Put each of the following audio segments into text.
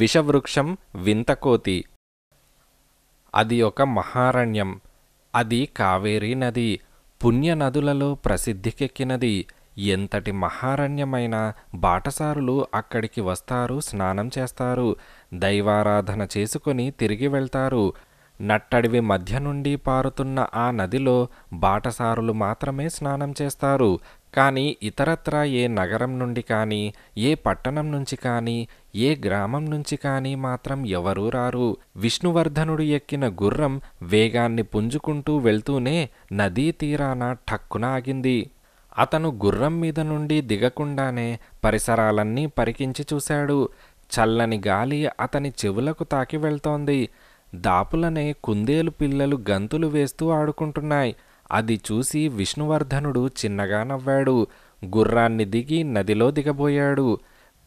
విషవృక్షం వింతకోతి అది ఒక మహారణ్యం అది కావేరీ నది పుణ్యనదులలో ప్రసిద్ధికెక్కినది ఎంతటి మహారణ్యమైన బాటసారులు అక్కడికి వస్తారు స్నానం చేస్తారు దైవారాధన చేసుకుని తిరిగి వెళ్తారు నట్టడివి మధ్య నుండి పారుతున్న ఆ నదిలో బాటసారులు మాత్రమే స్నానం చేస్తారు కానీ ఇతరత్రా ఏ నగరం నుండి కానీ ఏ పట్టణం నుంచి కానీ ఏ గ్రామం నుంచి కానీ మాత్రం ఎవరూ రారు విష్ణువర్ధనుడు ఎక్కిన గుర్రం వేగాన్ని పుంజుకుంటూ వెళ్తూనే నదీ తీరాన ఠక్కున ఆగింది అతను గుర్రం మీద నుండి దిగకుండానే పరిసరాలన్నీ పరికించి చూశాడు చల్లని గాలి అతని చెవులకు తాకి వెళ్తోంది దాపులనే కుందేలు పిల్లలు గంతులు వేస్తూ ఆడుకుంటున్నాయి అది చూసి విష్ణువర్ధనుడు చిన్నగా నవ్వాడు గుర్రాన్ని దిగి నదిలో దిగబోయాడు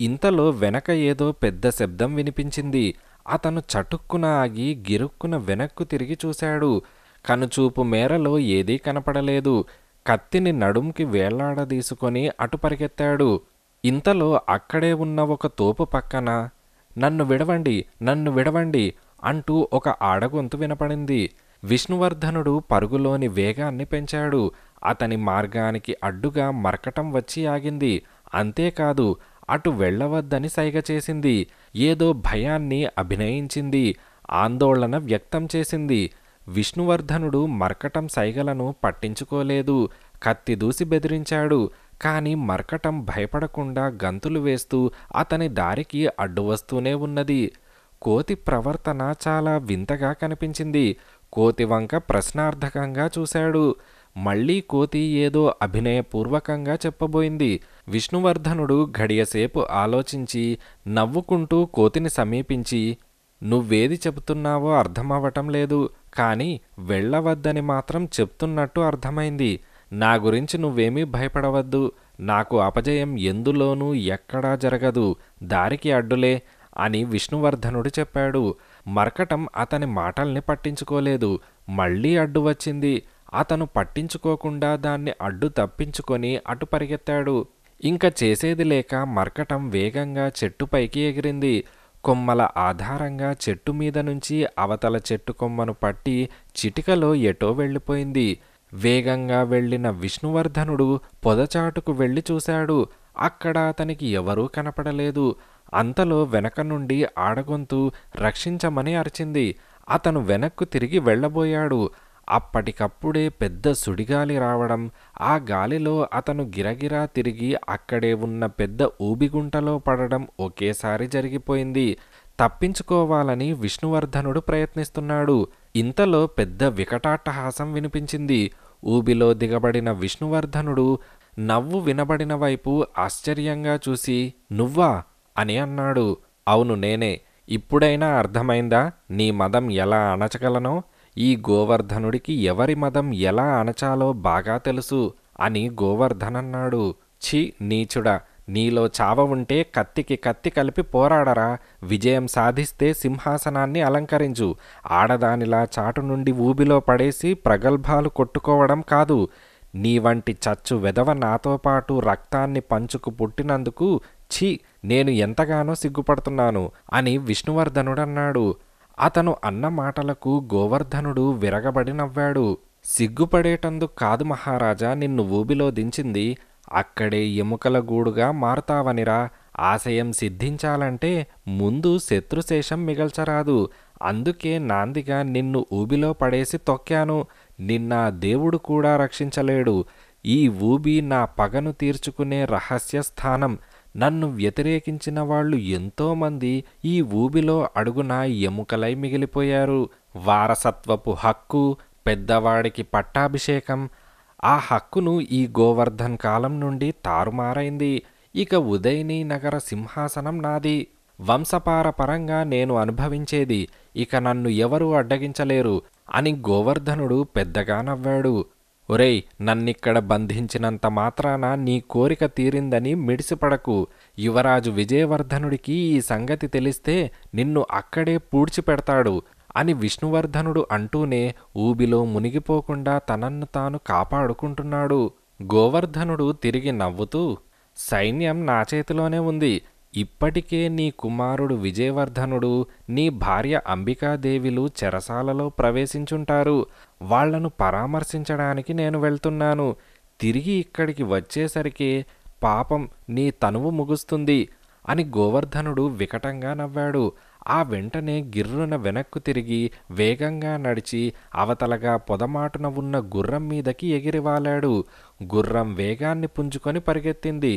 ఇంతలో వెనక ఏదో పెద్ద శబ్దం వినిపించింది అతను చటుక్కున ఆగి గిరుక్కున వెనక్కు తిరిగి చూశాడు కనుచూపు మేరలో ఏదీ కనపడలేదు కత్తిని నడుంకి వేళ్లాడదీసుకొని అటు పరిగెత్తాడు ఇంతలో అక్కడే ఉన్న ఒక తోపు పక్కన నన్ను విడవండి నన్ను విడవండి అంటూ ఒక ఆడగొంతు వినపడింది విష్ణువర్ధనుడు పరుగులోని వేగాన్ని పెంచాడు అతని మార్గానికి అడ్డుగా మరకటం వచ్చి ఆగింది అంతేకాదు అటు వెళ్ళవద్దని సైగ చేసింది ఏదో భయాన్ని అభినయించింది ఆందోళన వ్యక్తం చేసింది విష్ణువర్ధనుడు మర్కటం సైగలను పట్టించుకోలేదు కత్తి దూసి బెదిరించాడు కాని మర్కటం భయపడకుండా గంతులు వేస్తూ అతని దారికి అడ్డు వస్తూనే ఉన్నది కోతి ప్రవర్తన చాలా వింతగా కనిపించింది కోతి వంక ప్రశ్నార్థకంగా చూశాడు మళ్ళీ కోతి ఏదో అభినయపూర్వకంగా చెప్పబోయింది విష్ణువర్ధనుడు ఘడియసేపు ఆలోచించి నవ్వుకుంటూ కోతిని సమీపించి నువ్వేది చెబుతున్నావో అర్థమవటం లేదు కానీ వెళ్ళవద్దని మాత్రం చెప్తున్నట్టు అర్థమైంది నా గురించి నువ్వేమీ భయపడవద్దు నాకు అపజయం ఎందులోనూ ఎక్కడా జరగదు దారికి అడ్డులే అని విష్ణువర్ధనుడు చెప్పాడు మర్కటం అతని మాటల్ని పట్టించుకోలేదు మళ్ళీ అడ్డు వచ్చింది అతను పట్టించుకోకుండా దాన్ని అడ్డు తప్పించుకొని అటు పరిగెత్తాడు ఇంకా చేసేది లేక మరకటం వేగంగా చెట్టు పైకి ఎగిరింది కొమ్మల ఆధారంగా చెట్టు మీద నుంచి అవతల చెట్టు కొమ్మను పట్టి చిటికలో ఎటో వెళ్ళిపోయింది వేగంగా వెళ్ళిన విష్ణువర్ధనుడు పొదచాటుకు వెళ్ళి చూశాడు అక్కడ అతనికి ఎవరూ కనపడలేదు అంతలో వెనక నుండి ఆడగొంతు రక్షించమని అరిచింది అతను వెనక్కు తిరిగి వెళ్ళబోయాడు అప్పటికప్పుడే పెద్ద సుడిగాలి రావడం ఆ గాలిలో అతను గిరగిరా తిరిగి అక్కడే ఉన్న పెద్ద ఊబిగుంటలో పడడం ఒకేసారి జరిగిపోయింది తప్పించుకోవాలని విష్ణువర్ధనుడు ప్రయత్నిస్తున్నాడు ఇంతలో పెద్ద వికటాట్టహాసం వినిపించింది ఊబిలో దిగబడిన విష్ణువర్ధనుడు నవ్వు వినబడిన వైపు ఆశ్చర్యంగా చూసి నువ్వా అని అన్నాడు అవును నేనే ఇప్పుడైనా అర్థమైందా నీ మదం ఎలా అణచగలనో ఈ గోవర్ధనుడికి ఎవరి మదం ఎలా అణచాలో బాగా తెలుసు అని గోవర్ధనన్నాడు ఛీ నీచుడా నీలో చావ ఉంటే కత్తికి కత్తి కలిపి పోరాడరా విజయం సాధిస్తే సింహాసనాన్ని అలంకరించు ఆడదానిలా చాటు నుండి ఊబిలో పడేసి ప్రగల్భాలు కొట్టుకోవడం కాదు నీ వంటి చచ్చు వెదవ నాతో పాటు రక్తాన్ని పంచుకు పుట్టినందుకు ఛీ నేను ఎంతగానో సిగ్గుపడుతున్నాను అని విష్ణువర్ధనుడన్నాడు అతను అన్న మాటలకు గోవర్ధనుడు విరగబడి నవ్వాడు సిగ్గుపడేటందుకు కాదు మహారాజా నిన్ను ఊబిలో దించింది అక్కడే ఎముకల గూడుగా మారుతావనిరా ఆశయం సిద్ధించాలంటే ముందు శత్రుశేషం మిగల్చరాదు అందుకే నాందిగా నిన్ను ఊబిలో పడేసి తొక్కాను నిన్న దేవుడు కూడా రక్షించలేడు ఈ ఊబి నా పగను తీర్చుకునే రహస్య స్థానం నన్ను వ్యతిరేకించిన వాళ్ళు ఎంతోమంది ఈ ఊబిలో అడుగున ఎముకలై మిగిలిపోయారు వారసత్వపు హక్కు పెద్దవాడికి పట్టాభిషేకం ఆ హక్కును ఈ గోవర్ధన్ కాలం నుండి తారుమారైంది ఇక ఉదయని నగర సింహాసనం నాది వంశపారపరంగా నేను అనుభవించేది ఇక నన్ను ఎవరూ అడ్డగించలేరు అని గోవర్ధనుడు పెద్దగా నవ్వాడు ఒరేయ్ నన్నిక్కడ బంధించినంత మాత్రాన నీ కోరిక తీరిందని మిడిసిపడకు యువరాజు విజయవర్ధనుడికి ఈ సంగతి తెలిస్తే నిన్ను అక్కడే పూడ్చిపెడతాడు అని విష్ణువర్ధనుడు అంటూనే ఊబిలో మునిగిపోకుండా తనన్ను తాను కాపాడుకుంటున్నాడు గోవర్ధనుడు తిరిగి నవ్వుతూ సైన్యం నా చేతిలోనే ఉంది ఇప్పటికే నీ కుమారుడు విజయవర్ధనుడు నీ భార్య అంబికాదేవిలు చెరసాలలో ప్రవేశించుంటారు వాళ్లను పరామర్శించడానికి నేను వెళ్తున్నాను తిరిగి ఇక్కడికి వచ్చేసరికి పాపం నీ తనువు ముగుస్తుంది అని గోవర్ధనుడు వికటంగా నవ్వాడు ఆ వెంటనే గిర్రున వెనక్కు తిరిగి వేగంగా నడిచి అవతలగా పొదమాటున ఉన్న గుర్రం మీదకి ఎగిరివాలాడు గుర్రం వేగాన్ని పుంజుకొని పరిగెత్తింది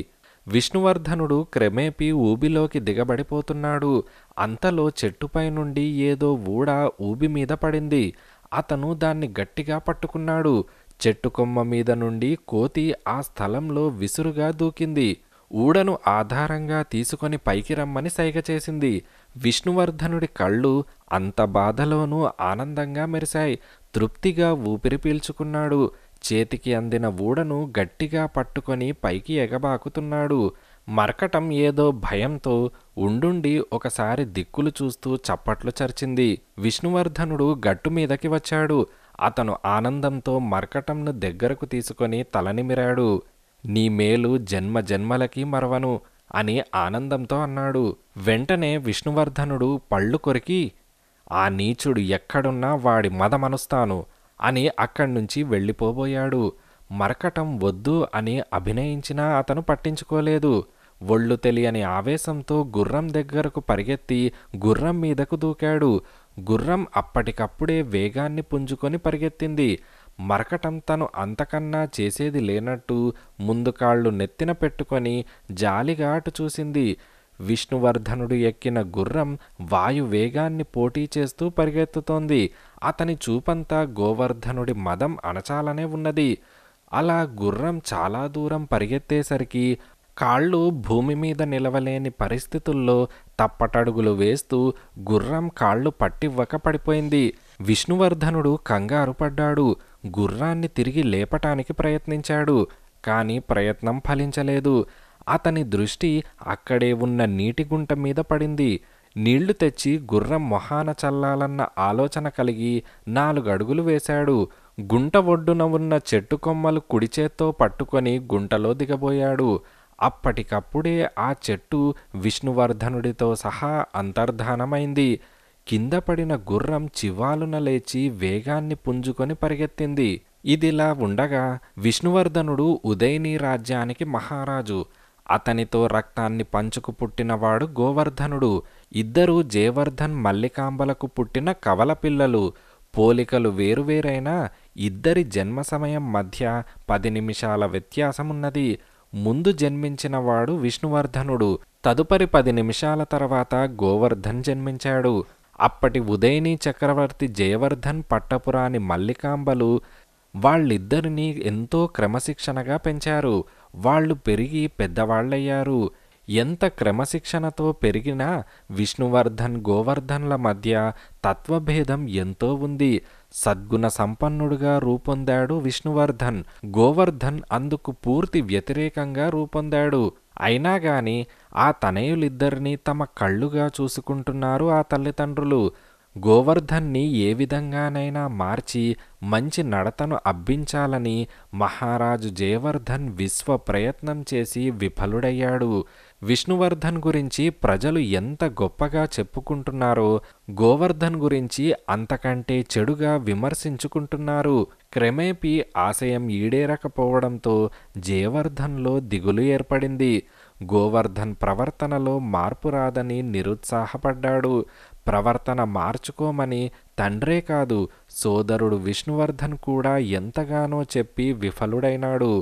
విష్ణువర్ధనుడు క్రమేపీ ఊబిలోకి దిగబడిపోతున్నాడు అంతలో చెట్టుపై నుండి ఏదో ఊడ ఊబి మీద పడింది అతను దాన్ని గట్టిగా పట్టుకున్నాడు చెట్టు కొమ్మ మీద నుండి కోతి ఆ స్థలంలో విసురుగా దూకింది ఊడను ఆధారంగా తీసుకొని పైకి రమ్మని సైగ చేసింది విష్ణువర్ధనుడి కళ్ళు అంత బాధలోనూ ఆనందంగా మెరిశాయి తృప్తిగా ఊపిరి పీల్చుకున్నాడు చేతికి అందిన ఊడను గట్టిగా పట్టుకొని పైకి ఎగబాకుతున్నాడు మరకటం ఏదో భయంతో ఉండుండి ఒకసారి దిక్కులు చూస్తూ చప్పట్లు చర్చింది విష్ణువర్ధనుడు గట్టు మీదకి వచ్చాడు అతను ఆనందంతో మరకటంను దగ్గరకు తీసుకొని తలనిమిరాడు నీ మేలు జన్మ జన్మలకి మరవను అని ఆనందంతో అన్నాడు వెంటనే విష్ణువర్ధనుడు పళ్ళు కొరికి ఆ నీచుడు ఎక్కడున్నా వాడి మదమనుస్తాను అని అక్కడి నుంచి వెళ్ళిపోబోయాడు మరకటం వద్దు అని అభినయించినా అతను పట్టించుకోలేదు ఒళ్ళు తెలియని ఆవేశంతో గుర్రం దగ్గరకు పరిగెత్తి గుర్రం మీదకు దూకాడు గుర్రం అప్పటికప్పుడే వేగాన్ని పుంజుకొని పరిగెత్తింది మరకటం తను అంతకన్నా చేసేది లేనట్టు ముందు కాళ్ళు నెత్తిన పెట్టుకొని జాలిగా అటు చూసింది విష్ణువర్ధనుడు ఎక్కిన గుర్రం వాయు వేగాన్ని పోటీ చేస్తూ పరిగెత్తుతోంది అతని చూపంతా గోవర్ధనుడి మదం అణచాలనే ఉన్నది అలా గుర్రం చాలా దూరం పరిగెత్తేసరికి కాళ్ళు భూమి మీద నిలవలేని పరిస్థితుల్లో తప్పటడుగులు వేస్తూ గుర్రం కాళ్ళు పట్టివ్వక పడిపోయింది విష్ణువర్ధనుడు కంగారు పడ్డాడు గుర్రాన్ని తిరిగి లేపటానికి ప్రయత్నించాడు కానీ ప్రయత్నం ఫలించలేదు అతని దృష్టి అక్కడే ఉన్న నీటి గుంట మీద పడింది నీళ్లు తెచ్చి గుర్రం మొహాన చల్లాలన్న ఆలోచన కలిగి నాలుగడుగులు వేశాడు గుంట ఒడ్డున ఉన్న చెట్టు కొమ్మలు కుడిచేత్తో పట్టుకొని గుంటలో దిగబోయాడు అప్పటికప్పుడే ఆ చెట్టు విష్ణువర్ధనుడితో సహా అంతర్ధానమైంది కింద పడిన గుర్రం చివాలున లేచి వేగాన్ని పుంజుకొని పరిగెత్తింది ఇదిలా ఉండగా విష్ణువర్ధనుడు ఉదయనీ రాజ్యానికి మహారాజు అతనితో రక్తాన్ని పంచుకు పుట్టినవాడు గోవర్ధనుడు ఇద్దరు జయవర్ధన్ మల్లికాంబలకు పుట్టిన కవల పిల్లలు పోలికలు వేరువేరైనా ఇద్దరి జన్మ సమయం మధ్య పది నిమిషాల వ్యత్యాసమున్నది ముందు జన్మించినవాడు విష్ణువర్ధనుడు తదుపరి పది నిమిషాల తర్వాత గోవర్ధన్ జన్మించాడు అప్పటి ఉదయని చక్రవర్తి జయవర్ధన్ పట్టపురాని మల్లికాంబలు వాళ్ళిద్దరినీ ఎంతో క్రమశిక్షణగా పెంచారు వాళ్ళు పెరిగి పెద్దవాళ్ళయ్యారు ఎంత క్రమశిక్షణతో పెరిగినా విష్ణువర్ధన్ గోవర్ధన్ల మధ్య తత్వభేదం ఎంతో ఉంది సద్గుణ సంపన్నుడుగా రూపొందాడు విష్ణువర్ధన్ గోవర్ధన్ అందుకు పూర్తి వ్యతిరేకంగా రూపొందాడు అయినా గాని ఆ తనయులిద్దరినీ తమ కళ్ళుగా చూసుకుంటున్నారు ఆ తల్లిదండ్రులు గోవర్ధన్ని ఏ విధంగానైనా మార్చి మంచి నడతను అబ్బించాలని మహారాజు జయవర్ధన్ విశ్వ ప్రయత్నం చేసి విఫలుడయ్యాడు విష్ణువర్ధన్ గురించి ప్రజలు ఎంత గొప్పగా చెప్పుకుంటున్నారో గోవర్ధన్ గురించి అంతకంటే చెడుగా విమర్శించుకుంటున్నారు క్రమేపీ ఆశయం ఈడేరకపోవడంతో జయవర్ధన్లో దిగులు ఏర్పడింది గోవర్ధన్ ప్రవర్తనలో మార్పు రాదని నిరుత్సాహపడ్డాడు ప్రవర్తన మార్చుకోమని తండ్రే కాదు సోదరుడు విష్ణువర్ధన్ కూడా ఎంతగానో చెప్పి విఫలుడైనాడు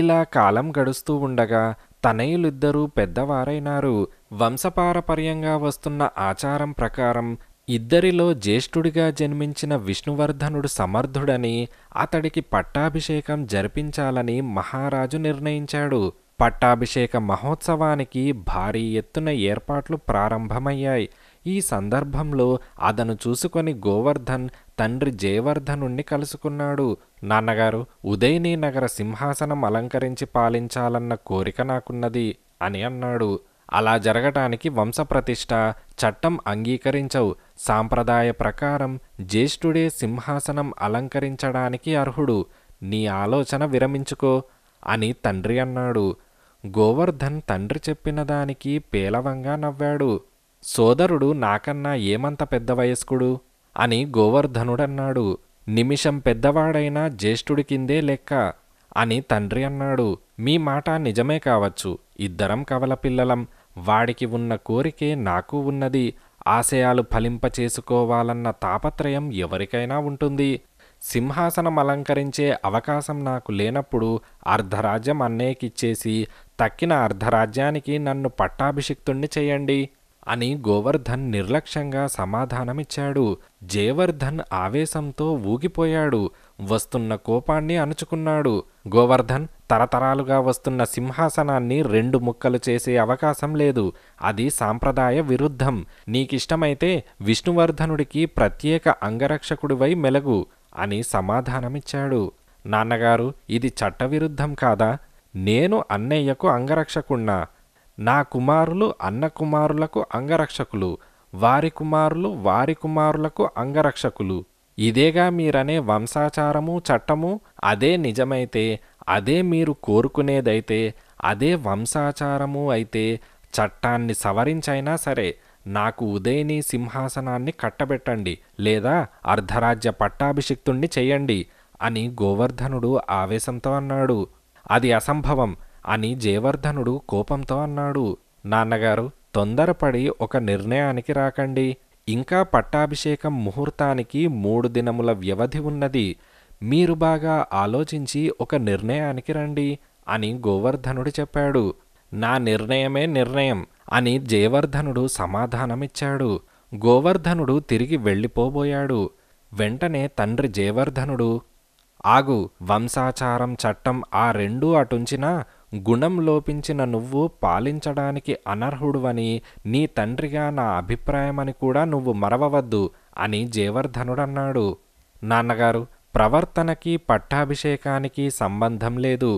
ఇలా కాలం గడుస్తూ ఉండగా తనయులిద్దరూ పెద్దవారైనారు వంశపారపర్యంగా వస్తున్న ఆచారం ప్రకారం ఇద్దరిలో జ్యేష్ఠుడిగా జన్మించిన విష్ణువర్ధనుడు సమర్థుడని అతడికి పట్టాభిషేకం జరిపించాలని మహారాజు నిర్ణయించాడు పట్టాభిషేక మహోత్సవానికి భారీ ఎత్తున ఏర్పాట్లు ప్రారంభమయ్యాయి ఈ సందర్భంలో అతను చూసుకొని గోవర్ధన్ తండ్రి జయవర్ధనుణ్ణి కలుసుకున్నాడు నాన్నగారు ఉదయనీ నగర సింహాసనం అలంకరించి పాలించాలన్న కోరిక నాకున్నది అని అన్నాడు అలా జరగటానికి వంశప్రతిష్ట చట్టం అంగీకరించవు సాంప్రదాయ ప్రకారం జ్యేష్ఠుడే సింహాసనం అలంకరించడానికి అర్హుడు నీ ఆలోచన విరమించుకో అని తండ్రి అన్నాడు గోవర్ధన్ తండ్రి చెప్పిన దానికి పేలవంగా నవ్వాడు సోదరుడు నాకన్నా ఏమంత పెద్ద వయస్కుడు అని గోవర్ధనుడన్నాడు నిమిషం పెద్దవాడైనా జ్యేష్ఠుడి కిందే లెక్క అని తండ్రి అన్నాడు మీ మాట నిజమే కావచ్చు ఇద్దరం కవల పిల్లలం వాడికి ఉన్న కోరికే నాకు ఉన్నది ఆశయాలు ఫలింపచేసుకోవాలన్న తాపత్రయం ఎవరికైనా ఉంటుంది సింహాసనం అలంకరించే అవకాశం నాకు లేనప్పుడు అర్ధరాజ్యం అన్నయ్యకిచ్చేసి తక్కిన అర్ధరాజ్యానికి నన్ను పట్టాభిషిక్తుణ్ణి చేయండి అని గోవర్ధన్ నిర్లక్ష్యంగా సమాధానమిచ్చాడు జయవర్ధన్ ఆవేశంతో ఊగిపోయాడు వస్తున్న కోపాన్ని అణుచుకున్నాడు గోవర్ధన్ తరతరాలుగా వస్తున్న సింహాసనాన్ని రెండు ముక్కలు చేసే అవకాశం లేదు అది సాంప్రదాయ విరుద్ధం నీకిష్టమైతే విష్ణువర్ధనుడికి ప్రత్యేక అంగరక్షకుడివై మెలగు అని సమాధానమిచ్చాడు నాన్నగారు ఇది చట్టవిరుద్ధం కాదా నేను అన్నయ్యకు అంగరక్షకుణ్ణా నా కుమారులు అన్న కుమారులకు అంగరక్షకులు వారి కుమారులు వారి కుమారులకు అంగరక్షకులు ఇదేగా మీరనే వంశాచారము చట్టము అదే నిజమైతే అదే మీరు కోరుకునేదైతే అదే వంశాచారము అయితే చట్టాన్ని సవరించైనా సరే నాకు ఉదయని సింహాసనాన్ని కట్టబెట్టండి లేదా అర్ధరాజ్య పట్టాభిషిక్తుణ్ణి చెయ్యండి అని గోవర్ధనుడు ఆవేశంతో అన్నాడు అది అసంభవం అని జయవర్ధనుడు కోపంతో అన్నాడు నాన్నగారు తొందరపడి ఒక నిర్ణయానికి రాకండి ఇంకా పట్టాభిషేకం ముహూర్తానికి మూడు దినముల వ్యవధి ఉన్నది మీరు బాగా ఆలోచించి ఒక నిర్ణయానికి రండి అని గోవర్ధనుడు చెప్పాడు నా నిర్ణయమే నిర్ణయం అని జయవర్ధనుడు సమాధానమిచ్చాడు గోవర్ధనుడు తిరిగి వెళ్ళిపోబోయాడు వెంటనే తండ్రి జయవర్ధనుడు ఆగు వంశాచారం చట్టం ఆ రెండూ అటుంచినా గుణం లోపించిన నువ్వు పాలించడానికి అనర్హుడువని నీ తండ్రిగా నా అభిప్రాయమని కూడా నువ్వు మరవవద్దు అని జేవర్ధనుడన్నాడు నాన్నగారు ప్రవర్తనకి పట్టాభిషేకానికి సంబంధం లేదు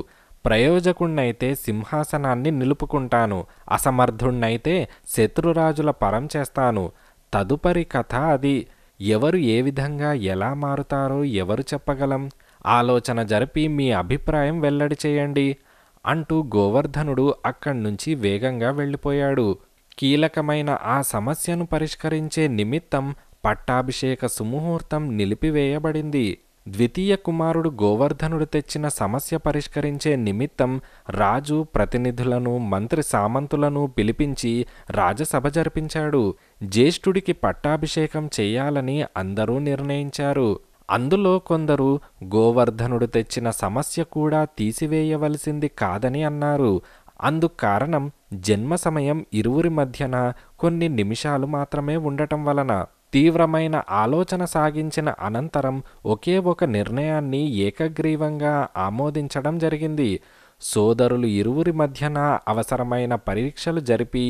ప్రయోజకుణ్ణైతే సింహాసనాన్ని నిలుపుకుంటాను అసమర్థుణ్ణైతే శత్రురాజుల పరం చేస్తాను తదుపరి కథ అది ఎవరు ఏ విధంగా ఎలా మారుతారో ఎవరు చెప్పగలం ఆలోచన జరిపి మీ అభిప్రాయం వెల్లడి చేయండి అంటూ గోవర్ధనుడు అక్కడి నుంచి వేగంగా వెళ్ళిపోయాడు కీలకమైన ఆ సమస్యను పరిష్కరించే నిమిత్తం పట్టాభిషేక సుముహూర్తం నిలిపివేయబడింది ద్వితీయ కుమారుడు గోవర్ధనుడు తెచ్చిన సమస్య పరిష్కరించే నిమిత్తం రాజు ప్రతినిధులను మంత్రి సామంతులను పిలిపించి రాజసభ జరిపించాడు జ్యేష్ఠుడికి పట్టాభిషేకం చేయాలని అందరూ నిర్ణయించారు అందులో కొందరు గోవర్ధనుడు తెచ్చిన సమస్య కూడా తీసివేయవలసింది కాదని అన్నారు అందుకారణం జన్మ సమయం ఇరువురి మధ్యన కొన్ని నిమిషాలు మాత్రమే ఉండటం వలన తీవ్రమైన ఆలోచన సాగించిన అనంతరం ఒకే ఒక నిర్ణయాన్ని ఏకగ్రీవంగా ఆమోదించడం జరిగింది సోదరులు ఇరువురి మధ్యన అవసరమైన పరీక్షలు జరిపి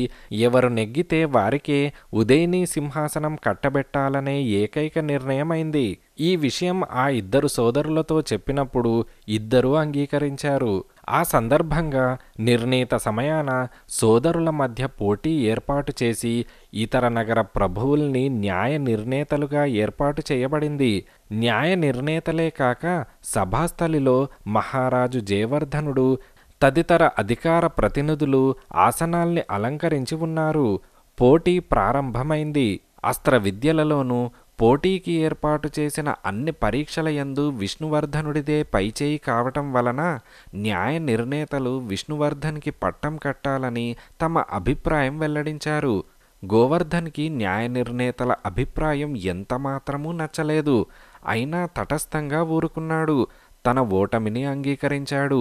ఎవరు నెగ్గితే వారికే ఉదయని సింహాసనం కట్టబెట్టాలనే ఏకైక నిర్ణయమైంది ఈ విషయం ఆ ఇద్దరు సోదరులతో చెప్పినప్పుడు ఇద్దరూ అంగీకరించారు ఆ సందర్భంగా నిర్ణీత సమయాన సోదరుల మధ్య పోటీ ఏర్పాటు చేసి ఇతర నగర ప్రభువుల్ని న్యాయ నిర్ణేతలుగా ఏర్పాటు చేయబడింది న్యాయ నిర్ణేతలే కాక సభాస్థలిలో మహారాజు జయవర్ధనుడు తదితర అధికార ప్రతినిధులు ఆసనాల్ని అలంకరించి ఉన్నారు పోటీ ప్రారంభమైంది అస్త్ర విద్యలలోనూ పోటీకి ఏర్పాటు చేసిన అన్ని పరీక్షల యందు విష్ణువర్ధనుడిదే పైచేయి కావటం వలన న్యాయ నిర్ణేతలు విష్ణువర్ధన్కి పట్టం కట్టాలని తమ అభిప్రాయం వెల్లడించారు గోవర్ధన్కి న్యాయ నిర్ణేతల అభిప్రాయం ఎంతమాత్రమూ నచ్చలేదు అయినా తటస్థంగా ఊరుకున్నాడు తన ఓటమిని అంగీకరించాడు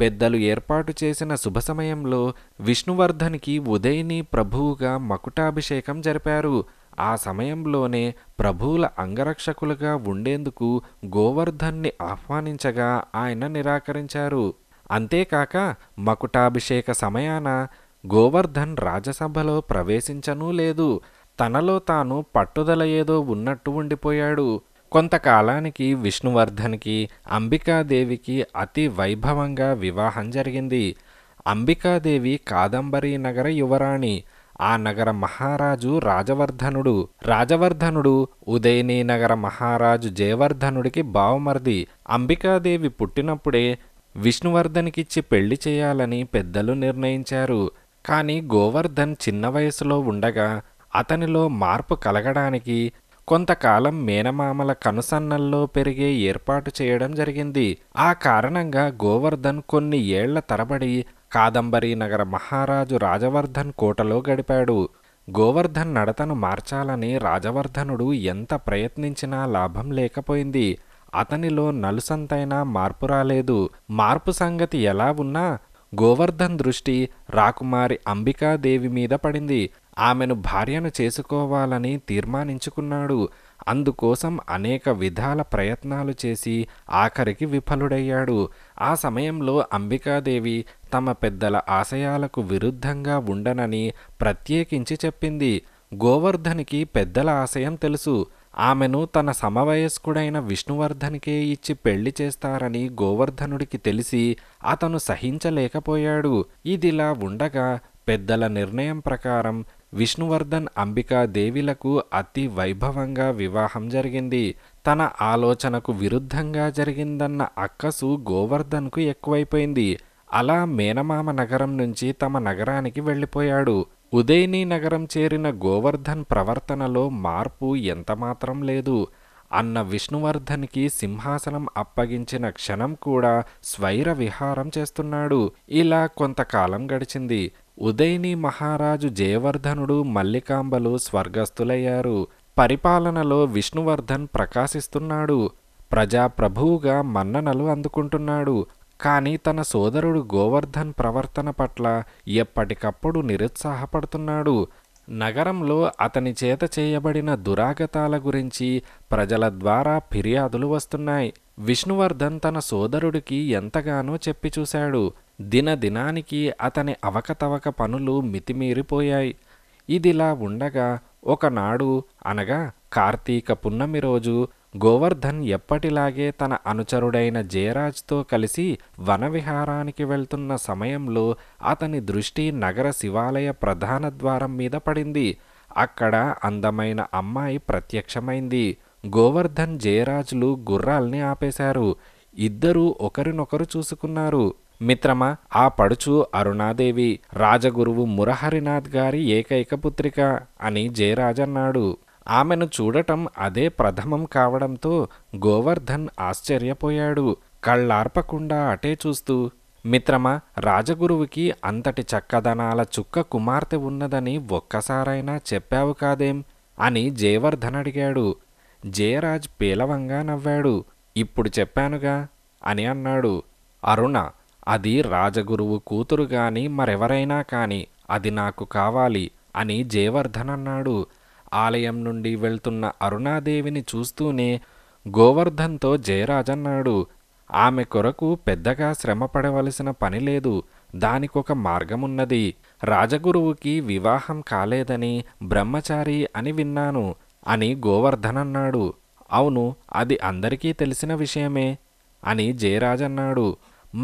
పెద్దలు ఏర్పాటు చేసిన శుభ సమయంలో విష్ణువర్ధన్కి ఉదయని ప్రభువుగా మకుటాభిషేకం జరిపారు ఆ సమయంలోనే ప్రభువుల అంగరక్షకులుగా ఉండేందుకు గోవర్ధన్ని ఆహ్వానించగా ఆయన నిరాకరించారు అంతేకాక మకుటాభిషేక సమయాన గోవర్ధన్ రాజసభలో ప్రవేశించనూ లేదు తనలో తాను పట్టుదల ఏదో ఉన్నట్టు ఉండిపోయాడు కొంతకాలానికి విష్ణువర్ధన్కి అంబికాదేవికి అతి వైభవంగా వివాహం జరిగింది అంబికాదేవి కాదంబరీ నగర యువరాణి ఆ నగర మహారాజు రాజవర్ధనుడు రాజవర్ధనుడు ఉదయని నగర మహారాజు జయవర్ధనుడికి బావమర్ది అంబికాదేవి పుట్టినప్పుడే విష్ణువర్ధనికిచ్చి పెళ్లి చేయాలని పెద్దలు నిర్ణయించారు కానీ గోవర్ధన్ చిన్న వయసులో ఉండగా అతనిలో మార్పు కలగడానికి కొంతకాలం మేనమామల కనుసన్నల్లో పెరిగే ఏర్పాటు చేయడం జరిగింది ఆ కారణంగా గోవర్ధన్ కొన్ని ఏళ్ల తరబడి కాదంబరి నగర మహారాజు రాజవర్ధన్ కోటలో గడిపాడు గోవర్ధన్ నడతను మార్చాలని రాజవర్ధనుడు ఎంత ప్రయత్నించినా లాభం లేకపోయింది అతనిలో నలుసంతైనా మార్పు రాలేదు మార్పు సంగతి ఎలా ఉన్నా గోవర్ధన్ దృష్టి రాకుమారి అంబికాదేవి మీద పడింది ఆమెను భార్యను చేసుకోవాలని తీర్మానించుకున్నాడు అందుకోసం అనేక విధాల ప్రయత్నాలు చేసి ఆఖరికి విఫలుడయ్యాడు ఆ సమయంలో అంబికాదేవి తమ పెద్దల ఆశయాలకు విరుద్ధంగా ఉండనని ప్రత్యేకించి చెప్పింది గోవర్ధనికి పెద్దల ఆశయం తెలుసు ఆమెను తన సమవయస్కుడైన విష్ణువర్ధన్కే ఇచ్చి పెళ్లి చేస్తారని గోవర్ధనుడికి తెలిసి అతను సహించలేకపోయాడు ఇదిలా ఉండగా పెద్దల నిర్ణయం ప్రకారం విష్ణువర్ధన్ అంబికాదేవిలకు అతి వైభవంగా వివాహం జరిగింది తన ఆలోచనకు విరుద్ధంగా జరిగిందన్న అక్కసు గోవర్ధన్కు ఎక్కువైపోయింది అలా మేనమామ నగరం నుంచి తమ నగరానికి వెళ్ళిపోయాడు ఉదయని నగరం చేరిన గోవర్ధన్ ప్రవర్తనలో మార్పు ఎంతమాత్రం లేదు అన్న విష్ణువర్ధన్కి సింహాసనం అప్పగించిన క్షణం కూడా స్వైర విహారం చేస్తున్నాడు ఇలా కొంతకాలం గడిచింది ఉదయని మహారాజు జయవర్ధనుడు మల్లికాంబలు స్వర్గస్థులయ్యారు పరిపాలనలో విష్ణువర్ధన్ ప్రకాశిస్తున్నాడు ప్రజాప్రభువుగా మన్ననలు అందుకుంటున్నాడు కానీ తన సోదరుడు గోవర్ధన్ ప్రవర్తన పట్ల ఎప్పటికప్పుడు నిరుత్సాహపడుతున్నాడు నగరంలో అతని చేత చేయబడిన దురాగతాల గురించి ప్రజల ద్వారా ఫిర్యాదులు వస్తున్నాయి విష్ణువర్ధన్ తన సోదరుడికి ఎంతగానో చెప్పి చూశాడు దినదినానికి అతని అవకతవక పనులు మితిమీరిపోయాయి ఇదిలా ఉండగా ఒకనాడు అనగా కార్తీక పున్నమి రోజు గోవర్ధన్ ఎప్పటిలాగే తన అనుచరుడైన జయరాజ్తో కలిసి వనవిహారానికి వెళ్తున్న సమయంలో అతని దృష్టి నగర శివాలయ ప్రధాన ద్వారం మీద పడింది అక్కడ అందమైన అమ్మాయి ప్రత్యక్షమైంది గోవర్ధన్ జయరాజులు గుర్రాల్ని ఆపేశారు ఇద్దరూ ఒకరినొకరు చూసుకున్నారు మిత్రమా ఆ పడుచు అరుణాదేవి రాజగురువు మురహరినాథ్ గారి ఏకైక పుత్రిక అని జయరాజన్నాడు ఆమెను చూడటం అదే ప్రథమం కావడంతో గోవర్ధన్ ఆశ్చర్యపోయాడు కళ్ళార్పకుండా అటే చూస్తూ మిత్రమా రాజగురువుకి అంతటి చక్కదనాల చుక్క కుమార్తె ఉన్నదని ఒక్కసారైనా చెప్పావు కాదేం అని జయవర్ధన్ అడిగాడు జయరాజ్ పేలవంగా నవ్వాడు ఇప్పుడు చెప్పానుగా అని అన్నాడు అరుణ అది రాజగురువు కూతురు గాని మరెవరైనా కాని అది నాకు కావాలి అని జయవర్ధన్ అన్నాడు ఆలయం నుండి వెళ్తున్న అరుణాదేవిని చూస్తూనే గోవర్ధన్తో జయరాజన్నాడు ఆమె కొరకు పెద్దగా శ్రమ పడవలసిన పనిలేదు దానికొక మార్గమున్నది రాజగురువుకి వివాహం కాలేదని బ్రహ్మచారి అని విన్నాను అని గోవర్ధనన్నాడు అవును అది అందరికీ తెలిసిన విషయమే అని జయరాజన్నాడు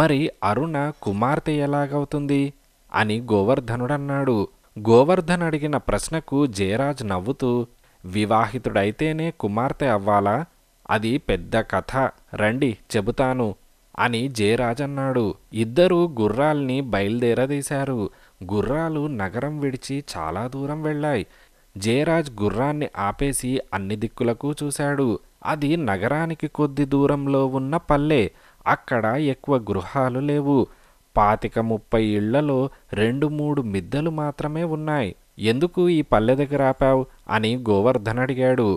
మరి అరుణ కుమార్తె ఎలాగవుతుంది అని గోవర్ధనుడన్నాడు గోవర్ధన్ అడిగిన ప్రశ్నకు జయరాజ్ నవ్వుతూ వివాహితుడైతేనే కుమార్తె అవ్వాలా అది పెద్ద కథ రండి చెబుతాను అని జయరాజన్నాడు ఇద్దరూ గుర్రాల్ని బయలుదేరదీశారు గుర్రాలు నగరం విడిచి చాలా దూరం వెళ్ళాయి జయరాజ్ గుర్రాన్ని ఆపేసి అన్ని దిక్కులకు చూశాడు అది నగరానికి కొద్ది దూరంలో ఉన్న పల్లె అక్కడ ఎక్కువ గృహాలు లేవు పాతిక ముప్పై ఇళ్లలో రెండు మూడు మిద్దెలు మాత్రమే ఉన్నాయి ఎందుకు ఈ పల్లె దగ్గర ఆపావు అని గోవర్ధన్ అడిగాడు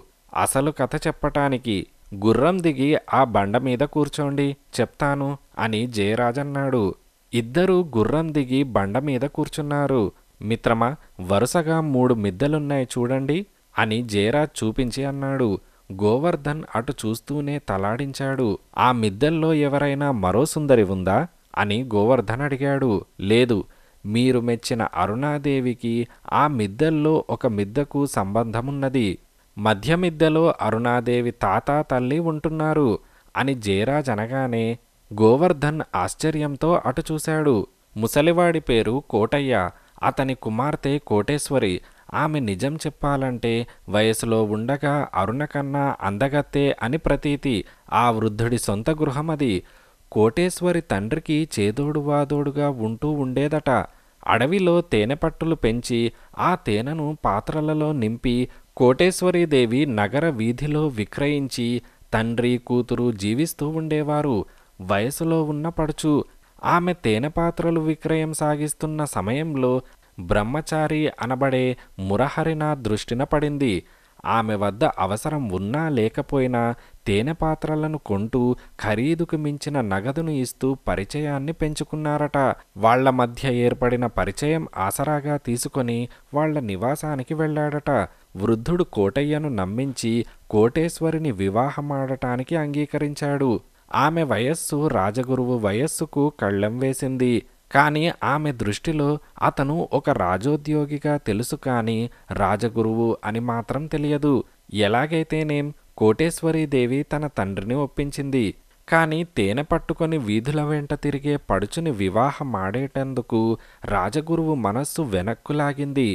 అసలు కథ చెప్పటానికి గుర్రం దిగి ఆ బండ మీద కూర్చోండి చెప్తాను అని జయరాజన్నాడు ఇద్దరూ గుర్రం దిగి బండ మీద కూర్చున్నారు మిత్రమా వరుసగా మూడు మిద్దెలున్నాయి చూడండి అని జయరాజ్ చూపించి అన్నాడు గోవర్ధన్ అటు చూస్తూనే తలాడించాడు ఆ మిద్దెల్లో ఎవరైనా మరో సుందరి ఉందా అని గోవర్ధన్ అడిగాడు లేదు మీరు మెచ్చిన అరుణాదేవికి ఆ మిద్దెల్లో ఒక మిద్దకు సంబంధమున్నది మధ్య మిద్దెలో అరుణాదేవి తాత తల్లి ఉంటున్నారు అని జయరాజ్ అనగానే గోవర్ధన్ ఆశ్చర్యంతో అటు చూశాడు ముసలివాడి పేరు కోటయ్య అతని కుమార్తె కోటేశ్వరి ఆమె నిజం చెప్పాలంటే వయసులో ఉండగా అరుణ కన్నా అందగత్తే అని ప్రతీతి ఆ వృద్ధుడి సొంత గృహమది కోటేశ్వరి తండ్రికి చేదోడు వాదోడుగా ఉంటూ ఉండేదట అడవిలో తేనెపట్టులు పెంచి ఆ తేనెను పాత్రలలో నింపి కోటేశ్వరీదేవి నగర వీధిలో విక్రయించి తండ్రి కూతురు జీవిస్తూ ఉండేవారు వయసులో ఉన్న పడుచు ఆమె తేనె పాత్రలు విక్రయం సాగిస్తున్న సమయంలో బ్రహ్మచారి అనబడే మురహరిన దృష్టిన పడింది ఆమె వద్ద అవసరం ఉన్నా లేకపోయినా తేనె పాత్రలను కొంటూ ఖరీదుకు మించిన నగదును ఇస్తూ పరిచయాన్ని పెంచుకున్నారట వాళ్ల మధ్య ఏర్పడిన పరిచయం ఆసరాగా తీసుకొని వాళ్ల నివాసానికి వెళ్ళాడట వృద్ధుడు కోటయ్యను నమ్మించి కోటేశ్వరిని వివాహమాడటానికి అంగీకరించాడు ఆమె వయస్సు రాజగురువు వయస్సుకు కళ్ళెం వేసింది కానీ ఆమె దృష్టిలో అతను ఒక రాజోద్యోగిగా తెలుసు కానీ రాజగురువు అని మాత్రం తెలియదు ఎలాగైతేనేం కోటేశ్వరీదేవి తన తండ్రిని ఒప్పించింది కాని తేనె పట్టుకొని వీధుల వెంట తిరిగే పడుచుని వివాహమాడేటందుకు రాజగురువు మనస్సు వెనక్కులాగింది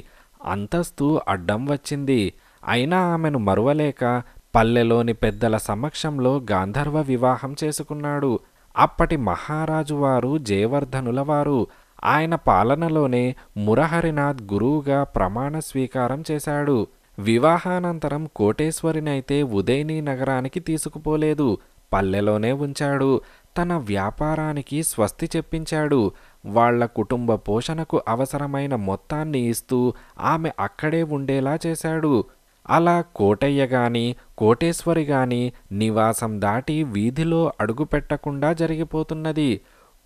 అంతస్తు అడ్డం వచ్చింది అయినా ఆమెను మరువలేక పల్లెలోని పెద్దల సమక్షంలో గాంధర్వ వివాహం చేసుకున్నాడు అప్పటి మహారాజు వారు ఆయన పాలనలోనే మురహరినాథ్ గురువుగా ప్రమాణ స్వీకారం చేశాడు వివాహానంతరం కోటేశ్వరినైతే ఉదయని నగరానికి తీసుకుపోలేదు పల్లెలోనే ఉంచాడు తన వ్యాపారానికి స్వస్తి చెప్పించాడు వాళ్ల కుటుంబ పోషణకు అవసరమైన మొత్తాన్ని ఇస్తూ ఆమె అక్కడే ఉండేలా చేశాడు అలా కోటయ్య గాని కోటేశ్వరి గాని నివాసం దాటి వీధిలో అడుగుపెట్టకుండా జరిగిపోతున్నది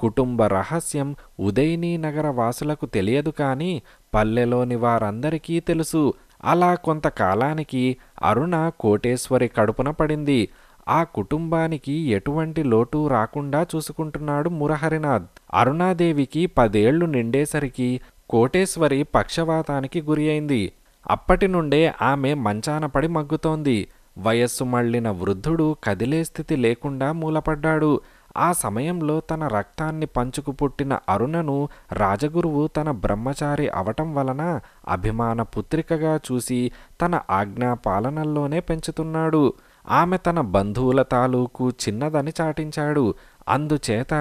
కుటుంబ రహస్యం ఉదయనీ నగర వాసులకు తెలియదు కానీ పల్లెలోని వారందరికీ తెలుసు అలా కొంతకాలానికి అరుణ కోటేశ్వరి కడుపున పడింది ఆ కుటుంబానికి ఎటువంటి లోటు రాకుండా చూసుకుంటున్నాడు మురహరినాథ్ అరుణాదేవికి పదేళ్లు నిండేసరికి కోటేశ్వరి పక్షవాతానికి గురి అయింది అప్పటి నుండే ఆమె మంచానపడి మగ్గుతోంది వయస్సు మళ్లిన వృద్ధుడు కదిలే స్థితి లేకుండా మూలపడ్డాడు ఆ సమయంలో తన రక్తాన్ని పంచుకు పుట్టిన అరుణను రాజగురువు తన బ్రహ్మచారి అవటం వలన అభిమాన పుత్రికగా చూసి తన ఆజ్ఞా పాలనల్లోనే పెంచుతున్నాడు ఆమె తన బంధువుల తాలూకు చిన్నదని చాటించాడు అందుచేత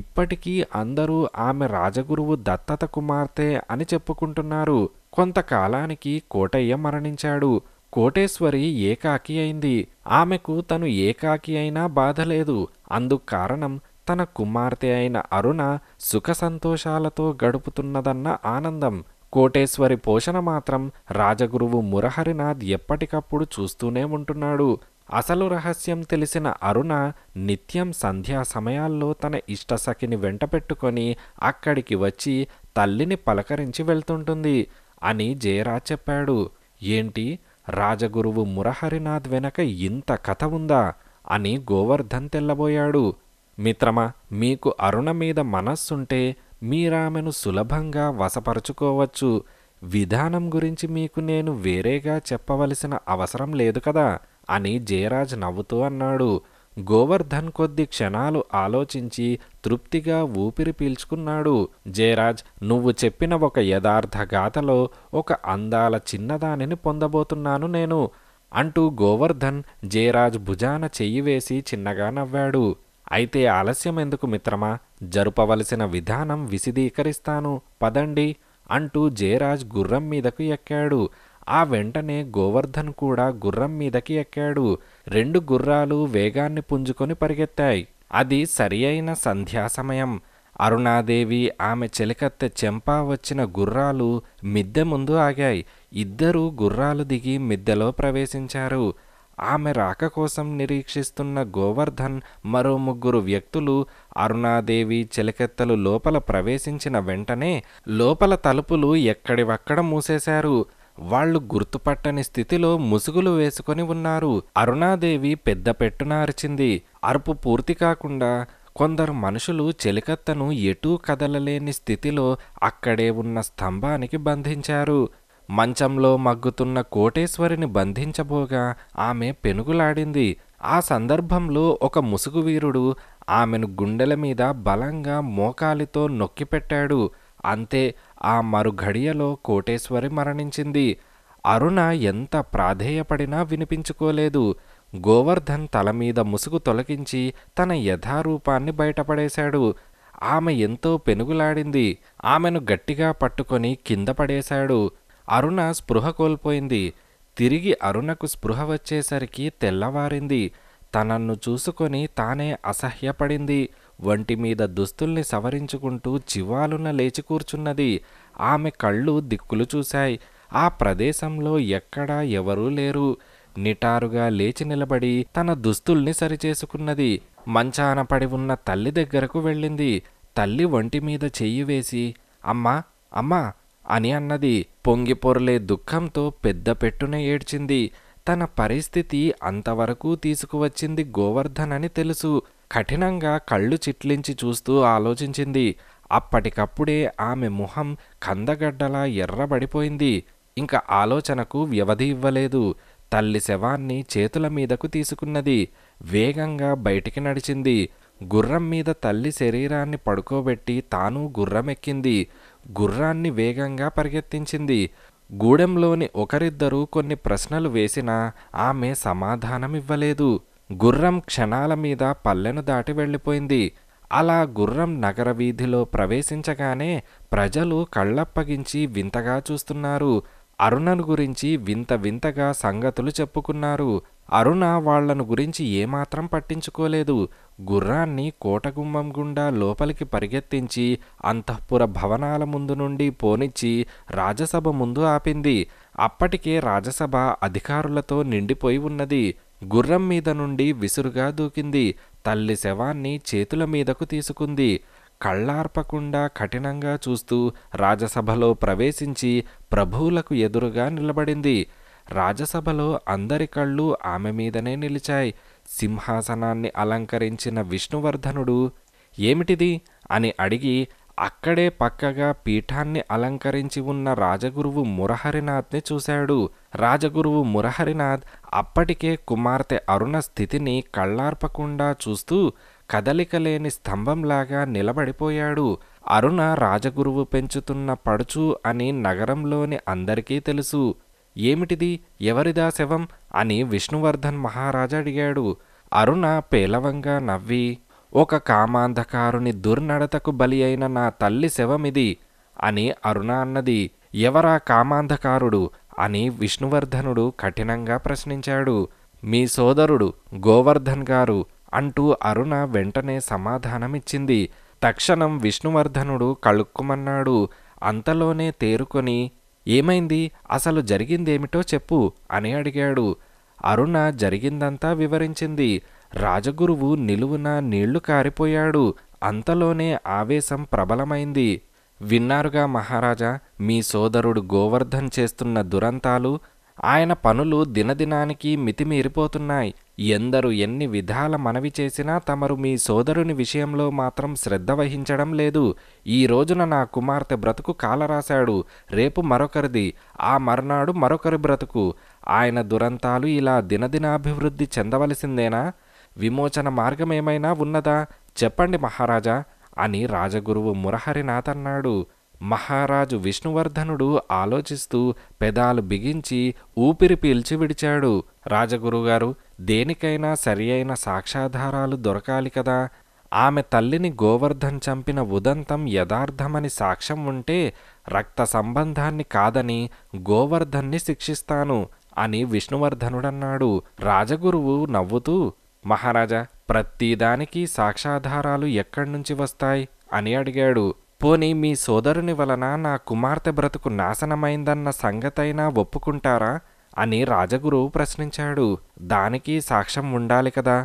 ఇప్పటికీ అందరూ ఆమె రాజగురువు దత్తత కుమార్తె అని చెప్పుకుంటున్నారు కొంతకాలానికి కోటయ్య మరణించాడు కోటేశ్వరి ఏకాకి అయింది ఆమెకు తను ఏకాకి అయినా బాధలేదు అందుకు కారణం తన కుమార్తె అయిన అరుణ సుఖ సంతోషాలతో గడుపుతున్నదన్న ఆనందం కోటేశ్వరి పోషణ మాత్రం రాజగురువు మురహరినాథ్ ఎప్పటికప్పుడు చూస్తూనే ఉంటున్నాడు అసలు రహస్యం తెలిసిన అరుణ నిత్యం సంధ్యా సమయాల్లో తన ఇష్టసఖిని వెంటపెట్టుకొని అక్కడికి వచ్చి తల్లిని పలకరించి వెళ్తుంటుంది అని జయరాజ్ చెప్పాడు ఏంటి రాజగురువు మురహరినాథ్ వెనక ఇంత కథ ఉందా అని గోవర్ధన్ తెల్లబోయాడు మిత్రమా మీకు అరుణ మీద మనస్సుంటే మీరామెను సులభంగా వశపరుచుకోవచ్చు విధానం గురించి మీకు నేను వేరేగా చెప్పవలసిన అవసరం లేదు కదా అని జయరాజ్ నవ్వుతూ అన్నాడు గోవర్ధన్ కొద్ది క్షణాలు ఆలోచించి తృప్తిగా ఊపిరి పీల్చుకున్నాడు జయరాజ్ నువ్వు చెప్పిన ఒక యథార్థ గాథలో ఒక అందాల చిన్నదానిని పొందబోతున్నాను నేను అంటూ గోవర్ధన్ జయరాజ్ భుజాన చెయ్యి వేసి చిన్నగా నవ్వాడు అయితే ఆలస్యం ఎందుకు మిత్రమా జరుపవలసిన విధానం విశదీకరిస్తాను పదండి అంటూ జయరాజ్ గుర్రం మీదకు ఎక్కాడు ఆ వెంటనే గోవర్ధన్ కూడా గుర్రం మీదకి ఎక్కాడు రెండు గుర్రాలు వేగాన్ని పుంజుకొని పరిగెత్తాయి అది సరి అయిన సంధ్యాసమయం అరుణాదేవి ఆమె చెలికత్తె చెంపా వచ్చిన గుర్రాలు మిద్దె ముందు ఆగాయి ఇద్దరూ గుర్రాలు దిగి మిద్దెలో ప్రవేశించారు ఆమె రాక కోసం నిరీక్షిస్తున్న గోవర్ధన్ మరో ముగ్గురు వ్యక్తులు అరుణాదేవి చెలికెత్తలు లోపల ప్రవేశించిన వెంటనే లోపల తలుపులు ఎక్కడివక్కడ మూసేశారు వాళ్లు గుర్తుపట్టని స్థితిలో ముసుగులు వేసుకొని ఉన్నారు అరుణాదేవి పెద్ద పెట్టునార్చింది అరుపు పూర్తి కాకుండా కొందరు మనుషులు చెలికత్తను ఎటూ కదలలేని స్థితిలో అక్కడే ఉన్న స్తంభానికి బంధించారు మంచంలో మగ్గుతున్న కోటేశ్వరిని బంధించబోగా ఆమె పెనుగులాడింది ఆ సందర్భంలో ఒక ముసుగువీరుడు ఆమెను గుండెల మీద బలంగా మోకాలితో నొక్కిపెట్టాడు అంతే ఆ మరుఘడియలో కోటేశ్వరి మరణించింది అరుణ ఎంత ప్రాధేయపడినా వినిపించుకోలేదు గోవర్ధన్ తల మీద ముసుగు తొలగించి తన యథారూపాన్ని బయటపడేశాడు ఆమె ఎంతో పెనుగులాడింది ఆమెను గట్టిగా పట్టుకొని కింద పడేశాడు అరుణ స్పృహ కోల్పోయింది తిరిగి అరుణకు స్పృహ వచ్చేసరికి తెల్లవారింది తనన్ను చూసుకొని తానే అసహ్యపడింది వంటి మీద దుస్తుల్ని సవరించుకుంటూ చివాలున లేచి కూర్చున్నది ఆమె కళ్ళు దిక్కులు చూశాయి ఆ ప్రదేశంలో ఎక్కడా ఎవరూ లేరు నిటారుగా లేచి నిలబడి తన దుస్తుల్ని సరిచేసుకున్నది మంచాన పడి ఉన్న తల్లి దగ్గరకు వెళ్ళింది తల్లి ఒంటి మీద చెయ్యి వేసి అమ్మా అమ్మా అని అన్నది పొంగి పొరలే దుఃఖంతో పెద్ద పెట్టున ఏడ్చింది తన పరిస్థితి అంతవరకు తీసుకువచ్చింది గోవర్ధన్ అని తెలుసు కఠినంగా కళ్ళు చిట్లించి చూస్తూ ఆలోచించింది అప్పటికప్పుడే ఆమె ముఖం కందగడ్డలా ఎర్రబడిపోయింది ఇంకా ఆలోచనకు వ్యవధి ఇవ్వలేదు తల్లి శవాన్ని చేతుల మీదకు తీసుకున్నది వేగంగా బయటికి నడిచింది గుర్రం మీద తల్లి శరీరాన్ని పడుకోబెట్టి తాను గుర్రమెక్కింది గుర్రాన్ని వేగంగా పరిగెత్తించింది గూడెంలోని ఒకరిద్దరూ కొన్ని ప్రశ్నలు వేసినా ఆమె సమాధానమివ్వలేదు గుర్రం క్షణాల మీద పల్లెను దాటి వెళ్ళిపోయింది అలా గుర్రం నగర వీధిలో ప్రవేశించగానే ప్రజలు కళ్ళప్పగించి వింతగా చూస్తున్నారు అరుణను గురించి వింత వింతగా సంగతులు చెప్పుకున్నారు అరుణ వాళ్లను గురించి ఏమాత్రం పట్టించుకోలేదు గుర్రాన్ని కోటగుమ్మం గుండా లోపలికి పరిగెత్తించి అంతఃపుర భవనాల ముందు నుండి పోనిచ్చి రాజసభ ముందు ఆపింది అప్పటికే రాజసభ అధికారులతో నిండిపోయి ఉన్నది గుర్రం మీద నుండి విసురుగా దూకింది తల్లి శవాన్ని చేతుల మీదకు తీసుకుంది కళ్ళార్పకుండా కఠినంగా చూస్తూ రాజసభలో ప్రవేశించి ప్రభువులకు ఎదురుగా నిలబడింది రాజసభలో అందరి కళ్ళు ఆమె మీదనే నిలిచాయి సింహాసనాన్ని అలంకరించిన విష్ణువర్ధనుడు ఏమిటిది అని అడిగి అక్కడే పక్కగా పీఠాన్ని అలంకరించి ఉన్న రాజగురువు మురహరినాథ్ని చూశాడు రాజగురువు మురహరినాథ్ అప్పటికే కుమార్తె అరుణ స్థితిని కళ్ళార్పకుండా చూస్తూ కదలికలేని స్తంభంలాగా నిలబడిపోయాడు అరుణ రాజగురువు పెంచుతున్న పడుచు అని నగరంలోని అందరికీ తెలుసు ఏమిటిది ఎవరిదా శవం అని విష్ణువర్ధన్ మహారాజా అడిగాడు అరుణ పేలవంగా నవ్వి ఒక కామాంధకారుని దుర్నడతకు బలి అయిన నా తల్లి శవమిది అని అరుణ అన్నది ఎవరా కామాంధకారుడు అని విష్ణువర్ధనుడు కఠినంగా ప్రశ్నించాడు మీ సోదరుడు గోవర్ధన్ గారు అంటూ అరుణ వెంటనే సమాధానమిచ్చింది తక్షణం విష్ణువర్ధనుడు కళుక్కుమన్నాడు అంతలోనే తేరుకొని ఏమైంది అసలు జరిగిందేమిటో చెప్పు అని అడిగాడు అరుణ జరిగిందంతా వివరించింది రాజగురువు నిలువున నీళ్లు కారిపోయాడు అంతలోనే ఆవేశం ప్రబలమైంది విన్నారుగా మహారాజా మీ సోదరుడు గోవర్ధన్ చేస్తున్న దురంతాలు ఆయన పనులు దినదినానికి మితిమీరిపోతున్నాయి ఎందరు ఎన్ని విధాల మనవి చేసినా తమరు మీ సోదరుని విషయంలో మాత్రం శ్రద్ధ వహించడం లేదు ఈ రోజున నా కుమార్తె బ్రతుకు కాలరాశాడు రేపు మరొకరిది ఆ మర్నాడు మరొకరి బ్రతుకు ఆయన దురంతాలు ఇలా దినదినాభివృద్ధి చెందవలసిందేనా విమోచన మార్గం ఏమైనా ఉన్నదా చెప్పండి మహారాజా అని రాజగురువు మురహరినాథ్ అన్నాడు మహారాజు విష్ణువర్ధనుడు ఆలోచిస్తూ పెదాలు బిగించి ఊపిరి పీల్చి విడిచాడు రాజగురుగారు దేనికైనా సరి అయిన సాక్ష్యాధారాలు దొరకాలి కదా ఆమె తల్లిని గోవర్ధన్ చంపిన ఉదంతం యథార్థమని సాక్ష్యం ఉంటే రక్త సంబంధాన్ని కాదని గోవర్ధన్ని శిక్షిస్తాను అని విష్ణువర్ధనుడన్నాడు రాజగురువు నవ్వుతూ మహారాజా ప్రతిదానికి సాక్షాధారాలు ఎక్కడ్నుంచి వస్తాయి అని అడిగాడు పోనీ మీ సోదరుని వలన నా కుమార్తె బ్రతుకు నాశనమైందన్న సంగతైనా ఒప్పుకుంటారా అని రాజగురువు ప్రశ్నించాడు దానికి సాక్ష్యం ఉండాలి కదా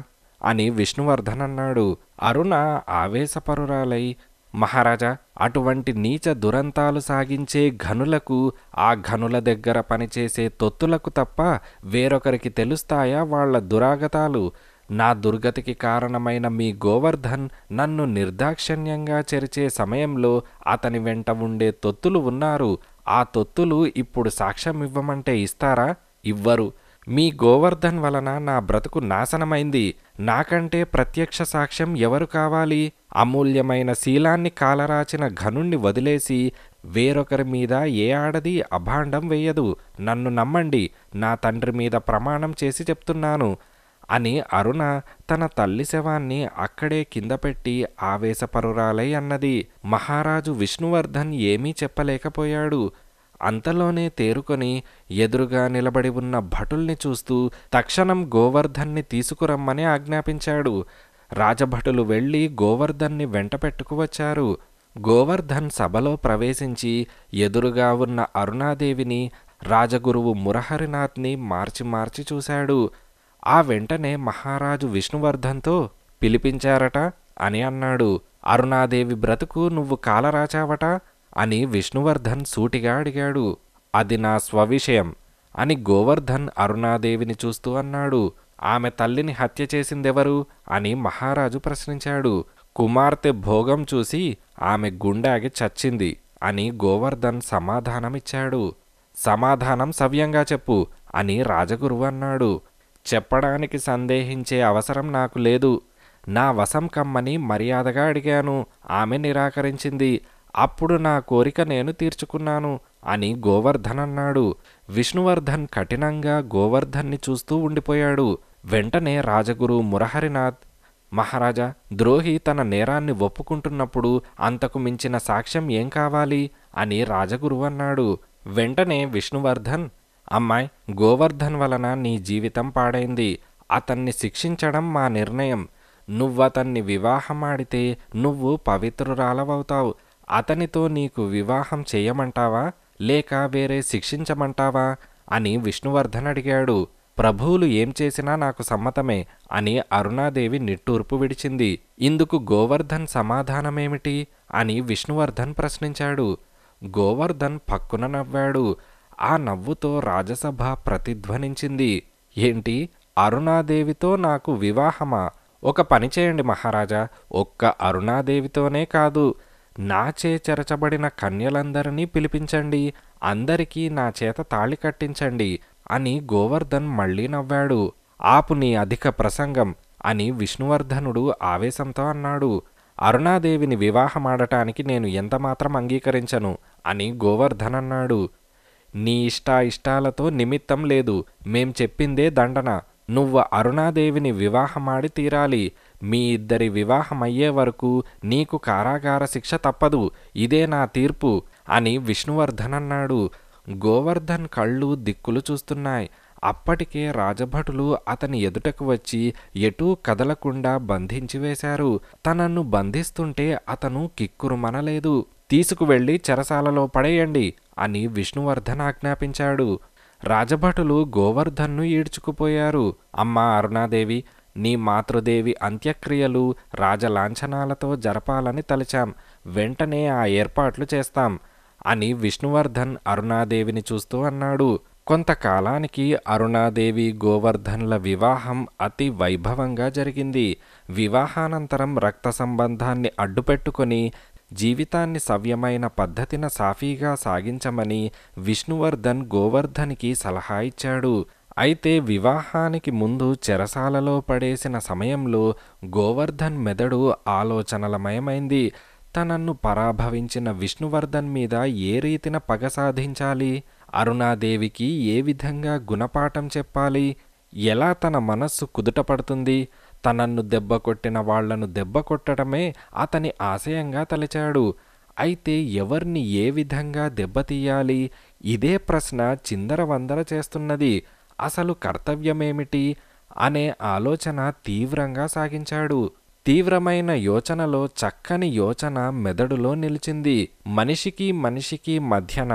అని విష్ణువర్ధన్ అన్నాడు అరుణ ఆవేశపరురాలై మహారాజా అటువంటి నీచ దురంతాలు సాగించే ఘనులకు ఆ ఘనుల దగ్గర పనిచేసే తొత్తులకు తప్ప వేరొకరికి తెలుస్తాయా వాళ్ల దురాగతాలు నా దుర్గతికి కారణమైన మీ గోవర్ధన్ నన్ను నిర్దాక్షణ్యంగా చెరిచే సమయంలో అతని వెంట ఉండే తొత్తులు ఉన్నారు ఆ తొత్తులు ఇప్పుడు సాక్ష్యం ఇవ్వమంటే ఇస్తారా ఇవ్వరు మీ గోవర్ధన్ వలన నా బ్రతుకు నాశనమైంది నాకంటే ప్రత్యక్ష సాక్ష్యం ఎవరు కావాలి అమూల్యమైన శీలాన్ని కాలరాచిన ఘనుణ్ణి వదిలేసి వేరొకరి మీద ఏ ఆడది అభాండం వేయదు నన్ను నమ్మండి నా తండ్రి మీద ప్రమాణం చేసి చెప్తున్నాను అని అరుణ తన తల్లి శవాన్ని అక్కడే కింద పెట్టి ఆవేశపరురాలై అన్నది మహారాజు విష్ణువర్ధన్ ఏమీ చెప్పలేకపోయాడు అంతలోనే తేరుకొని ఎదురుగా నిలబడి ఉన్న భటుల్ని చూస్తూ తక్షణం గోవర్ధన్ని తీసుకురమ్మని ఆజ్ఞాపించాడు రాజభటులు వెళ్ళి గోవర్ధన్ని వెంట పెట్టుకువచ్చారు గోవర్ధన్ సభలో ప్రవేశించి ఎదురుగా ఉన్న అరుణాదేవిని రాజగురువు మురహరినాథ్ని మార్చి మార్చి చూశాడు ఆ వెంటనే మహారాజు విష్ణువర్ధన్తో పిలిపించారట అని అన్నాడు అరుణాదేవి బ్రతుకు నువ్వు కాలరాచావట అని విష్ణువర్ధన్ సూటిగా అడిగాడు అది నా స్వవిషయం అని గోవర్ధన్ అరుణాదేవిని చూస్తూ అన్నాడు ఆమె తల్లిని హత్య చేసిందెవరు అని మహారాజు ప్రశ్నించాడు కుమార్తె భోగం చూసి ఆమె గుండాగి చచ్చింది అని గోవర్ధన్ సమాధానమిచ్చాడు సమాధానం సవ్యంగా చెప్పు అని రాజగురువు అన్నాడు చెప్పడానికి సందేహించే అవసరం నాకు లేదు నా వశం కమ్మని మర్యాదగా అడిగాను ఆమె నిరాకరించింది అప్పుడు నా కోరిక నేను తీర్చుకున్నాను అని గోవర్ధన్ అన్నాడు విష్ణువర్ధన్ కఠినంగా గోవర్ధన్ని చూస్తూ ఉండిపోయాడు వెంటనే రాజగురు మురహరినాథ్ మహారాజా ద్రోహి తన నేరాన్ని ఒప్పుకుంటున్నప్పుడు అంతకు మించిన సాక్ష్యం ఏం కావాలి అని రాజగురు అన్నాడు వెంటనే విష్ణువర్ధన్ అమ్మాయి గోవర్ధన్ వలన నీ జీవితం పాడైంది అతన్ని శిక్షించడం మా నిర్ణయం నువ్వతన్ని వివాహమాడితే నువ్వు పవిత్రురాలవవుతావు అతనితో నీకు వివాహం చేయమంటావా లేక వేరే శిక్షించమంటావా అని విష్ణువర్ధన్ అడిగాడు ప్రభువులు ఏం చేసినా నాకు సమ్మతమే అని అరుణాదేవి నిట్టూర్పు విడిచింది ఇందుకు గోవర్ధన్ సమాధానమేమిటి అని విష్ణువర్ధన్ ప్రశ్నించాడు గోవర్ధన్ పక్కున నవ్వాడు ఆ నవ్వుతో రాజసభ ప్రతిధ్వనించింది ఏంటి అరుణాదేవితో నాకు వివాహమా ఒక పని చేయండి మహారాజా ఒక్క అరుణాదేవితోనే కాదు నాచే చెరచబడిన కన్యలందరినీ పిలిపించండి అందరికీ నా చేత తాళి కట్టించండి అని గోవర్ధన్ మళ్ళీ నవ్వాడు ఆపు నీ అధిక ప్రసంగం అని విష్ణువర్ధనుడు ఆవేశంతో అన్నాడు అరుణాదేవిని వివాహమాడటానికి నేను ఎంతమాత్రం అంగీకరించను అని గోవర్ధన్ అన్నాడు నీ ఇష్టాయిష్టాలతో నిమిత్తం లేదు మేం చెప్పిందే దండన నువ్వు అరుణాదేవిని వివాహమాడి తీరాలి మీ ఇద్దరి వివాహమయ్యే వరకు నీకు కారాగార శిక్ష తప్పదు ఇదే నా తీర్పు అని విష్ణువర్ధన్ అన్నాడు గోవర్ధన్ కళ్ళు దిక్కులు చూస్తున్నాయి అప్పటికే రాజభటులు అతని ఎదుటకు వచ్చి ఎటూ కదలకుండా బంధించివేశారు తనన్ను తనను బంధిస్తుంటే అతను కిక్కురుమనలేదు తీసుకువెళ్ళి చెరసాలలో పడేయండి అని విష్ణువర్ధన్ ఆజ్ఞాపించాడు రాజభటులు గోవర్ధన్ను ఈడ్చుకుపోయారు అమ్మ అరుణాదేవి నీ మాతృదేవి అంత్యక్రియలు రాజలాంఛనాలతో జరపాలని తలిచాం వెంటనే ఆ ఏర్పాట్లు చేస్తాం అని విష్ణువర్ధన్ అరుణాదేవిని చూస్తూ అన్నాడు కొంతకాలానికి అరుణాదేవి గోవర్ధన్ల వివాహం అతి వైభవంగా జరిగింది వివాహానంతరం రక్త సంబంధాన్ని అడ్డుపెట్టుకుని జీవితాన్ని సవ్యమైన పద్ధతిన సాఫీగా సాగించమని విష్ణువర్ధన్ గోవర్ధన్కి సలహా ఇచ్చాడు అయితే వివాహానికి ముందు చెరసాలలో పడేసిన సమయంలో గోవర్ధన్ మెదడు ఆలోచనలమయమైంది తనన్ను పరాభవించిన విష్ణువర్ధన్ మీద ఏ రీతిన పగ సాధించాలి అరుణాదేవికి ఏ విధంగా గుణపాఠం చెప్పాలి ఎలా తన మనస్సు కుదుటపడుతుంది తనన్ను దెబ్బ కొట్టిన వాళ్లను దెబ్బ కొట్టడమే అతని ఆశయంగా తలచాడు అయితే ఎవర్ని ఏ విధంగా దెబ్బతీయాలి ఇదే ప్రశ్న చిందరవందర చేస్తున్నది అసలు కర్తవ్యమేమిటి అనే ఆలోచన తీవ్రంగా సాగించాడు తీవ్రమైన యోచనలో చక్కని యోచన మెదడులో నిలిచింది మనిషికి మనిషికి మధ్యన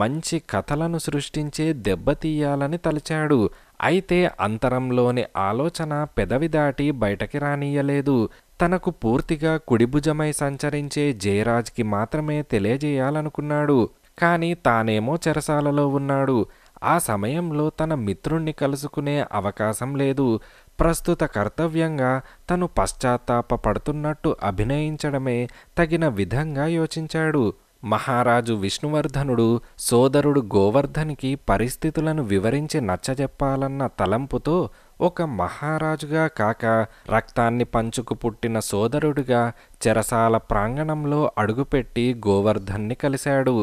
మంచి కథలను సృష్టించే దెబ్బతీయాలని తలిచాడు అయితే అంతరంలోని ఆలోచన పెదవి దాటి బయటకి రానియలేదు తనకు పూర్తిగా కుడిభుజమై సంచరించే జయరాజ్కి మాత్రమే తెలియజేయాలనుకున్నాడు కానీ తానేమో చెరసాలలో ఉన్నాడు ఆ సమయంలో తన మిత్రుణ్ణి కలుసుకునే అవకాశం లేదు ప్రస్తుత కర్తవ్యంగా తను పశ్చాత్తాపడుతున్నట్టు అభినయించడమే తగిన విధంగా యోచించాడు మహారాజు విష్ణువర్ధనుడు సోదరుడు గోవర్ధనికి పరిస్థితులను వివరించి నచ్చజెప్పాలన్న తలంపుతో ఒక మహారాజుగా కాక రక్తాన్ని పంచుకు పుట్టిన సోదరుడిగా చెరసాల ప్రాంగణంలో అడుగుపెట్టి గోవర్ధన్ని కలిశాడు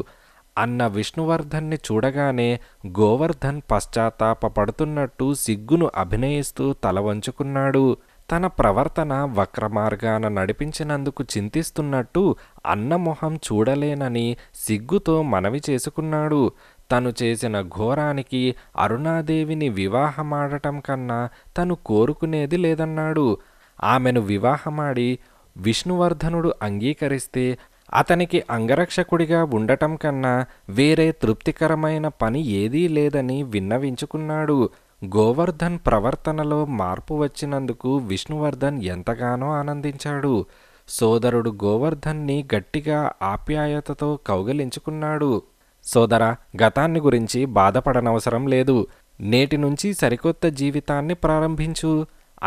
అన్న విష్ణువర్ధన్ని చూడగానే గోవర్ధన్ పశ్చాత్తాపడుతున్నట్టు సిగ్గును అభినయిస్తూ తల వంచుకున్నాడు తన ప్రవర్తన వక్రమార్గాన నడిపించినందుకు చింతిస్తున్నట్టు అన్నమొహం చూడలేనని సిగ్గుతో మనవి చేసుకున్నాడు తను చేసిన ఘోరానికి అరుణాదేవిని వివాహమాడటం కన్నా తను కోరుకునేది లేదన్నాడు ఆమెను వివాహమాడి విష్ణువర్ధనుడు అంగీకరిస్తే అతనికి అంగరక్షకుడిగా ఉండటం కన్నా వేరే తృప్తికరమైన పని ఏదీ లేదని విన్నవించుకున్నాడు గోవర్ధన్ ప్రవర్తనలో మార్పు వచ్చినందుకు విష్ణువర్ధన్ ఎంతగానో ఆనందించాడు సోదరుడు గోవర్ధన్ని గట్టిగా ఆప్యాయతతో కౌగలించుకున్నాడు సోదర గతాన్ని గురించి బాధపడనవసరం లేదు నేటి నుంచి సరికొత్త జీవితాన్ని ప్రారంభించు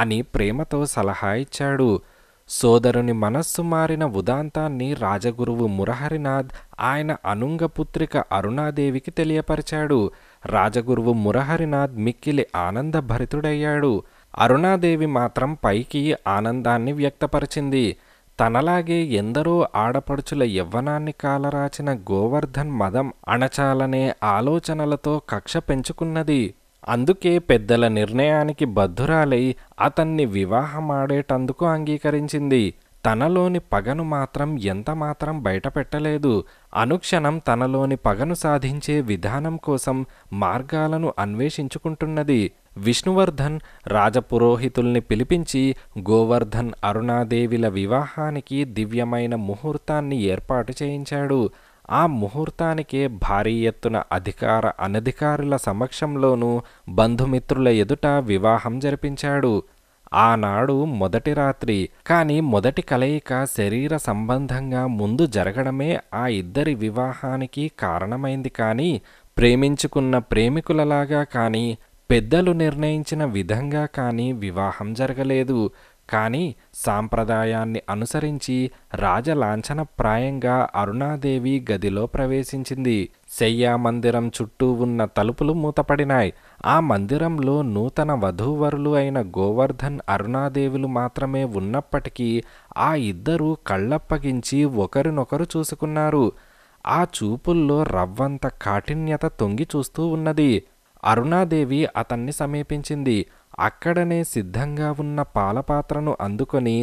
అని ప్రేమతో సలహా ఇచ్చాడు సోదరుని మనస్సు మారిన ఉదాంతాన్ని రాజగురువు మురహరినాథ్ ఆయన అనుంగపుత్రిక అరుణాదేవికి తెలియపరిచాడు రాజగురువు మురహరినాథ్ మిక్కిలి ఆనందభరితుడయ్యాడు అరుణాదేవి మాత్రం పైకి ఆనందాన్ని వ్యక్తపరిచింది తనలాగే ఎందరో ఆడపడుచుల యవ్వనాన్ని కాలరాచిన గోవర్ధన్ మదం అణచాలనే ఆలోచనలతో కక్ష పెంచుకున్నది అందుకే పెద్దల నిర్ణయానికి బద్ధురాలై అతన్ని వివాహమాడేటందుకు అంగీకరించింది తనలోని పగను మాత్రం ఎంత మాత్రం బయటపెట్టలేదు అనుక్షణం తనలోని పగను సాధించే విధానం కోసం మార్గాలను అన్వేషించుకుంటున్నది విష్ణువర్ధన్ రాజపురోహితుల్ని పిలిపించి గోవర్ధన్ అరుణాదేవిల వివాహానికి దివ్యమైన ముహూర్తాన్ని ఏర్పాటు చేయించాడు ఆ ముహూర్తానికే భారీ ఎత్తున అధికార అనధికారుల సమక్షంలోనూ బంధుమిత్రుల ఎదుట వివాహం జరిపించాడు ఆనాడు మొదటి రాత్రి కాని మొదటి కలయిక శరీర సంబంధంగా ముందు జరగడమే ఆ ఇద్దరి వివాహానికి కారణమైంది కానీ ప్రేమించుకున్న ప్రేమికులలాగా కానీ పెద్దలు నిర్ణయించిన విధంగా కానీ వివాహం జరగలేదు కానీ సాంప్రదాయాన్ని అనుసరించి లాంఛనప్రాయంగా అరుణాదేవి గదిలో ప్రవేశించింది శయ్యా మందిరం చుట్టూ ఉన్న తలుపులు మూతపడినాయి ఆ మందిరంలో నూతన వధూవరులు అయిన గోవర్ధన్ అరుణాదేవులు మాత్రమే ఉన్నప్పటికీ ఆ ఇద్దరూ కళ్ళప్పగించి ఒకరినొకరు చూసుకున్నారు ఆ చూపుల్లో రవ్వంత కాఠిన్యత తొంగి చూస్తూ ఉన్నది అరుణాదేవి అతన్ని సమీపించింది అక్కడనే సిద్ధంగా ఉన్న పాలపాత్రను అందుకొని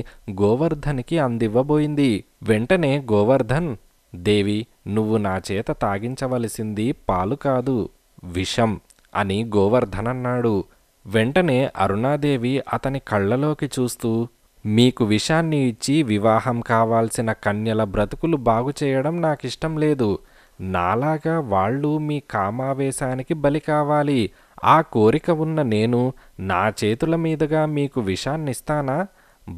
గోవర్ధన్కి అందివ్వబోయింది వెంటనే గోవర్ధన్ దేవి నువ్వు నా చేత తాగించవలసింది పాలు కాదు విషం అని గోవర్ధన్ అన్నాడు వెంటనే అరుణాదేవి అతని కళ్ళలోకి చూస్తూ మీకు విషాన్ని ఇచ్చి వివాహం కావాల్సిన కన్యల బ్రతుకులు బాగు చేయడం నాకిష్టం లేదు నాలాగా వాళ్ళు మీ కామావేశానికి బలి కావాలి ఆ కోరిక ఉన్న నేను నా చేతుల మీదుగా మీకు విషాన్నిస్తానా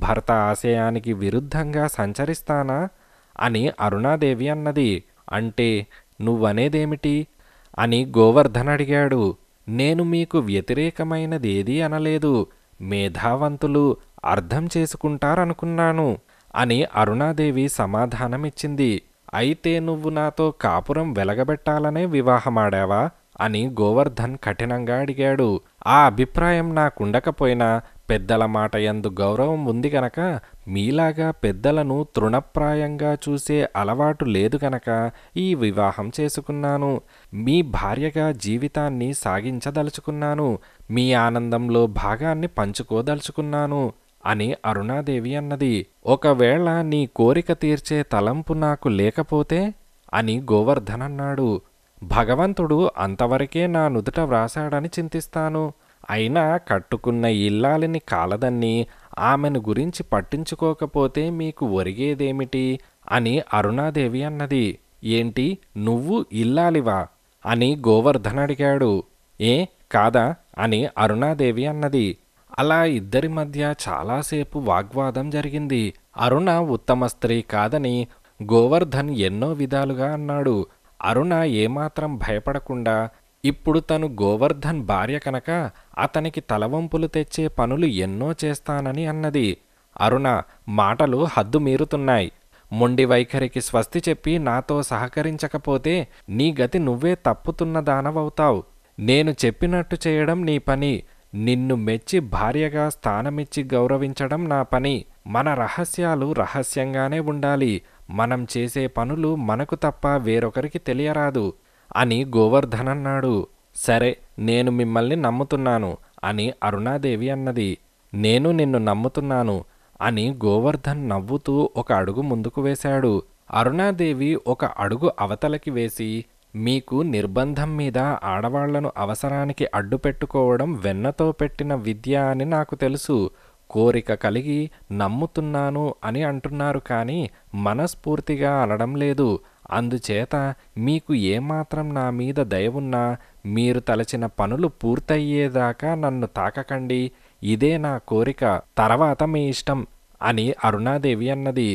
భర్త ఆశయానికి విరుద్ధంగా సంచరిస్తానా అని అరుణాదేవి అన్నది అంటే నువ్వనేదేమిటి అని గోవర్ధన్ అడిగాడు నేను మీకు వ్యతిరేకమైనదేదీ అనలేదు మేధావంతులు అర్థం చేసుకుంటారనుకున్నాను అని అరుణాదేవి సమాధానమిచ్చింది అయితే నువ్వు నాతో కాపురం వెలగబెట్టాలనే వివాహమాడావా అని గోవర్ధన్ కఠినంగా అడిగాడు ఆ అభిప్రాయం నాకుండకపోయినా పెద్దల మాట ఎందు గౌరవం ఉంది గనక మీలాగా పెద్దలను తృణప్రాయంగా చూసే అలవాటు లేదు గనక ఈ వివాహం చేసుకున్నాను మీ భార్యగా జీవితాన్ని సాగించదలుచుకున్నాను మీ ఆనందంలో భాగాన్ని పంచుకోదలుచుకున్నాను అని అరుణాదేవి అన్నది ఒకవేళ నీ కోరిక తీర్చే తలంపు నాకు లేకపోతే అని గోవర్ధన్ అన్నాడు భగవంతుడు అంతవరకే నా నుదుట వ్రాశాడని చింతిస్తాను అయినా కట్టుకున్న ఇల్లాలిని కాలదన్ని ఆమెను గురించి పట్టించుకోకపోతే మీకు ఒరిగేదేమిటి అని అరుణాదేవి అన్నది ఏంటి నువ్వు ఇల్లాలివా అని గోవర్ధన్ అడిగాడు ఏ కాదా అని అరుణాదేవి అన్నది అలా ఇద్దరి మధ్య చాలాసేపు వాగ్వాదం జరిగింది అరుణ ఉత్తమ స్త్రీ కాదని గోవర్ధన్ ఎన్నో విధాలుగా అన్నాడు అరుణ ఏమాత్రం భయపడకుండా ఇప్పుడు తను గోవర్ధన్ భార్య కనుక అతనికి తలవంపులు తెచ్చే పనులు ఎన్నో చేస్తానని అన్నది అరుణ మాటలు హద్దు మీరుతున్నాయి మొండి వైఖరికి స్వస్తి చెప్పి నాతో సహకరించకపోతే నీ గతి నువ్వే తప్పుతున్న దానవవుతావు నేను చెప్పినట్టు చేయడం నీ పని నిన్ను మెచ్చి భార్యగా స్థానమిచ్చి గౌరవించడం నా పని మన రహస్యాలు రహస్యంగానే ఉండాలి మనం చేసే పనులు మనకు తప్ప వేరొకరికి తెలియరాదు అని గోవర్ధనన్నాడు సరే నేను మిమ్మల్ని నమ్ముతున్నాను అని అరుణాదేవి అన్నది నేను నిన్ను నమ్ముతున్నాను అని గోవర్ధన్ నవ్వుతూ ఒక అడుగు ముందుకు వేశాడు అరుణాదేవి ఒక అడుగు అవతలకి వేసి మీకు నిర్బంధం మీద ఆడవాళ్లను అవసరానికి అడ్డుపెట్టుకోవడం వెన్నతో పెట్టిన విద్య అని నాకు తెలుసు కోరిక కలిగి నమ్ముతున్నాను అని అంటున్నారు కానీ మనస్ఫూర్తిగా అనడం లేదు అందుచేత మీకు ఏమాత్రం నా మీద దయవున్నా మీరు తలచిన పనులు పూర్తయ్యేదాకా నన్ను తాకకండి ఇదే నా కోరిక తర్వాత మీ ఇష్టం అని అరుణాదేవి అన్నది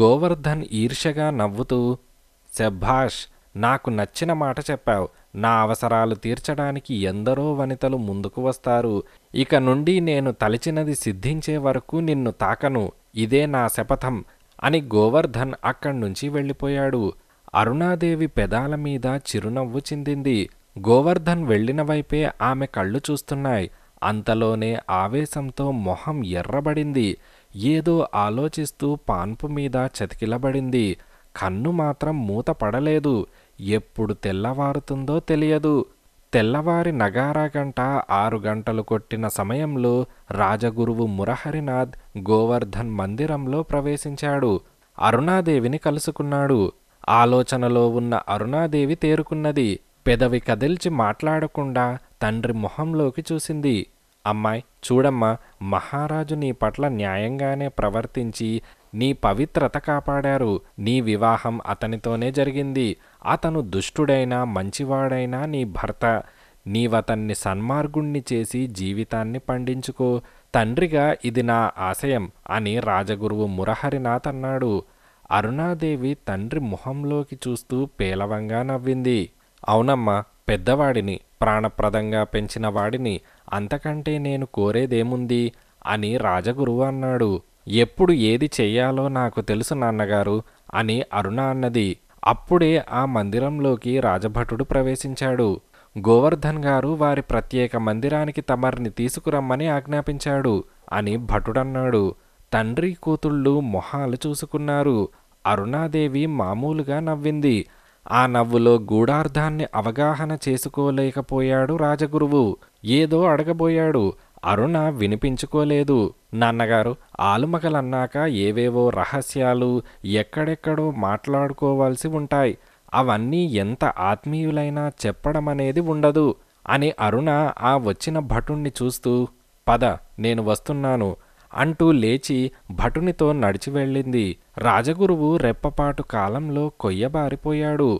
గోవర్ధన్ ఈర్షగా నవ్వుతూ శభాష్ నాకు నచ్చిన మాట చెప్పావు నా అవసరాలు తీర్చడానికి ఎందరో వనితలు ముందుకు వస్తారు ఇక నుండి నేను తలిచినది సిద్ధించే వరకు నిన్ను తాకను ఇదే నా శపథం అని గోవర్ధన్ అక్కడ్నుంచి వెళ్ళిపోయాడు అరుణాదేవి పెదాల మీద చిరునవ్వు చెందింది గోవర్ధన్ వెళ్లిన వైపే ఆమె కళ్ళు చూస్తున్నాయి అంతలోనే ఆవేశంతో మొహం ఎర్రబడింది ఏదో ఆలోచిస్తూ పాన్పు మీద చతికిలబడింది కన్ను మాత్రం మూతపడలేదు పడలేదు ఎప్పుడు తెల్లవారుతుందో తెలియదు తెల్లవారి నగారా గంట ఆరు గంటలు కొట్టిన సమయంలో రాజగురువు మురహరినాథ్ గోవర్ధన్ మందిరంలో ప్రవేశించాడు అరుణాదేవిని కలుసుకున్నాడు ఆలోచనలో ఉన్న అరుణాదేవి తేరుకున్నది పెదవి కదిల్చి మాట్లాడకుండా తండ్రి మొహంలోకి చూసింది అమ్మాయి చూడమ్మా మహారాజు నీ పట్ల న్యాయంగానే ప్రవర్తించి నీ పవిత్రత కాపాడారు నీ వివాహం అతనితోనే జరిగింది అతను దుష్టుడైనా మంచివాడైనా నీ భర్త నీవతన్ని సన్మార్గుణ్ణి చేసి జీవితాన్ని పండించుకో తండ్రిగా ఇది నా ఆశయం అని రాజగురువు మురహరినాథ్ అన్నాడు అరుణాదేవి తండ్రి ముఖంలోకి చూస్తూ పేలవంగా నవ్వింది అవునమ్మా పెద్దవాడిని ప్రాణప్రదంగా పెంచిన వాడిని అంతకంటే నేను కోరేదేముంది అని రాజగురువు అన్నాడు ఎప్పుడు ఏది చెయ్యాలో నాకు తెలుసు నాన్నగారు అని అరుణ అన్నది అప్పుడే ఆ మందిరంలోకి రాజభటుడు ప్రవేశించాడు గోవర్ధన్ గారు వారి ప్రత్యేక మందిరానికి తమరిని తీసుకురమ్మని ఆజ్ఞాపించాడు అని భటుడన్నాడు తండ్రి కూతుళ్ళు మొహాలు చూసుకున్నారు అరుణాదేవి మామూలుగా నవ్వింది ఆ నవ్వులో గూఢార్థాన్ని అవగాహన చేసుకోలేకపోయాడు రాజగురువు ఏదో అడగబోయాడు అరుణ వినిపించుకోలేదు నాన్నగారు ఆలుమగలన్నాక ఏవేవో రహస్యాలు ఎక్కడెక్కడో మాట్లాడుకోవాల్సి ఉంటాయి అవన్నీ ఎంత ఆత్మీయులైనా చెప్పడం అనేది ఉండదు అని అరుణ ఆ వచ్చిన భటుణ్ణి చూస్తూ పద నేను వస్తున్నాను అంటూ లేచి భటునితో నడిచి వెళ్ళింది రాజగురువు రెప్పపాటు కాలంలో కొయ్యబారిపోయాడు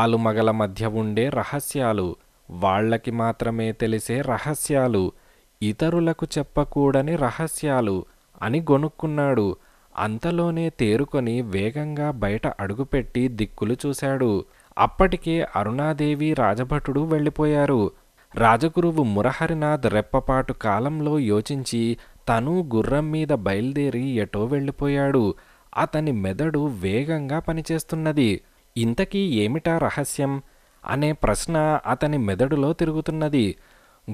ఆలుమగల మధ్య ఉండే రహస్యాలు వాళ్లకి మాత్రమే తెలిసే రహస్యాలు ఇతరులకు చెప్పకూడని రహస్యాలు అని గొనుక్కున్నాడు అంతలోనే తేరుకొని వేగంగా బయట అడుగుపెట్టి దిక్కులు చూశాడు అప్పటికే అరుణాదేవి రాజభటుడు వెళ్ళిపోయారు రాజగురువు మురహరినాథ్ రెప్పపాటు కాలంలో యోచించి తను గుర్రం మీద బయలుదేరి ఎటో వెళ్ళిపోయాడు అతని మెదడు వేగంగా పనిచేస్తున్నది ఇంతకీ ఏమిటా రహస్యం అనే ప్రశ్న అతని మెదడులో తిరుగుతున్నది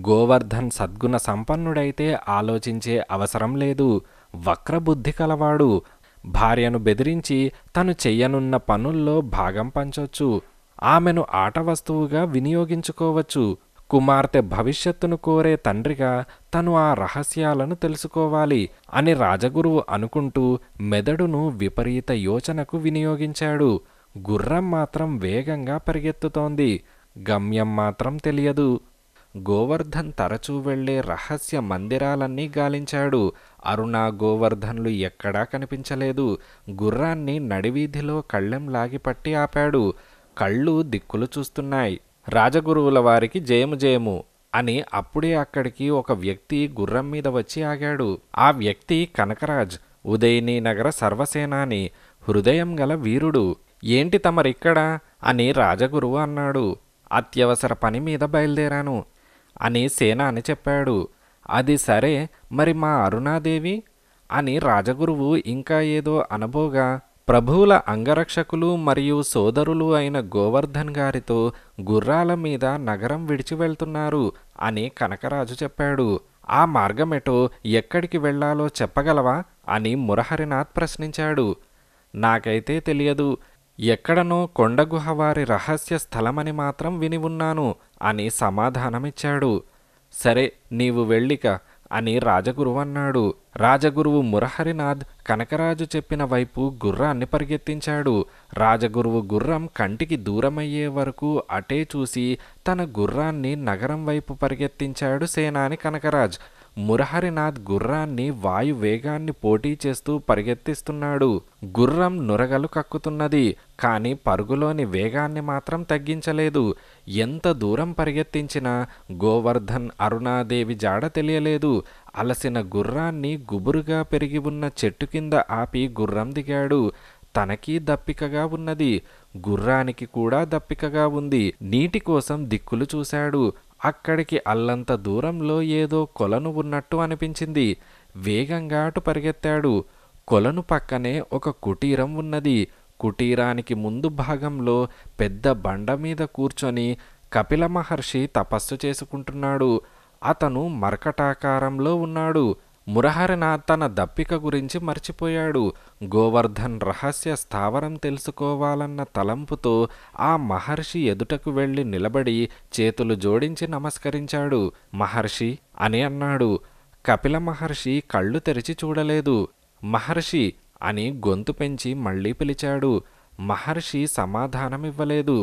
గోవర్ధన్ సద్గుణ సంపన్నుడైతే ఆలోచించే అవసరం లేదు వక్రబుద్ధి కలవాడు భార్యను బెదిరించి తను చెయ్యనున్న పనుల్లో భాగం పంచొచ్చు ఆమెను ఆట వస్తువుగా వినియోగించుకోవచ్చు కుమార్తె భవిష్యత్తును కోరే తండ్రిగా తను ఆ రహస్యాలను తెలుసుకోవాలి అని రాజగురువు అనుకుంటూ మెదడును విపరీత యోచనకు వినియోగించాడు గుర్రం మాత్రం వేగంగా పరిగెత్తుతోంది గమ్యం మాత్రం తెలియదు గోవర్ధన్ తరచూ వెళ్లే రహస్య మందిరాలన్నీ గాలించాడు అరుణ గోవర్ధన్లు ఎక్కడా కనిపించలేదు గుర్రాన్ని నడివీధిలో కళ్ళెం లాగిపట్టి ఆపాడు కళ్ళు దిక్కులు చూస్తున్నాయి రాజగురువుల వారికి జయము జయము అని అప్పుడే అక్కడికి ఒక వ్యక్తి గుర్రం మీద వచ్చి ఆగాడు ఆ వ్యక్తి కనకరాజ్ ఉదయని నగర సర్వసేనాని హృదయం గల వీరుడు ఏంటి తమరిక్కడ అని రాజగురువు అన్నాడు అత్యవసర పని మీద బయలుదేరాను అని సేన అని చెప్పాడు అది సరే మరి మా అరుణాదేవి అని రాజగురువు ఇంకా ఏదో అనబోగా ప్రభువుల అంగరక్షకులు మరియు సోదరులు అయిన గోవర్ధన్ గారితో గుర్రాల మీద నగరం విడిచి వెళ్తున్నారు అని కనకరాజు చెప్పాడు ఆ మార్గమెటో ఎక్కడికి వెళ్లాలో చెప్పగలవా అని మురహరినాథ్ ప్రశ్నించాడు నాకైతే తెలియదు ఎక్కడనో కొండగుహవారి రహస్య స్థలమని మాత్రం విని ఉన్నాను అని సమాధానమిచ్చాడు సరే నీవు వెళ్ళిక అని రాజగురువన్నాడు రాజగురువు మురహరినాథ్ కనకరాజు చెప్పిన వైపు గుర్రాన్ని పరిగెత్తించాడు రాజగురువు గుర్రం కంటికి దూరమయ్యే వరకు అటే చూసి తన గుర్రాన్ని నగరం వైపు పరిగెత్తించాడు సేనాని కనకరాజ్ మురహరినాథ్ గుర్రాన్ని వాయు వేగాన్ని పోటీ చేస్తూ పరిగెత్తిస్తున్నాడు గుర్రం నురగలు కక్కుతున్నది కానీ పరుగులోని వేగాన్ని మాత్రం తగ్గించలేదు ఎంత దూరం పరిగెత్తించినా గోవర్ధన్ అరుణాదేవి జాడ తెలియలేదు అలసిన గుర్రాన్ని గుబురుగా పెరిగి ఉన్న చెట్టు కింద ఆపి గుర్రం దిగాడు తనకి దప్పికగా ఉన్నది గుర్రానికి కూడా దప్పికగా ఉంది నీటి కోసం దిక్కులు చూశాడు అక్కడికి అల్లంత దూరంలో ఏదో కొలను ఉన్నట్టు అనిపించింది వేగంగా అటు పరిగెత్తాడు కొలను పక్కనే ఒక కుటీరం ఉన్నది కుటీరానికి ముందు భాగంలో పెద్ద బండ మీద కూర్చొని కపిల మహర్షి తపస్సు చేసుకుంటున్నాడు అతను మరకటాకారంలో ఉన్నాడు మురహరినాథ్ తన దప్పిక గురించి మర్చిపోయాడు గోవర్ధన్ రహస్య స్థావరం తెలుసుకోవాలన్న తలంపుతో ఆ మహర్షి ఎదుటకు వెళ్ళి నిలబడి చేతులు జోడించి నమస్కరించాడు మహర్షి అని అన్నాడు కపిల మహర్షి కళ్ళు తెరిచి చూడలేదు మహర్షి అని గొంతు పెంచి మళ్ళీ పిలిచాడు మహర్షి సమాధానమివ్వలేదు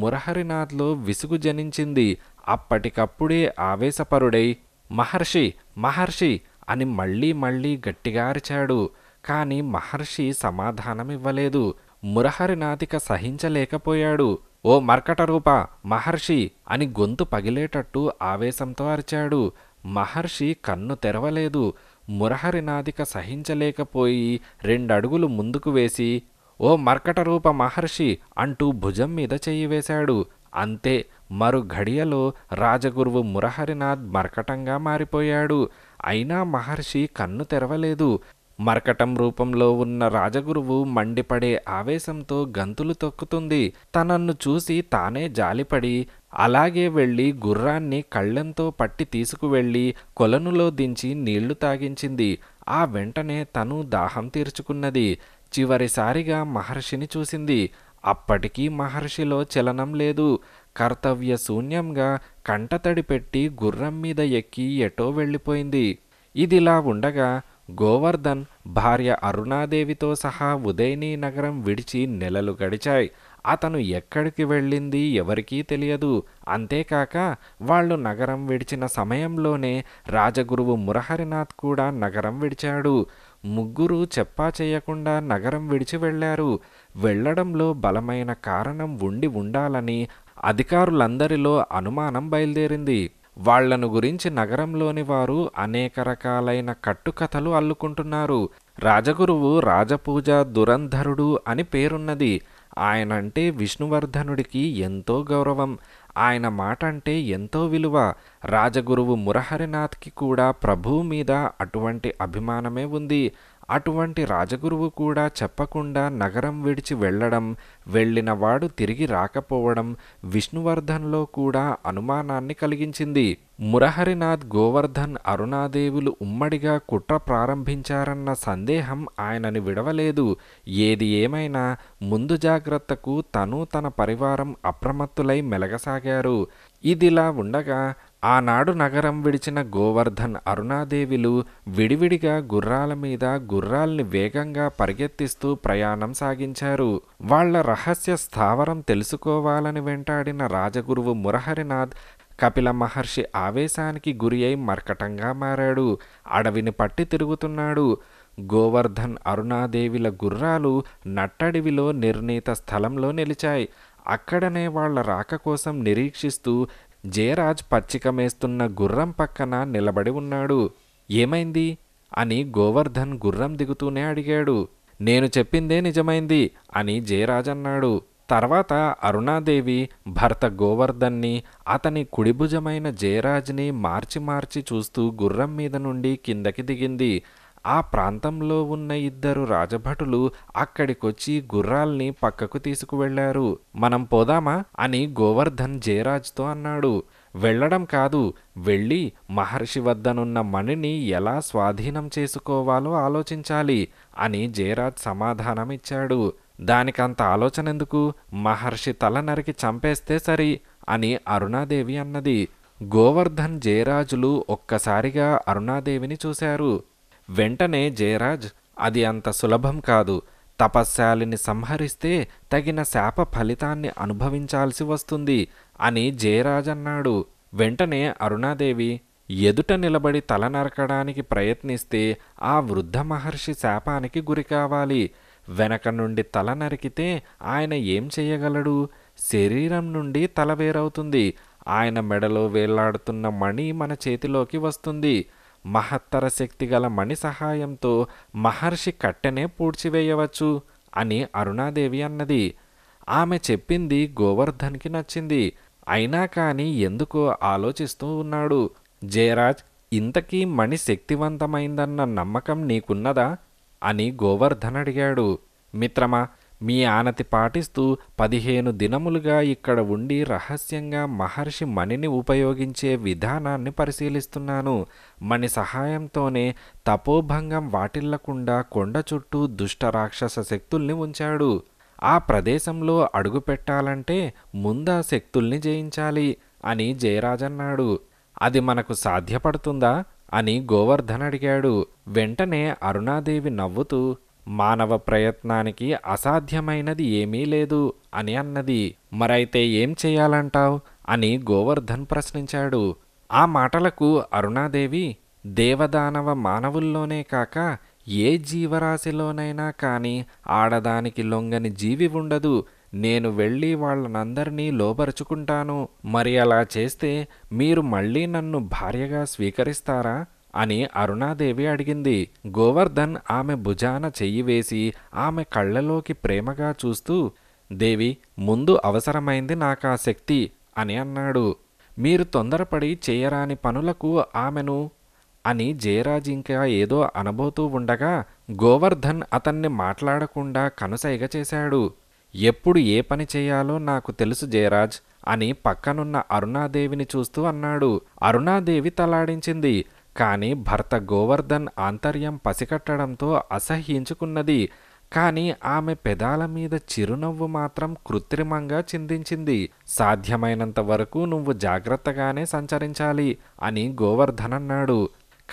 మురహరినాథ్లో విసుగు జనించింది అప్పటికప్పుడే ఆవేశపరుడై మహర్షి మహర్షి అని మళ్ళీ మళ్ళీ గట్టిగారిచాడు కాని మహర్షి సమాధానమివ్వలేదు మురహరినాథిక సహించలేకపోయాడు ఓ మర్కటరూప మహర్షి అని గొంతు పగిలేటట్టు ఆవేశంతో అరిచాడు మహర్షి కన్ను తెరవలేదు మురహరినాదిక సహించలేకపోయి రెండడుగులు ముందుకు వేసి ఓ మర్కటరూప మహర్షి అంటూ భుజం మీద చెయ్యి వేశాడు అంతే మరు ఘడియలో రాజగురువు మురహరినాథ్ మర్కటంగా మారిపోయాడు అయినా మహర్షి కన్ను తెరవలేదు మరకటం రూపంలో ఉన్న రాజగురువు మండిపడే ఆవేశంతో గంతులు తొక్కుతుంది తనన్ను చూసి తానే జాలిపడి అలాగే వెళ్ళి గుర్రాన్ని కళ్ళెంతో పట్టి తీసుకువెళ్ళి కొలనులో దించి నీళ్లు తాగించింది ఆ వెంటనే తను దాహం తీర్చుకున్నది చివరిసారిగా మహర్షిని చూసింది అప్పటికీ మహర్షిలో చలనం లేదు కర్తవ్య శూన్యంగా కంటతడి పెట్టి గుర్రం మీద ఎక్కి ఎటో వెళ్ళిపోయింది ఇదిలా ఉండగా గోవర్ధన్ భార్య అరుణాదేవితో సహా ఉదయని నగరం విడిచి నెలలు గడిచాయి అతను ఎక్కడికి వెళ్ళింది ఎవరికీ తెలియదు అంతేకాక వాళ్ళు నగరం విడిచిన సమయంలోనే రాజగురువు మురహరినాథ్ కూడా నగరం విడిచాడు ముగ్గురు చెప్పా చేయకుండా నగరం విడిచి వెళ్ళారు వెళ్లడంలో బలమైన కారణం ఉండి ఉండాలని అధికారులందరిలో అనుమానం బయలుదేరింది వాళ్లను గురించి నగరంలోని వారు అనేక రకాలైన కట్టుకథలు అల్లుకుంటున్నారు రాజగురువు రాజపూజ దురంధరుడు అని పేరున్నది ఆయనంటే విష్ణువర్ధనుడికి ఎంతో గౌరవం ఆయన మాట అంటే ఎంతో విలువ రాజగురువు మురహరినాథ్కి కూడా ప్రభువు మీద అటువంటి అభిమానమే ఉంది అటువంటి రాజగురువు కూడా చెప్పకుండా నగరం విడిచి వెళ్ళడం వెళ్ళినవాడు తిరిగి రాకపోవడం విష్ణువర్ధన్లో కూడా అనుమానాన్ని కలిగించింది మురహరినాథ్ గోవర్ధన్ అరుణాదేవులు ఉమ్మడిగా కుట్ర ప్రారంభించారన్న సందేహం ఆయనని విడవలేదు ఏది ఏమైనా ముందు జాగ్రత్తకు తను తన పరివారం అప్రమత్తులై మెలగసాగారు ఇదిలా ఉండగా ఆనాడు నగరం విడిచిన గోవర్ధన్ అరుణాదేవిలు విడివిడిగా గుర్రాల మీద గుర్రాల్ని వేగంగా పరిగెత్తిస్తూ ప్రయాణం సాగించారు వాళ్ల రహస్య స్థావరం తెలుసుకోవాలని వెంటాడిన రాజగురువు మురహరినాథ్ కపిల మహర్షి ఆవేశానికి గురి అయి మర్కటంగా మారాడు అడవిని పట్టి తిరుగుతున్నాడు గోవర్ధన్ అరుణాదేవిల గుర్రాలు నట్టడివిలో నిర్ణీత స్థలంలో నిలిచాయి అక్కడనే వాళ్ల రాక కోసం నిరీక్షిస్తూ జయరాజ్ పచ్చిక మేస్తున్న గుర్రం పక్కన నిలబడి ఉన్నాడు ఏమైంది అని గోవర్ధన్ గుర్రం దిగుతూనే అడిగాడు నేను చెప్పిందే నిజమైంది అని జయరాజ్ అన్నాడు తర్వాత అరుణాదేవి భర్త గోవర్ధన్ని అతని కుడిభుజమైన జయరాజ్ని మార్చి మార్చి చూస్తూ గుర్రం మీద నుండి కిందకి దిగింది ఆ ప్రాంతంలో ఉన్న ఇద్దరు రాజభటులు అక్కడికొచ్చి గుర్రాల్ని పక్కకు తీసుకువెళ్లారు మనం పోదామా అని గోవర్ధన్ జయరాజ్తో అన్నాడు వెళ్ళడం కాదు వెళ్ళి మహర్షి వద్దనున్న మణిని ఎలా స్వాధీనం చేసుకోవాలో ఆలోచించాలి అని జయరాజ్ సమాధానమిచ్చాడు దానికంత ఆలోచన ఎందుకు మహర్షి తల నరికి చంపేస్తే సరి అని అరుణాదేవి అన్నది గోవర్ధన్ జయరాజులు ఒక్కసారిగా అరుణాదేవిని చూశారు వెంటనే జయరాజ్ అది అంత సులభం కాదు తపశ్శాలిని సంహరిస్తే తగిన శాప ఫలితాన్ని అనుభవించాల్సి వస్తుంది అని జయరాజ్ అన్నాడు వెంటనే అరుణాదేవి ఎదుట నిలబడి తల నరకడానికి ప్రయత్నిస్తే ఆ వృద్ధ మహర్షి శాపానికి గురి కావాలి వెనక నుండి తల నరికితే ఆయన ఏం చేయగలడు శరీరం నుండి తల వేరవుతుంది ఆయన మెడలో వేలాడుతున్న మణి మన చేతిలోకి వస్తుంది మహత్తర శక్తి గల మణి సహాయంతో మహర్షి కట్టెనే పూడ్చివేయవచ్చు అని అరుణాదేవి అన్నది ఆమె చెప్పింది గోవర్ధన్కి నచ్చింది అయినా కానీ ఎందుకో ఆలోచిస్తూ ఉన్నాడు జయరాజ్ ఇంతకీ మణి శక్తివంతమైందన్న నమ్మకం నీకున్నదా అని గోవర్ధన్ అడిగాడు మిత్రమా మీ ఆనతి పాటిస్తూ పదిహేను దినములుగా ఇక్కడ ఉండి రహస్యంగా మహర్షి మణిని ఉపయోగించే విధానాన్ని పరిశీలిస్తున్నాను మణి సహాయంతోనే తపోభంగం వాటిల్లకుండా కొండ చుట్టూ దుష్ట రాక్షస శక్తుల్ని ఉంచాడు ఆ ప్రదేశంలో అడుగు పెట్టాలంటే ముందా శక్తుల్ని జయించాలి అని జయరాజన్నాడు అది మనకు సాధ్యపడుతుందా అని గోవర్ధన్ అడిగాడు వెంటనే అరుణాదేవి నవ్వుతూ మానవ ప్రయత్నానికి అసాధ్యమైనది ఏమీ లేదు అని అన్నది మరైతే ఏం చేయాలంటావు అని గోవర్ధన్ ప్రశ్నించాడు ఆ మాటలకు అరుణాదేవి దేవదానవ మానవుల్లోనే కాక ఏ జీవరాశిలోనైనా కానీ ఆడదానికి లొంగని జీవి ఉండదు నేను వెళ్ళి వాళ్ళనందరినీ లోపరుచుకుంటాను మరి అలా చేస్తే మీరు మళ్ళీ నన్ను భార్యగా స్వీకరిస్తారా అని అరుణాదేవి అడిగింది గోవర్ధన్ ఆమె భుజాన చెయ్యి వేసి ఆమె కళ్ళలోకి ప్రేమగా చూస్తూ దేవి ముందు అవసరమైంది నాకా శక్తి అని అన్నాడు మీరు తొందరపడి చేయరాని పనులకు ఆమెను అని జయరాజ్ ఇంకా ఏదో అనబోతూ ఉండగా గోవర్ధన్ అతన్ని మాట్లాడకుండా కనుసైగ చేశాడు ఎప్పుడు ఏ పని చేయాలో నాకు తెలుసు జయరాజ్ అని పక్కనున్న అరుణాదేవిని చూస్తూ అన్నాడు అరుణాదేవి తలాడించింది కానీ భర్త గోవర్ధన్ ఆంతర్యం పసికట్టడంతో అసహ్యించుకున్నది కాని ఆమె పెదాల మీద చిరునవ్వు మాత్రం కృత్రిమంగా చిందించింది సాధ్యమైనంత వరకు నువ్వు జాగ్రత్తగానే సంచరించాలి అని గోవర్ధన్ అన్నాడు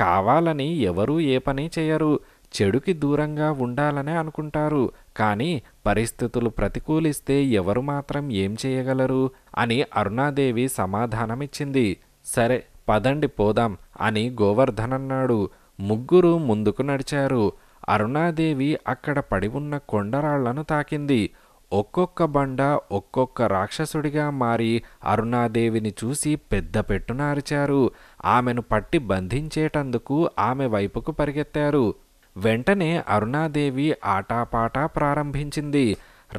కావాలని ఎవరూ ఏ పని చేయరు చెడుకి దూరంగా ఉండాలనే అనుకుంటారు కానీ పరిస్థితులు ప్రతికూలిస్తే ఎవరు మాత్రం ఏం చేయగలరు అని అరుణాదేవి సమాధానమిచ్చింది సరే పదండి పోదాం అని గోవర్ధనన్నాడు ముగ్గురు ముందుకు నడిచారు అరుణాదేవి అక్కడ పడి ఉన్న కొండరాళ్లను తాకింది ఒక్కొక్క బండ ఒక్కొక్క రాక్షసుడిగా మారి అరుణాదేవిని చూసి పెద్ద పెట్టునారిచారు ఆమెను పట్టి బంధించేటందుకు ఆమె వైపుకు పరిగెత్తారు వెంటనే అరుణాదేవి ఆటాపాటా ప్రారంభించింది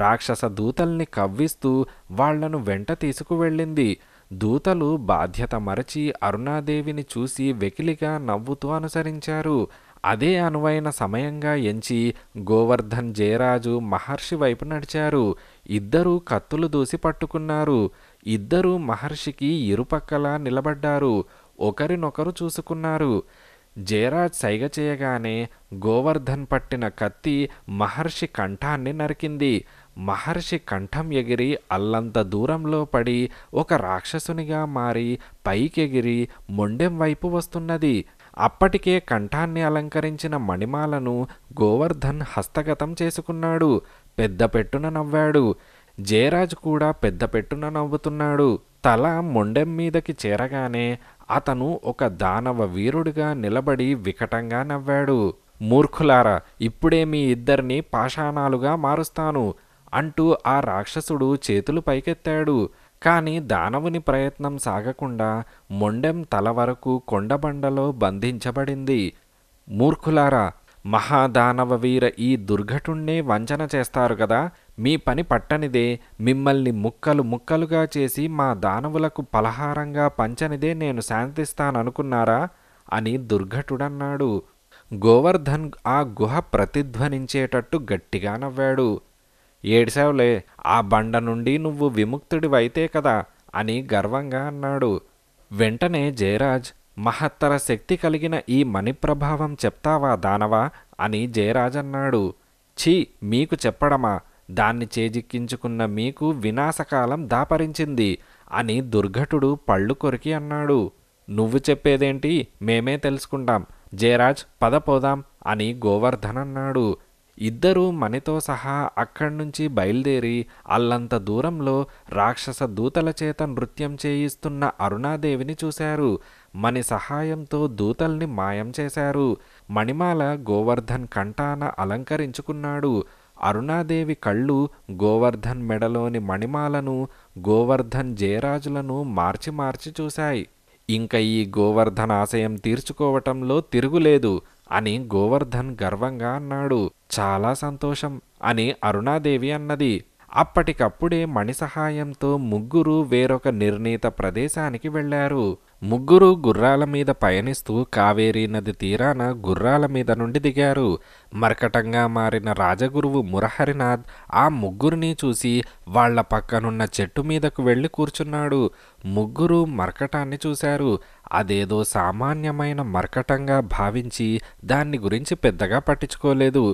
రాక్షస దూతల్ని కవ్విస్తూ వాళ్లను వెంట తీసుకువెళ్ళింది దూతలు బాధ్యత మరచి అరుణాదేవిని చూసి వెకిలిగా నవ్వుతూ అనుసరించారు అదే అనువైన సమయంగా ఎంచి గోవర్ధన్ జయరాజు మహర్షి వైపు నడిచారు ఇద్దరూ కత్తులు దూసి పట్టుకున్నారు ఇద్దరూ మహర్షికి ఇరుపక్కలా నిలబడ్డారు ఒకరినొకరు చూసుకున్నారు జయరాజ్ సైగ చేయగానే గోవర్ధన్ పట్టిన కత్తి మహర్షి కంఠాన్ని నరికింది మహర్షి కంఠం ఎగిరి అల్లంత దూరంలో పడి ఒక రాక్షసునిగా మారి పైకెగిరి మొండెం వైపు వస్తున్నది అప్పటికే కంఠాన్ని అలంకరించిన మణిమాలను గోవర్ధన్ హస్తగతం చేసుకున్నాడు పెద్ద పెట్టున నవ్వాడు జయరాజు కూడా పెద్ద పెట్టున నవ్వుతున్నాడు తల మొండెం మీదకి చేరగానే అతను ఒక దానవ వీరుడిగా నిలబడి వికటంగా నవ్వాడు మూర్ఖులారా ఇప్పుడే మీ ఇద్దరిని పాషాణాలుగా మారుస్తాను అంటూ ఆ రాక్షసుడు చేతులు పైకెత్తాడు కాని దానవుని ప్రయత్నం సాగకుండా మొండెం తల వరకు కొండబండలో బంధించబడింది మూర్ఖులారా మహాదానవ వీర ఈ దుర్ఘటుణ్ణే వంచన చేస్తారు కదా మీ పని పట్టనిదే మిమ్మల్ని ముక్కలు ముక్కలుగా చేసి మా దానవులకు పలహారంగా పంచనిదే నేను శాంతిస్తాననుకున్నారా అని దుర్ఘటుడన్నాడు గోవర్ధన్ ఆ గుహ ప్రతిధ్వనించేటట్టు గట్టిగా నవ్వాడు ఏడిసావులే ఆ బండ నుండి నువ్వు విముక్తుడివైతే కదా అని గర్వంగా అన్నాడు వెంటనే జయరాజ్ మహత్తర శక్తి కలిగిన ఈ మణిప్రభావం చెప్తావా దానవా అని జయరాజ్ అన్నాడు ఛీ మీకు చెప్పడమా దాన్ని చేజిక్కించుకున్న మీకు వినాశకాలం దాపరించింది అని దుర్ఘటుడు పళ్ళు కొరికి అన్నాడు నువ్వు చెప్పేదేంటి మేమే తెలుసుకుంటాం జయరాజ్ పదపోదాం అని గోవర్ధన్ అన్నాడు ఇద్దరూ మణితో సహా అక్కడి నుంచి బయలుదేరి అల్లంత దూరంలో రాక్షస దూతల చేత నృత్యం చేయిస్తున్న అరుణాదేవిని చూశారు మణి సహాయంతో దూతల్ని మాయం చేశారు మణిమాల గోవర్ధన్ కంఠాన అలంకరించుకున్నాడు అరుణాదేవి కళ్ళు గోవర్ధన్ మెడలోని మణిమాలను గోవర్ధన్ జయరాజులను మార్చి మార్చి చూశాయి ఇంక ఈ ఆశయం తీర్చుకోవటంలో తిరుగులేదు అని గోవర్ధన్ గర్వంగా అన్నాడు చాలా సంతోషం అని అరుణాదేవి అన్నది అప్పటికప్పుడే మణి సహాయంతో ముగ్గురు వేరొక నిర్ణీత ప్రదేశానికి వెళ్లారు ముగ్గురు గుర్రాల మీద పయనిస్తూ కావేరీ నది తీరాన గుర్రాల మీద నుండి దిగారు మర్కటంగా మారిన రాజగురువు మురహరినాథ్ ఆ ముగ్గురిని చూసి వాళ్ల పక్కనున్న చెట్టు మీదకు వెళ్ళి కూర్చున్నాడు ముగ్గురు మరకటాన్ని చూశారు అదేదో సామాన్యమైన మరకటంగా భావించి దాన్ని గురించి పెద్దగా పట్టించుకోలేదు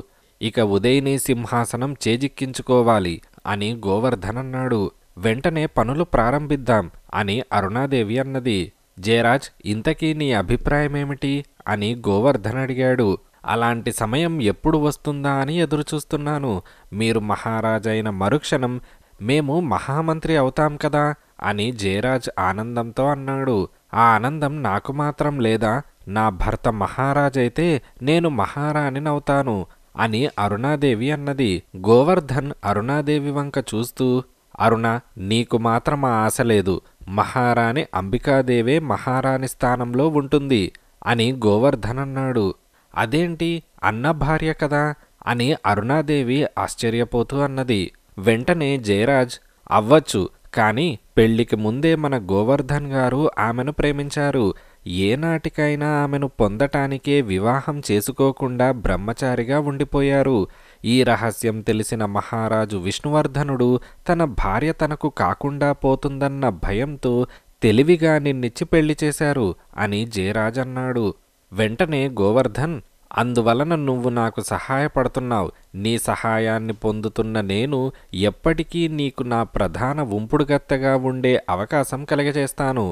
ఇక ఉదయని సింహాసనం చేజిక్కించుకోవాలి అని గోవర్ధన్ అన్నాడు వెంటనే పనులు ప్రారంభిద్దాం అని అరుణాదేవి అన్నది జయరాజ్ ఇంతకీ నీ అభిప్రాయమేమిటి అని గోవర్ధన్ అడిగాడు అలాంటి సమయం ఎప్పుడు వస్తుందా అని ఎదురుచూస్తున్నాను మీరు మహారాజైన మరుక్షణం మేము మహామంత్రి అవుతాం కదా అని జయరాజ్ ఆనందంతో అన్నాడు ఆ ఆనందం నాకు మాత్రం లేదా నా భర్త మహారాజైతే నేను మహారాణినవుతాను అని అరుణాదేవి అన్నది గోవర్ధన్ అరుణాదేవి వంక చూస్తూ అరుణ నీకు మాత్రం ఆశ లేదు మహారాణి అంబికాదేవే మహారాణి స్థానంలో ఉంటుంది అని గోవర్ధన్ అన్నాడు అదేంటి అన్న భార్య కదా అని అరుణాదేవి ఆశ్చర్యపోతూ అన్నది వెంటనే జయరాజ్ అవ్వచ్చు కానీ పెళ్లికి ముందే మన గోవర్ధన్ గారు ఆమెను ప్రేమించారు ఏనాటికైనా ఆమెను పొందటానికే వివాహం చేసుకోకుండా బ్రహ్మచారిగా ఉండిపోయారు ఈ రహస్యం తెలిసిన మహారాజు విష్ణువర్ధనుడు తన భార్య తనకు కాకుండా పోతుందన్న భయంతో తెలివిగా నిన్నిచ్చి పెళ్లి చేశారు అని జయరాజన్నాడు వెంటనే గోవర్ధన్ అందువలన నువ్వు నాకు సహాయపడుతున్నావు నీ సహాయాన్ని పొందుతున్న నేను ఎప్పటికీ నీకు నా ప్రధాన ఉంపుడుగత్తగా ఉండే అవకాశం కలిగజేస్తాను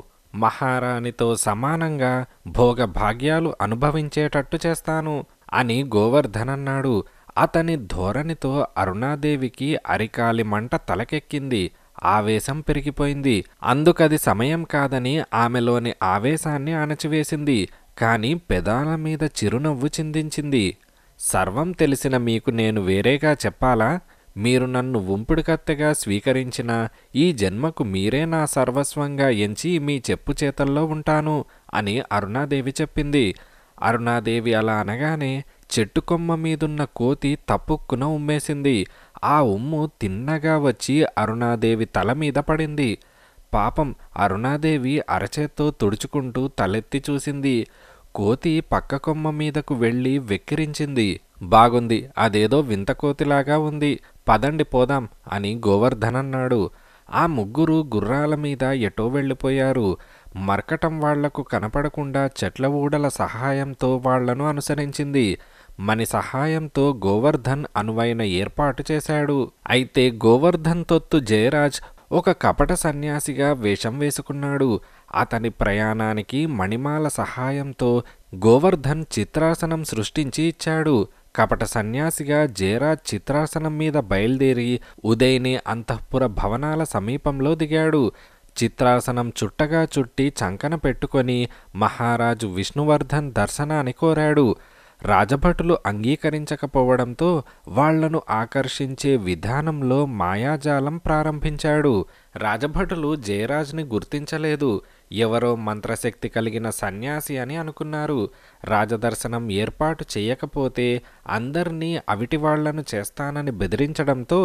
మహారాణితో సమానంగా భోగభాగ్యాలు అనుభవించేటట్టు చేస్తాను అని గోవర్ధనన్నాడు అతని ధోరణితో అరుణాదేవికి అరికాలి మంట తలకెక్కింది ఆవేశం పెరిగిపోయింది అందుకది సమయం కాదని ఆమెలోని ఆవేశాన్ని అణచివేసింది కాని పెదాల మీద చిరునవ్వు చిందించింది సర్వం తెలిసిన మీకు నేను వేరేగా చెప్పాలా మీరు నన్ను ఉంపుడుకత్తెగా స్వీకరించిన ఈ జన్మకు మీరే నా సర్వస్వంగా ఎంచి మీ చెప్పు చేతల్లో ఉంటాను అని అరుణాదేవి చెప్పింది అరుణాదేవి అలా అనగానే చెట్టు కొమ్మ మీదున్న కోతి తప్పుక్కున ఉమ్మేసింది ఆ ఉమ్ము తిన్నగా వచ్చి అరుణాదేవి తల మీద పడింది పాపం అరుణాదేవి అరచేత్తో తుడుచుకుంటూ తలెత్తి చూసింది కోతి పక్క కొమ్మ మీదకు వెళ్ళి వెక్కిరించింది బాగుంది అదేదో వింత కోతిలాగా ఉంది పదండి పోదాం అని గోవర్ధన్ అన్నాడు ఆ ముగ్గురు గుర్రాల మీద ఎటో వెళ్ళిపోయారు మర్కటం వాళ్లకు కనపడకుండా చెట్ల ఊడల సహాయంతో వాళ్లను అనుసరించింది మని సహాయంతో గోవర్ధన్ అనువైన ఏర్పాటు చేశాడు అయితే గోవర్ధన్ తొత్తు జయరాజ్ ఒక కపట సన్యాసిగా వేషం వేసుకున్నాడు అతని ప్రయాణానికి మణిమాల సహాయంతో గోవర్ధన్ చిత్రాసనం సృష్టించి ఇచ్చాడు కపట సన్యాసిగా జేరా చిత్రాసనం మీద బయలుదేరి ఉదయని అంతఃపుర భవనాల సమీపంలో దిగాడు చిత్రాసనం చుట్టగా చుట్టి చంకన పెట్టుకొని మహారాజు విష్ణువర్ధన్ దర్శనాన్ని కోరాడు రాజభటులు అంగీకరించకపోవడంతో వాళ్లను ఆకర్షించే విధానంలో మాయాజాలం ప్రారంభించాడు రాజభటులు జయరాజ్ని గుర్తించలేదు ఎవరో మంత్రశక్తి కలిగిన సన్యాసి అని అనుకున్నారు రాజదర్శనం ఏర్పాటు చేయకపోతే అందరినీ అవిటివాళ్లను చేస్తానని బెదిరించడంతో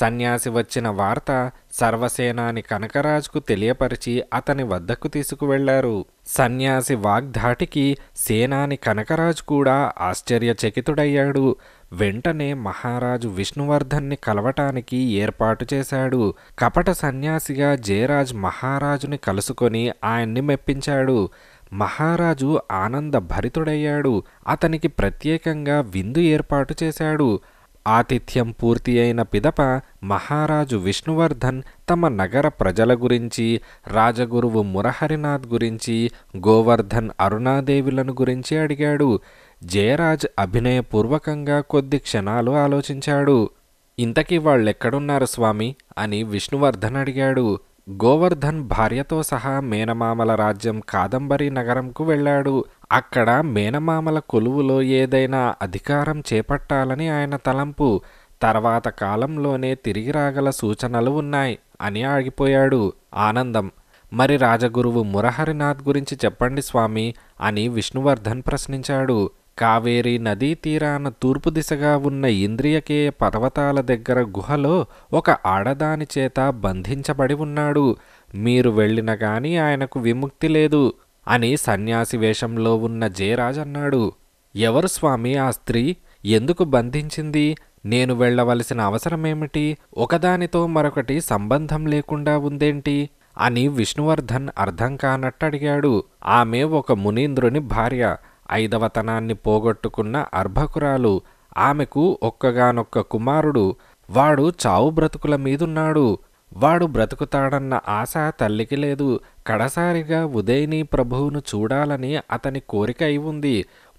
సన్యాసి వచ్చిన వార్త సర్వసేనాని కనకరాజుకు తెలియపరిచి అతని వద్దకు తీసుకువెళ్లారు సన్యాసి వాగ్ధాటికి సేనాని కనకరాజు కూడా ఆశ్చర్యచకితుడయ్యాడు వెంటనే మహారాజు విష్ణువర్ధన్ని కలవటానికి ఏర్పాటు చేశాడు కపట సన్యాసిగా జయరాజ్ మహారాజుని కలుసుకొని ఆయన్ని మెప్పించాడు మహారాజు ఆనంద భరితుడయ్యాడు అతనికి ప్రత్యేకంగా విందు ఏర్పాటు చేశాడు ఆతిథ్యం పూర్తి అయిన పిదప మహారాజు విష్ణువర్ధన్ తమ నగర ప్రజల గురించి రాజగురువు మురహరినాథ్ గురించి గోవర్ధన్ అరుణాదేవిలను గురించి అడిగాడు జయరాజ్ అభినయపూర్వకంగా కొద్ది క్షణాలు ఆలోచించాడు ఇంతకీ వాళ్ళెక్కడున్నారు స్వామి అని విష్ణువర్ధన్ అడిగాడు గోవర్ధన్ భార్యతో సహా మేనమామల రాజ్యం కాదంబరి నగరంకు వెళ్ళాడు అక్కడ మేనమామల కొలువులో ఏదైనా అధికారం చేపట్టాలని ఆయన తలంపు తర్వాత కాలంలోనే తిరిగి రాగల సూచనలు ఉన్నాయి అని ఆగిపోయాడు ఆనందం మరి రాజగురువు మురహరినాథ్ గురించి చెప్పండి స్వామి అని విష్ణువర్ధన్ ప్రశ్నించాడు కావేరీ నదీ తీరాన తూర్పు దిశగా ఉన్న ఇంద్రియకేయ పర్వతాల దగ్గర గుహలో ఒక ఆడదాని చేత బంధించబడి ఉన్నాడు మీరు వెళ్ళిన గాని ఆయనకు విముక్తి లేదు అని సన్యాసి వేషంలో ఉన్న జయరాజ్ అన్నాడు ఎవరు స్వామి ఆ స్త్రీ ఎందుకు బంధించింది నేను వెళ్ళవలసిన అవసరమేమిటి ఒకదానితో మరొకటి సంబంధం లేకుండా ఉందేంటి అని విష్ణువర్ధన్ అర్థం కానట్టడిగాడు ఆమె ఒక మునీంద్రుని భార్య ఐదవతనాన్ని పోగొట్టుకున్న అర్భకురాలు ఆమెకు ఒక్కగానొక్క కుమారుడు వాడు చావు బ్రతుకుల మీదున్నాడు వాడు బ్రతుకుతాడన్న ఆశ తల్లికి లేదు కడసారిగా ఉదయని ప్రభువును చూడాలని అతని కోరిక అయి ఉంది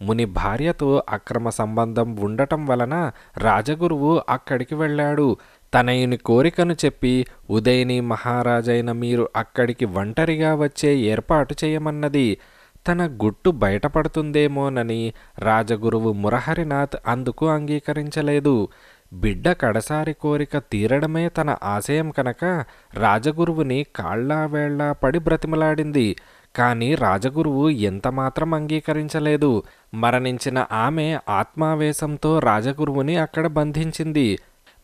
ముని భార్యతో అక్రమ సంబంధం ఉండటం వలన రాజగురువు అక్కడికి వెళ్ళాడు తనయుని కోరికను చెప్పి ఉదయని మహారాజైన మీరు అక్కడికి ఒంటరిగా వచ్చే ఏర్పాటు చేయమన్నది తన గుట్టు బయటపడుతుందేమోనని రాజగురువు మురహరినాథ్ అందుకు అంగీకరించలేదు బిడ్డ కడసారి కోరిక తీరడమే తన ఆశయం కనుక రాజగురువుని కాళ్ళా వేళ్ళా పడి బ్రతిమలాడింది కానీ రాజగురువు ఎంతమాత్రం అంగీకరించలేదు మరణించిన ఆమె ఆత్మావేశంతో రాజగురువుని అక్కడ బంధించింది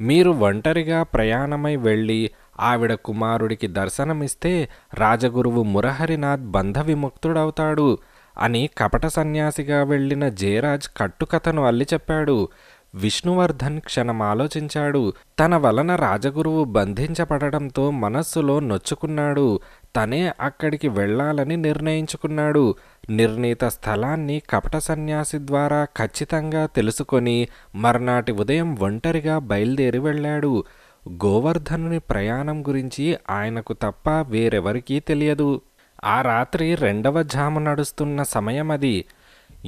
మీరు ఒంటరిగా ప్రయాణమై వెళ్ళి ఆవిడ కుమారుడికి దర్శనమిస్తే రాజగురువు మురహరినాథ్ బంధ విముక్తుడవుతాడు అని కపట సన్యాసిగా వెళ్ళిన జయరాజ్ కట్టుకథను అల్లి చెప్పాడు విష్ణువర్ధన్ క్షణం ఆలోచించాడు తన వలన రాజగురువు బంధించబడటంతో మనస్సులో నొచ్చుకున్నాడు తనే అక్కడికి వెళ్ళాలని నిర్ణయించుకున్నాడు నిర్ణీత స్థలాన్ని కపట సన్యాసి ద్వారా ఖచ్చితంగా తెలుసుకొని మర్నాటి ఉదయం ఒంటరిగా బయలుదేరి వెళ్ళాడు గోవర్ధనుని ప్రయాణం గురించి ఆయనకు తప్ప వేరెవరికీ తెలియదు ఆ రాత్రి రెండవ జాము నడుస్తున్న సమయం అది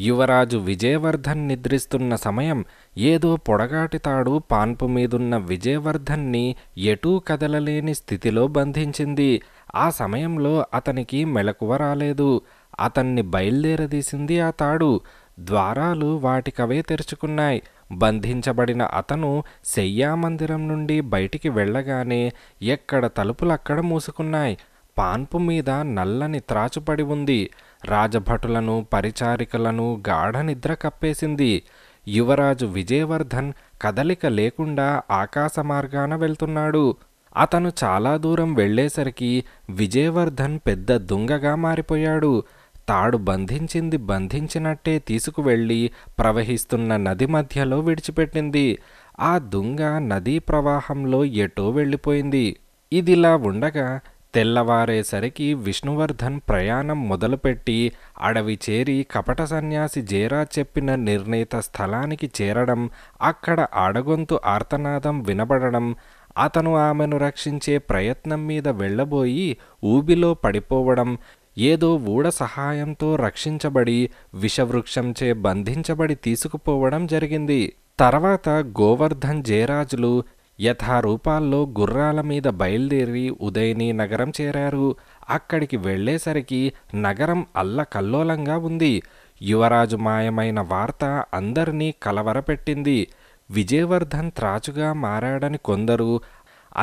యువరాజు విజయవర్ధన్ నిద్రిస్తున్న సమయం ఏదో పొడగాటి తాడు పాన్పు మీదున్న విజయవర్ధన్ని ఎటూ కదలలేని స్థితిలో బంధించింది ఆ సమయంలో అతనికి మెలకువ రాలేదు అతన్ని బయలుదేరదీసింది ఆ తాడు ద్వారాలు వాటికవే తెరుచుకున్నాయి బంధించబడిన అతను శయ్యామందిరం నుండి బయటికి వెళ్ళగానే ఎక్కడ తలుపులక్కడ మూసుకున్నాయి పాన్పు మీద నల్లని త్రాచుపడి ఉంది రాజభటులను పరిచారికలను గాఢ నిద్ర కప్పేసింది యువరాజు విజయవర్ధన్ కదలిక లేకుండా ఆకాశ మార్గాన వెళ్తున్నాడు అతను చాలా దూరం వెళ్లేసరికి విజయవర్ధన్ పెద్ద దుంగగా మారిపోయాడు తాడు బంధించింది బంధించినట్టే తీసుకువెళ్ళి ప్రవహిస్తున్న నది మధ్యలో విడిచిపెట్టింది ఆ దుంగ నదీ ప్రవాహంలో ఎటో వెళ్ళిపోయింది ఇదిలా ఉండగా తెల్లవారేసరికి విష్ణువర్ధన్ ప్రయాణం మొదలుపెట్టి అడవి చేరి కపట సన్యాసి జేరా చెప్పిన నిర్ణీత స్థలానికి చేరడం అక్కడ ఆడగొంతు ఆర్తనాదం వినబడడం అతను ఆమెను రక్షించే ప్రయత్నం మీద వెళ్ళబోయి ఊబిలో పడిపోవడం ఏదో ఊడ సహాయంతో రక్షించబడి విషవృక్షంచే బంధించబడి తీసుకుపోవడం జరిగింది తర్వాత గోవర్ధన్ జయరాజులు యథారూపాల్లో గుర్రాల మీద బయలుదేరి ఉదయని నగరం చేరారు అక్కడికి వెళ్ళేసరికి నగరం అల్లకల్లోలంగా ఉంది యువరాజు మాయమైన వార్త అందరినీ కలవరపెట్టింది విజయవర్ధన్ త్రాచుగా మారాడని కొందరు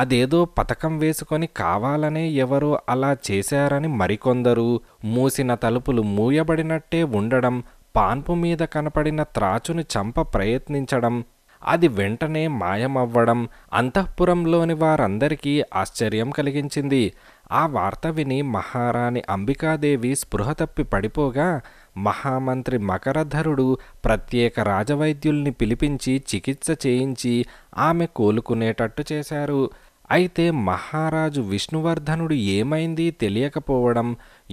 అదేదో పథకం వేసుకొని కావాలనే ఎవరు అలా చేశారని మరికొందరు మూసిన తలుపులు మూయబడినట్టే ఉండడం పాన్పు మీద కనపడిన త్రాచును చంప ప్రయత్నించడం అది వెంటనే మాయమవ్వడం అంతఃపురంలోని వారందరికీ ఆశ్చర్యం కలిగించింది ఆ వార్త విని మహారాణి అంబికాదేవి స్పృహ తప్పి పడిపోగా మహామంత్రి మకరధరుడు ప్రత్యేక రాజవైద్యుల్ని పిలిపించి చికిత్స చేయించి ఆమె కోలుకునేటట్టు చేశారు అయితే మహారాజు విష్ణువర్ధనుడు ఏమైంది తెలియకపోవడం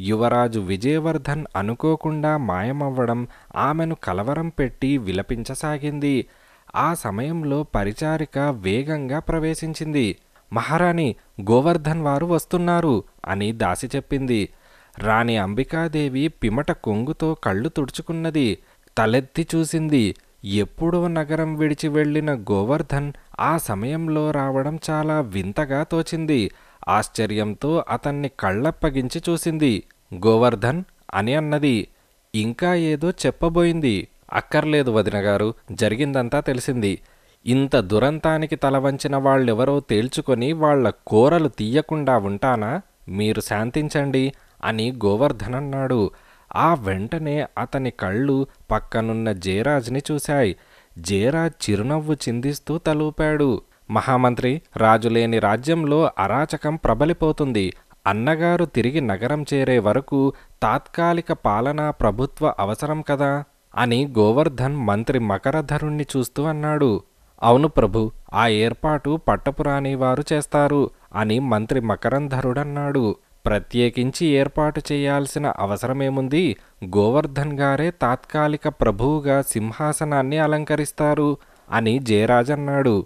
యువరాజు విజయవర్ధన్ అనుకోకుండా మాయమవ్వడం ఆమెను కలవరం పెట్టి విలపించసాగింది ఆ సమయంలో పరిచారిక వేగంగా ప్రవేశించింది మహారాణి గోవర్ధన్ వారు వస్తున్నారు అని దాసి చెప్పింది రాణి అంబికాదేవి పిమట కొంగుతో కళ్ళు తుడుచుకున్నది తలెత్తి చూసింది ఎప్పుడో నగరం విడిచి వెళ్లిన గోవర్ధన్ ఆ సమయంలో రావడం చాలా వింతగా తోచింది ఆశ్చర్యంతో అతన్ని కళ్ళప్పగించి చూసింది గోవర్ధన్ అని అన్నది ఇంకా ఏదో చెప్పబోయింది అక్కర్లేదు వదినగారు జరిగిందంతా తెలిసింది ఇంత దురంతానికి తలవంచిన వాళ్ళెవరో తేల్చుకొని వాళ్ల కోరలు తీయకుండా ఉంటానా మీరు శాంతించండి అని గోవర్ధన్ అన్నాడు ఆ వెంటనే అతని కళ్ళు పక్కనున్న జయరాజ్ని చూశాయి జయరాజ్ చిరునవ్వు చిందిస్తూ తలూపాడు మహామంత్రి రాజులేని రాజ్యంలో అరాచకం ప్రబలిపోతుంది అన్నగారు తిరిగి నగరం చేరే వరకు తాత్కాలిక పాలనా ప్రభుత్వ అవసరం కదా అని గోవర్ధన్ మంత్రి మకరధరుణ్ణి చూస్తూ అన్నాడు అవును ప్రభు ఆ ఏర్పాటు పట్టపురాణివారు వారు చేస్తారు అని మంత్రి మకరంధరుడన్నాడు ప్రత్యేకించి ఏర్పాటు చేయాల్సిన అవసరమేముంది గోవర్ధన్ గారే తాత్కాలిక ప్రభువుగా సింహాసనాన్ని అలంకరిస్తారు అని జయరాజన్నాడు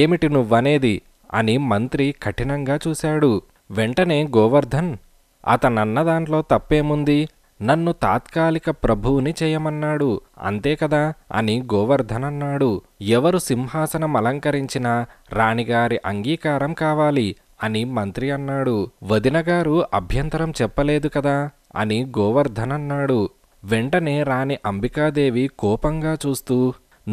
ఏమిటి నువ్వనేది అని మంత్రి కఠినంగా చూశాడు వెంటనే గోవర్ధన్ అతనన్న దాంట్లో తప్పేముంది నన్ను తాత్కాలిక ప్రభువుని చేయమన్నాడు అంతే కదా అని గోవర్ధన్ అన్నాడు ఎవరు సింహాసనం అలంకరించినా రాణిగారి అంగీకారం కావాలి అని మంత్రి అన్నాడు వదినగారు అభ్యంతరం చెప్పలేదు కదా అని గోవర్ధన్ అన్నాడు వెంటనే రాణి అంబికాదేవి కోపంగా చూస్తూ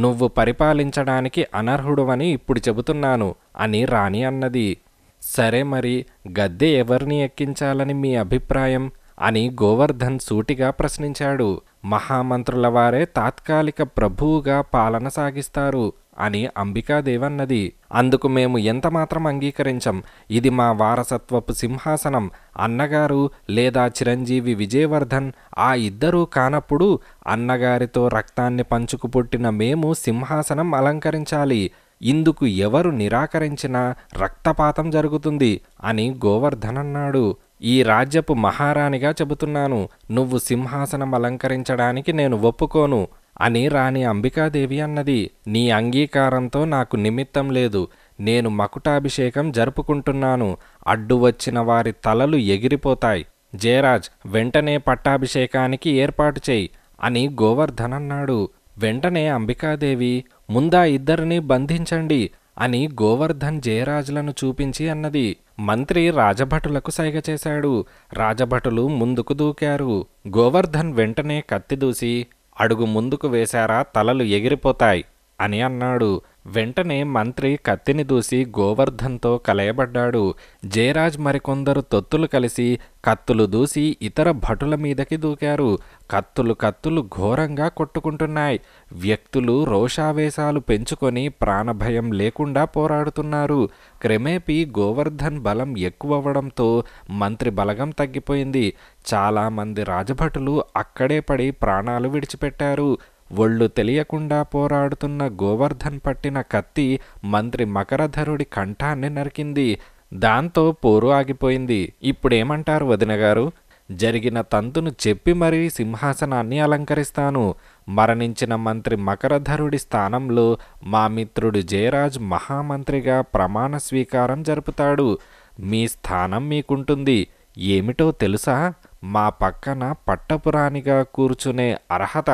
నువ్వు పరిపాలించడానికి అనర్హుడువని ఇప్పుడు చెబుతున్నాను అని రాణి అన్నది సరే మరి గద్దె ఎవరిని ఎక్కించాలని మీ అభిప్రాయం అని గోవర్ధన్ సూటిగా ప్రశ్నించాడు మహామంత్రుల వారే తాత్కాలిక ప్రభువుగా పాలన సాగిస్తారు అని అంబికాదేవన్నది అందుకు మేము ఎంతమాత్రం అంగీకరించం ఇది మా వారసత్వపు సింహాసనం అన్నగారు లేదా చిరంజీవి విజయవర్ధన్ ఆ ఇద్దరూ కానప్పుడు అన్నగారితో రక్తాన్ని పంచుకు పుట్టిన మేము సింహాసనం అలంకరించాలి ఇందుకు ఎవరు నిరాకరించినా రక్తపాతం జరుగుతుంది అని గోవర్ధన్ అన్నాడు ఈ రాజ్యపు మహారాణిగా చెబుతున్నాను నువ్వు సింహాసనం అలంకరించడానికి నేను ఒప్పుకోను అని రాణి అంబికాదేవి అన్నది నీ అంగీకారంతో నాకు నిమిత్తం లేదు నేను మకుటాభిషేకం జరుపుకుంటున్నాను అడ్డు వచ్చిన వారి తలలు ఎగిరిపోతాయి జయరాజ్ వెంటనే పట్టాభిషేకానికి ఏర్పాటు చేయి అని గోవర్ధన్ అన్నాడు వెంటనే అంబికాదేవి ముందా ఇద్దరిని బంధించండి అని గోవర్ధన్ జయరాజులను చూపించి అన్నది మంత్రి రాజభటులకు సైగ చేశాడు రాజభటులు ముందుకు దూకారు గోవర్ధన్ వెంటనే కత్తిదూసి అడుగు ముందుకు వేశారా తలలు ఎగిరిపోతాయి అని అన్నాడు వెంటనే మంత్రి కత్తిని దూసి గోవర్ధన్తో కలయబడ్డాడు జయరాజ్ మరికొందరు తొత్తులు కలిసి కత్తులు దూసి ఇతర భటుల మీదకి దూకారు కత్తులు కత్తులు ఘోరంగా కొట్టుకుంటున్నాయి వ్యక్తులు రోషావేశాలు పెంచుకొని ప్రాణభయం లేకుండా పోరాడుతున్నారు క్రమేపీ గోవర్ధన్ బలం ఎక్కువవడంతో మంత్రి బలగం తగ్గిపోయింది చాలామంది రాజభటులు అక్కడే పడి ప్రాణాలు విడిచిపెట్టారు ఒళ్ళు తెలియకుండా పోరాడుతున్న గోవర్ధన్ పట్టిన కత్తి మంత్రి మకరధరుడి కంఠాన్ని నరికింది దాంతో పోరు ఆగిపోయింది ఇప్పుడేమంటారు వదినగారు జరిగిన తంతును చెప్పి మరీ సింహాసనాన్ని అలంకరిస్తాను మరణించిన మంత్రి మకరధరుడి స్థానంలో మా మిత్రుడు జయరాజ్ మహామంత్రిగా ప్రమాణ స్వీకారం జరుపుతాడు మీ స్థానం మీకుంటుంది ఏమిటో తెలుసా మా పక్కన పట్టపురాణిగా కూర్చునే అర్హత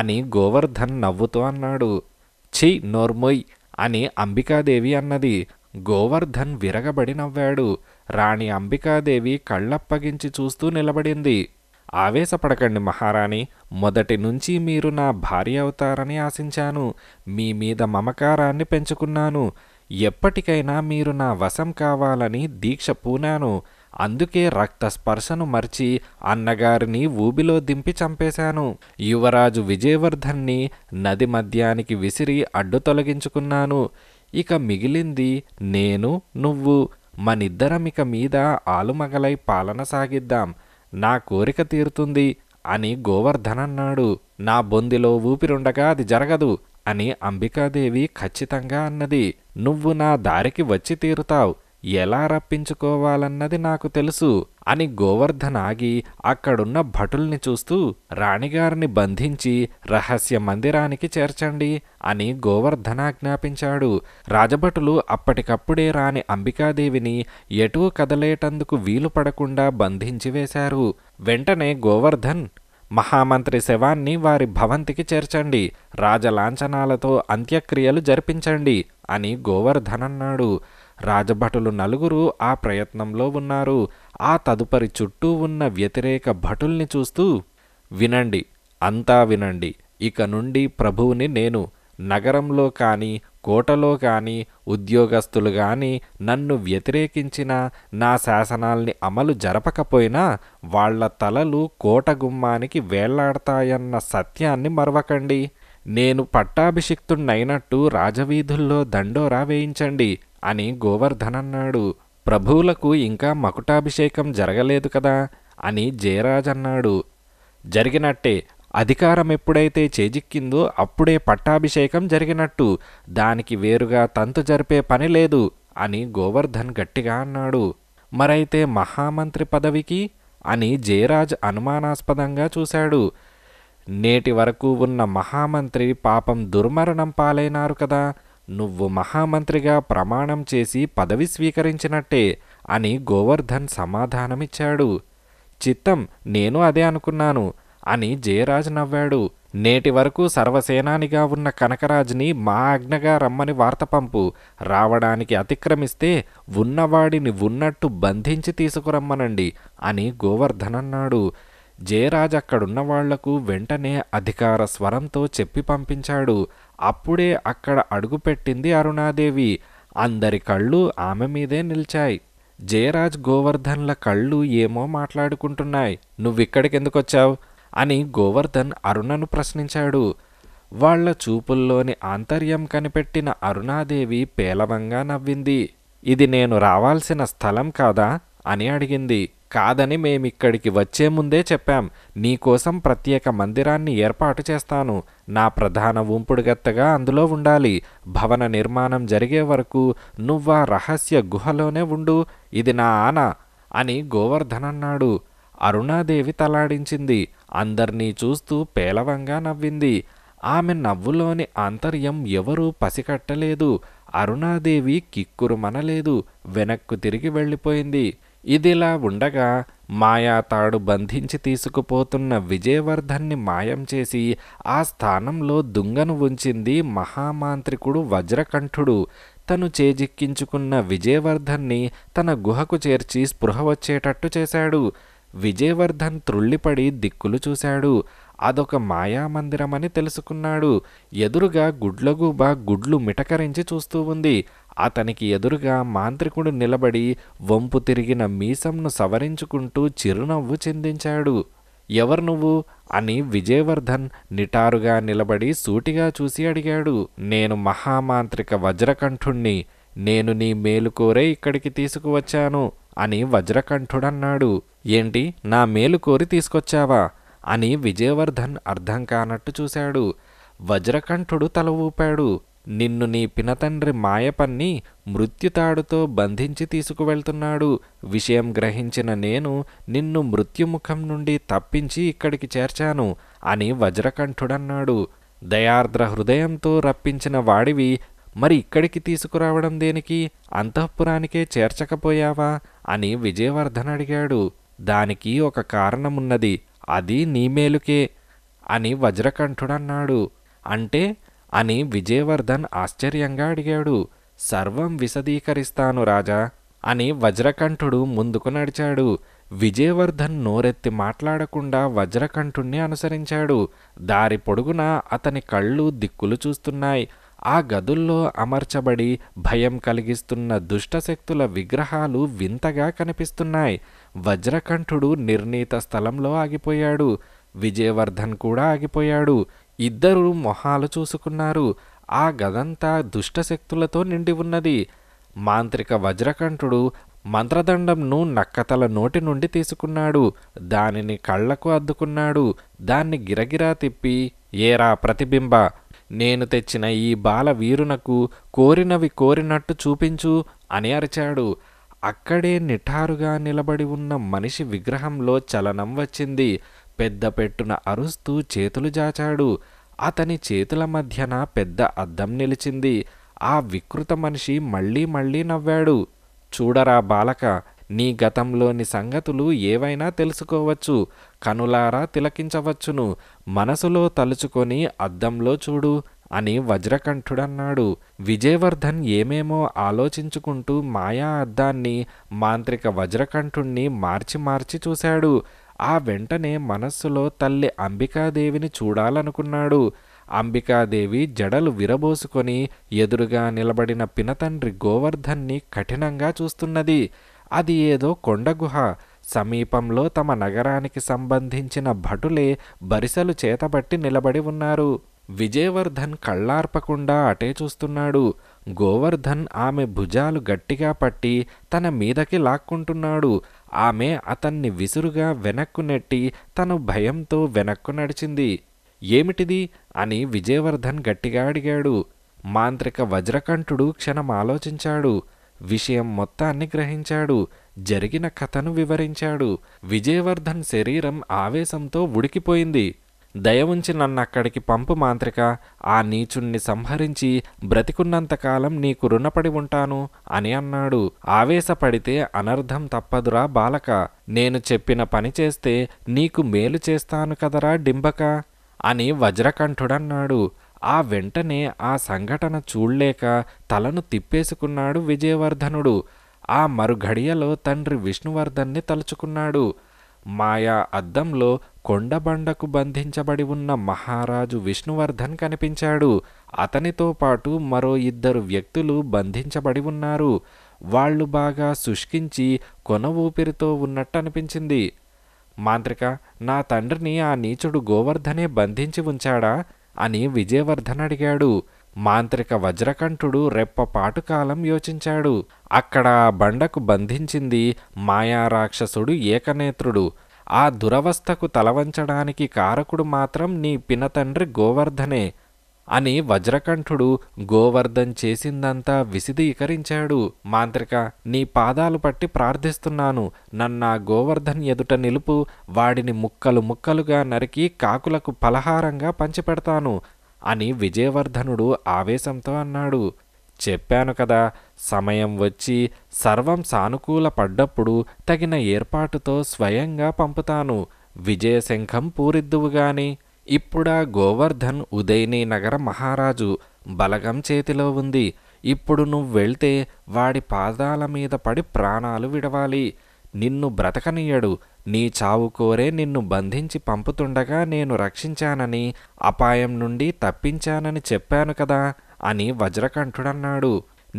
అని గోవర్ధన్ నవ్వుతూ అన్నాడు చి నోర్మొయ్ అని అంబికాదేవి అన్నది గోవర్ధన్ విరగబడి నవ్వాడు రాణి అంబికాదేవి కళ్ళప్పగించి చూస్తూ నిలబడింది ఆవేశపడకండి మహారాణి మొదటి నుంచి మీరు నా భార్య అవుతారని ఆశించాను మీ మీద మమకారాన్ని పెంచుకున్నాను ఎప్పటికైనా మీరు నా వశం కావాలని దీక్ష పూనాను అందుకే రక్తస్పర్శను మర్చి అన్నగారిని ఊబిలో దింపి చంపేశాను యువరాజు విజయవర్ధన్ని నది మధ్యానికి విసిరి అడ్డు తొలగించుకున్నాను ఇక మిగిలింది నేను నువ్వు మనిద్దరమిక మీద ఆలుమగలై పాలన సాగిద్దాం నా కోరిక తీరుతుంది అని గోవర్ధనన్నాడు నా బొందిలో ఊపిరుండగా అది జరగదు అని అంబికాదేవి ఖచ్చితంగా అన్నది నువ్వు నా దారికి వచ్చి తీరుతావు ఎలా రప్పించుకోవాలన్నది నాకు తెలుసు అని గోవర్ధన్ ఆగి అక్కడున్న భటుల్ని చూస్తూ రాణిగారిని బంధించి రహస్య మందిరానికి చేర్చండి అని గోవర్ధన్ ఆజ్ఞాపించాడు రాజభటులు అప్పటికప్పుడే రాని అంబికాదేవిని ఎటూ కదలేటందుకు వీలు పడకుండా బంధించి వేశారు వెంటనే గోవర్ధన్ మహామంత్రి శవాన్ని వారి భవంతికి చేర్చండి రాజలాంఛనాలతో అంత్యక్రియలు జరిపించండి అని గోవర్ధన్ అన్నాడు రాజభటులు నలుగురు ఆ ప్రయత్నంలో ఉన్నారు ఆ తదుపరి చుట్టూ ఉన్న వ్యతిరేక భటుల్ని చూస్తూ వినండి అంతా వినండి ఇక నుండి ప్రభువుని నేను నగరంలో కానీ కోటలో కానీ ఉద్యోగస్తులు కానీ నన్ను వ్యతిరేకించిన నా శాసనాల్ని అమలు జరపకపోయినా వాళ్ల తలలు కోటగుమ్మానికి వేళ్లాడతాయన్న సత్యాన్ని మరవకండి నేను పట్టాభిషిక్తుణ్ణైనట్టు రాజవీధుల్లో దండోరా వేయించండి అని గోవర్ధనన్నాడు ప్రభువులకు ఇంకా మకుటాభిషేకం జరగలేదు కదా అని జయరాజన్నాడు జరిగినట్టే అధికారం ఎప్పుడైతే చేజిక్కిందో అప్పుడే పట్టాభిషేకం జరిగినట్టు దానికి వేరుగా తంతు జరిపే పని లేదు అని గోవర్ధన్ గట్టిగా అన్నాడు మరైతే మహామంత్రి పదవికి అని జయరాజ్ అనుమానాస్పదంగా చూశాడు నేటి వరకు ఉన్న మహామంత్రి పాపం దుర్మరణం పాలైనారు కదా నువ్వు మహామంత్రిగా ప్రమాణం చేసి పదవి స్వీకరించినట్టే అని గోవర్ధన్ సమాధానమిచ్చాడు చిత్తం నేను అదే అనుకున్నాను అని జయరాజ్ నవ్వాడు నేటి వరకు సర్వసేనానిగా ఉన్న కనకరాజుని మా అగ్నగా రమ్మని వార్త పంపు రావడానికి అతిక్రమిస్తే ఉన్నవాడిని ఉన్నట్టు బంధించి తీసుకురమ్మనండి అని గోవర్ధన్ అన్నాడు జయరాజ్ అక్కడున్నవాళ్లకు వెంటనే అధికార స్వరంతో చెప్పి పంపించాడు అప్పుడే అక్కడ అడుగుపెట్టింది అరుణాదేవి అందరి కళ్ళు ఆమె మీదే నిలిచాయి జయరాజ్ గోవర్ధన్ల కళ్ళు ఏమో మాట్లాడుకుంటున్నాయి నువ్విక్కడికెందుకొచ్చావు అని గోవర్ధన్ అరుణను ప్రశ్నించాడు వాళ్ల చూపుల్లోని ఆంతర్యం కనిపెట్టిన అరుణాదేవి పేలవంగా నవ్వింది ఇది నేను రావాల్సిన స్థలం కాదా అని అడిగింది కాదని మేమిక్కడికి వచ్చే ముందే చెప్పాం నీకోసం ప్రత్యేక మందిరాన్ని ఏర్పాటు చేస్తాను నా ప్రధాన ఉంపుడుగత్తగా అందులో ఉండాలి భవన నిర్మాణం జరిగే వరకు నువ్వా రహస్య గుహలోనే ఉండు ఇది నా ఆన అని గోవర్ధనన్నాడు అరుణాదేవి తలాడించింది అందర్నీ చూస్తూ పేలవంగా నవ్వింది ఆమె నవ్వులోని ఆంతర్యం ఎవరూ పసికట్టలేదు అరుణాదేవి కిక్కురు మనలేదు వెనక్కు తిరిగి వెళ్ళిపోయింది ఇదిలా ఉండగా మాయా తాడు బంధించి తీసుకుపోతున్న విజయవర్ధన్ని మాయం చేసి ఆ స్థానంలో దుంగను ఉంచింది మహామాంత్రికుడు వజ్రకంఠుడు తను చేజిక్కించుకున్న విజయవర్ధన్ని తన గుహకు చేర్చి స్పృహ వచ్చేటట్టు చేశాడు విజయవర్ధన్ త్రుళ్ళిపడి దిక్కులు చూశాడు అదొక మాయామందిరమని తెలుసుకున్నాడు ఎదురుగా గుడ్లగూబ గుడ్లు మిటకరించి చూస్తూ ఉంది అతనికి ఎదురుగా మాంత్రికుడు నిలబడి వంపు తిరిగిన మీసంను సవరించుకుంటూ చిరునవ్వు చెందించాడు ఎవరు నువ్వు అని విజయవర్ధన్ నిటారుగా నిలబడి సూటిగా చూసి అడిగాడు నేను మహామాంత్రిక వజ్రకంఠుణ్ణి నేను నీ మేలు కోరే ఇక్కడికి తీసుకువచ్చాను అని వజ్రకంఠుడన్నాడు ఏంటి నా మేలు కోరి తీసుకొచ్చావా అని విజయవర్ధన్ అర్థం కానట్టు చూశాడు వజ్రకంఠుడు తల ఊపాడు నిన్ను నీ పినతండ్రి మాయపన్ని మృత్యుతాడుతో బంధించి తీసుకువెళ్తున్నాడు విషయం గ్రహించిన నేను నిన్ను మృత్యుముఖం నుండి తప్పించి ఇక్కడికి చేర్చాను అని వజ్రకంఠుడన్నాడు దయార్ద్ర హృదయంతో రప్పించిన వాడివి మరి ఇక్కడికి తీసుకురావడం దేనికి అంతఃపురానికే చేర్చకపోయావా అని విజయవర్ధన్ అడిగాడు దానికి ఒక కారణమున్నది అది నీ మేలుకే అని వజ్రకంఠుడన్నాడు అంటే అని విజయవర్ధన్ ఆశ్చర్యంగా అడిగాడు సర్వం విశదీకరిస్తాను రాజా అని వజ్రకంఠుడు ముందుకు నడిచాడు విజయవర్ధన్ నోరెత్తి మాట్లాడకుండా వజ్రకంఠుణ్ణి అనుసరించాడు దారి పొడుగున అతని కళ్ళు దిక్కులు చూస్తున్నాయి ఆ గదుల్లో అమర్చబడి భయం కలిగిస్తున్న దుష్టశక్తుల విగ్రహాలు వింతగా కనిపిస్తున్నాయి వజ్రకంఠుడు నిర్ణీత స్థలంలో ఆగిపోయాడు విజయవర్ధన్ కూడా ఆగిపోయాడు ఇద్దరు మొహాలు చూసుకున్నారు ఆ గదంతా దుష్టశక్తులతో నిండి ఉన్నది మాంత్రిక వజ్రకంఠుడు మంత్రదండంను నక్కతల నోటి నుండి తీసుకున్నాడు దానిని కళ్లకు అద్దుకున్నాడు దాన్ని గిరగిరా తిప్పి ఏరా ప్రతిబింబ నేను తెచ్చిన ఈ బాల వీరునకు కోరినవి కోరినట్టు చూపించు అని అరిచాడు అక్కడే నిఠారుగా నిలబడి ఉన్న మనిషి విగ్రహంలో చలనం వచ్చింది పెద్ద పెట్టున అరుస్తూ చేతులు జాచాడు అతని చేతుల మధ్యన పెద్ద అద్దం నిలిచింది ఆ వికృత మనిషి మళ్ళీ మళ్ళీ నవ్వాడు చూడరా బాలక నీ గతంలోని సంగతులు ఏవైనా తెలుసుకోవచ్చు కనులారా తిలకించవచ్చును మనసులో తలుచుకొని అద్దంలో చూడు అని వజ్రకంఠుడన్నాడు విజయవర్ధన్ ఏమేమో ఆలోచించుకుంటూ మాయా అద్దాన్ని మాంత్రిక వజ్రకంఠుణ్ణి మార్చి మార్చి చూశాడు ఆ వెంటనే మనస్సులో తల్లి అంబికాదేవిని చూడాలనుకున్నాడు అంబికాదేవి జడలు విరబోసుకొని ఎదురుగా నిలబడిన పినతండ్రి గోవర్ధన్ని కఠినంగా చూస్తున్నది అది ఏదో కొండగుహ సమీపంలో తమ నగరానికి సంబంధించిన భటులే బరిసలు చేతబట్టి నిలబడి ఉన్నారు విజయవర్ధన్ కళ్ళార్పకుండా అటే చూస్తున్నాడు గోవర్ధన్ ఆమె భుజాలు గట్టిగా పట్టి తన మీదకి లాక్కుంటున్నాడు ఆమె అతన్ని విసురుగా వెనక్కు నెట్టి తను భయంతో వెనక్కు నడిచింది ఏమిటిది అని విజయవర్ధన్ గట్టిగా అడిగాడు మాంత్రిక వజ్రకంఠుడు క్షణం ఆలోచించాడు విషయం మొత్తాన్ని గ్రహించాడు జరిగిన కథను వివరించాడు విజయవర్ధన్ శరీరం ఆవేశంతో ఉడికిపోయింది దయ ఉంచి నన్ను అక్కడికి పంపు మాంత్రిక ఆ నీచుణ్ణి సంహరించి బ్రతికున్నంతకాలం నీకు రుణపడి ఉంటాను అని అన్నాడు ఆవేశపడితే అనర్థం తప్పదురా బాలక నేను చెప్పిన పని చేస్తే నీకు మేలు చేస్తాను కదరా డింబక అని వజ్రకంఠుడన్నాడు ఆ వెంటనే ఆ సంఘటన చూడలేక తలను తిప్పేసుకున్నాడు విజయవర్ధనుడు ఆ మరుఘడియలో తండ్రి విష్ణువర్ధన్ని తలుచుకున్నాడు మాయా అద్దంలో కొండబండకు బంధించబడి ఉన్న మహారాజు విష్ణువర్ధన్ కనిపించాడు అతనితో పాటు మరో ఇద్దరు వ్యక్తులు బంధించబడి ఉన్నారు వాళ్ళు బాగా శుష్కించి కొన ఊపిరితో ఉన్నట్టు అనిపించింది మాంత్రిక నా తండ్రిని ఆ నీచుడు గోవర్ధనే బంధించి ఉంచాడా అని విజయవర్ధన్ అడిగాడు మాంత్రిక వజ్రకంఠుడు రెప్పపాటు కాలం యోచించాడు అక్కడ బండకు బంధించింది మాయారాక్షసుడు ఏకనేత్రుడు ఆ దురవస్థకు తలవంచడానికి కారకుడు మాత్రం నీ పినతండ్రి గోవర్ధనే అని వజ్రకంఠుడు గోవర్ధన్ చేసిందంతా విసిదీకరించాడు మాంత్రిక నీ పాదాలు పట్టి ప్రార్థిస్తున్నాను నన్ను గోవర్ధన్ ఎదుట నిలుపు వాడిని ముక్కలు ముక్కలుగా నరికి కాకులకు పలహారంగా పంచిపెడతాను అని విజయవర్ధనుడు ఆవేశంతో అన్నాడు చెప్పాను కదా సమయం వచ్చి సర్వం సానుకూల పడ్డప్పుడు తగిన ఏర్పాటుతో స్వయంగా పంపుతాను విజయశంఖం పూరిద్దువుగాని ఇప్పుడా గోవర్ధన్ ఉదయని నగర మహారాజు బలగం చేతిలో ఉంది ఇప్పుడు నువ్వు వెళ్తే వాడి పాదాల మీద పడి ప్రాణాలు విడవాలి నిన్ను బ్రతకనీయడు నీ చావుకోరే నిన్ను బంధించి పంపుతుండగా నేను రక్షించానని అపాయం నుండి తప్పించానని చెప్పాను కదా అని వజ్రకంఠుడన్నాడు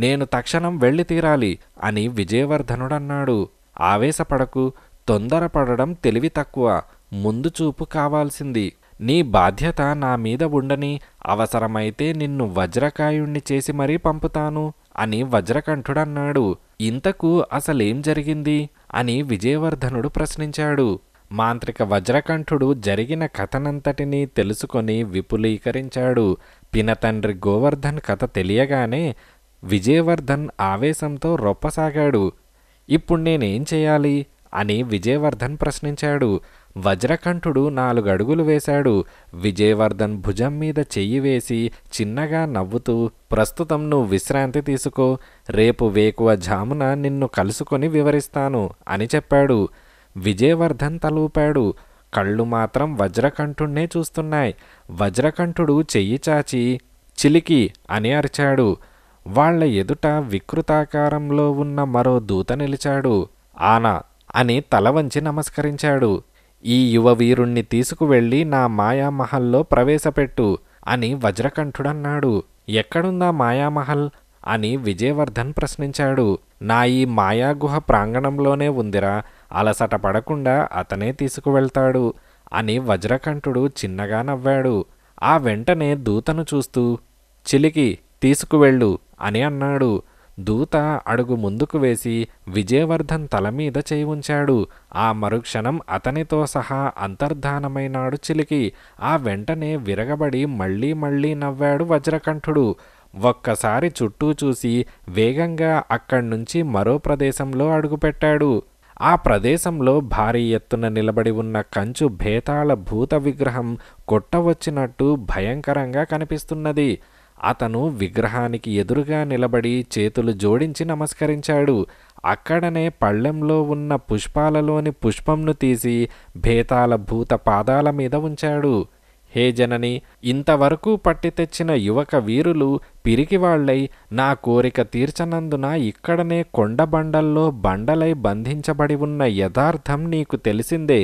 నేను తక్షణం వెళ్ళి తీరాలి అని విజయవర్ధనుడన్నాడు ఆవేశపడకు తొందరపడడం తెలివి తక్కువ ముందు చూపు కావాల్సింది నీ బాధ్యత నా మీద ఉండని అవసరమైతే నిన్ను వజ్రకాయుణ్ణి చేసి మరీ పంపుతాను అని వజ్రకంఠుడన్నాడు ఇంతకు అసలేం జరిగింది అని విజయవర్ధనుడు ప్రశ్నించాడు మాంత్రిక వజ్రకంఠుడు జరిగిన కథనంతటినీ తెలుసుకొని విపులీకరించాడు పినతండ్రి గోవర్ధన్ కథ తెలియగానే విజయవర్ధన్ ఆవేశంతో రొప్పసాగాడు ఇప్పుడు నేనేం చేయాలి అని విజయవర్ధన్ ప్రశ్నించాడు వజ్రకంఠుడు నాలుగడుగులు వేశాడు విజయవర్ధన్ భుజం మీద చెయ్యి వేసి చిన్నగా నవ్వుతూ ప్రస్తుతం నువ్వు విశ్రాంతి తీసుకో రేపు వేకువ జామున నిన్ను కలుసుకొని వివరిస్తాను అని చెప్పాడు విజయవర్ధన్ తలూపాడు కళ్ళు మాత్రం వజ్రకంఠుణ్ణే చూస్తున్నాయి వజ్రకంఠుడు చెయ్యి చాచి చిలికి అని అరిచాడు వాళ్ల ఎదుట వికృతాకారంలో ఉన్న మరో దూత నిలిచాడు ఆనా అని తల వంచి నమస్కరించాడు ఈ యువ వీరుణ్ణి తీసుకువెళ్ళి నా మాయామహల్లో ప్రవేశపెట్టు అని వజ్రకంఠుడన్నాడు ఎక్కడుందా మాయామహల్ అని విజయవర్ధన్ ప్రశ్నించాడు నా ఈ మాయాగుహ ప్రాంగణంలోనే ఉందిరా అలసట పడకుండా అతనే తీసుకువెళ్తాడు అని వజ్రకంఠుడు చిన్నగా నవ్వాడు ఆ వెంటనే దూతను చూస్తూ చిలికి తీసుకువెళ్ళు అని అన్నాడు దూత అడుగు ముందుకు వేసి విజయవర్ధన్ తలమీద చేయి ఉంచాడు ఆ మరుక్షణం అతనితో సహా అంతర్ధానమైనాడు చిలికి ఆ వెంటనే విరగబడి మళ్ళీ మళ్ళీ నవ్వాడు వజ్రకంఠుడు ఒక్కసారి చుట్టూ చూసి వేగంగా అక్కడ్నుంచి మరో ప్రదేశంలో అడుగుపెట్టాడు ఆ ప్రదేశంలో భారీ ఎత్తున నిలబడి ఉన్న కంచు భేతాళ భూత విగ్రహం కొట్టవచ్చినట్టు భయంకరంగా కనిపిస్తున్నది అతను విగ్రహానికి ఎదురుగా నిలబడి చేతులు జోడించి నమస్కరించాడు అక్కడనే పళ్ళెంలో ఉన్న పుష్పాలలోని పుష్పంను తీసి భేతాల భూత పాదాల మీద ఉంచాడు హే జనని ఇంతవరకు పట్టి తెచ్చిన యువక వీరులు పిరికివాళ్లై నా కోరిక తీర్చనందున ఇక్కడనే కొండబండల్లో బండలై బంధించబడి ఉన్న యథార్థం నీకు తెలిసిందే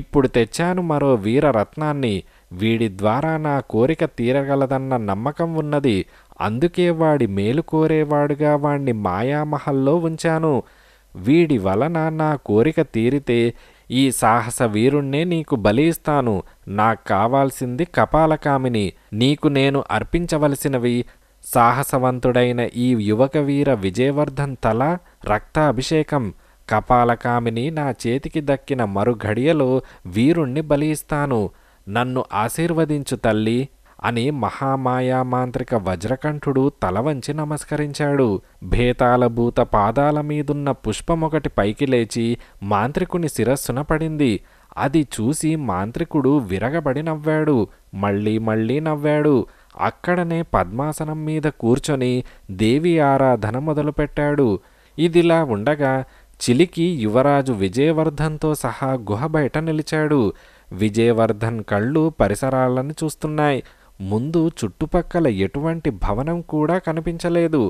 ఇప్పుడు తెచ్చాను మరో వీరరత్నాన్ని వీడి ద్వారా నా కోరిక తీరగలదన్న నమ్మకం ఉన్నది అందుకే వాడి మేలు కోరేవాడుగా వాణ్ణి మాయామహల్లో ఉంచాను వీడి వలన నా కోరిక తీరితే ఈ సాహస వీరుణ్ణే నీకు బలి ఇస్తాను నాకు కావాల్సింది కపాలకామిని నీకు నేను అర్పించవలసినవి సాహసవంతుడైన ఈ యువక వీర విజయవర్ధన్ తల రక్తాభిషేకం కపాలకామిని నా చేతికి దక్కిన మరుఘడియలో వీరుణ్ణి బలిస్తాను నన్ను ఆశీర్వదించు తల్లి అని మహామాయామాంత్రిక వజ్రకంఠుడు తలవంచి నమస్కరించాడు భేతాలభూత పాదాల మీదున్న పుష్పమొకటి పైకి లేచి మాంత్రికుని శిరస్సున పడింది అది చూసి మాంత్రికుడు విరగబడి నవ్వాడు మళ్ళీ మళ్ళీ నవ్వాడు అక్కడనే పద్మాసనం మీద కూర్చొని దేవి ఆరాధన మొదలుపెట్టాడు ఇదిలా ఉండగా చిలికి యువరాజు విజయవర్ధన్తో సహా గుహ బయట నిలిచాడు విజయవర్ధన్ కళ్ళు పరిసరాలను చూస్తున్నాయి ముందు చుట్టుపక్కల ఎటువంటి భవనం కూడా కనిపించలేదు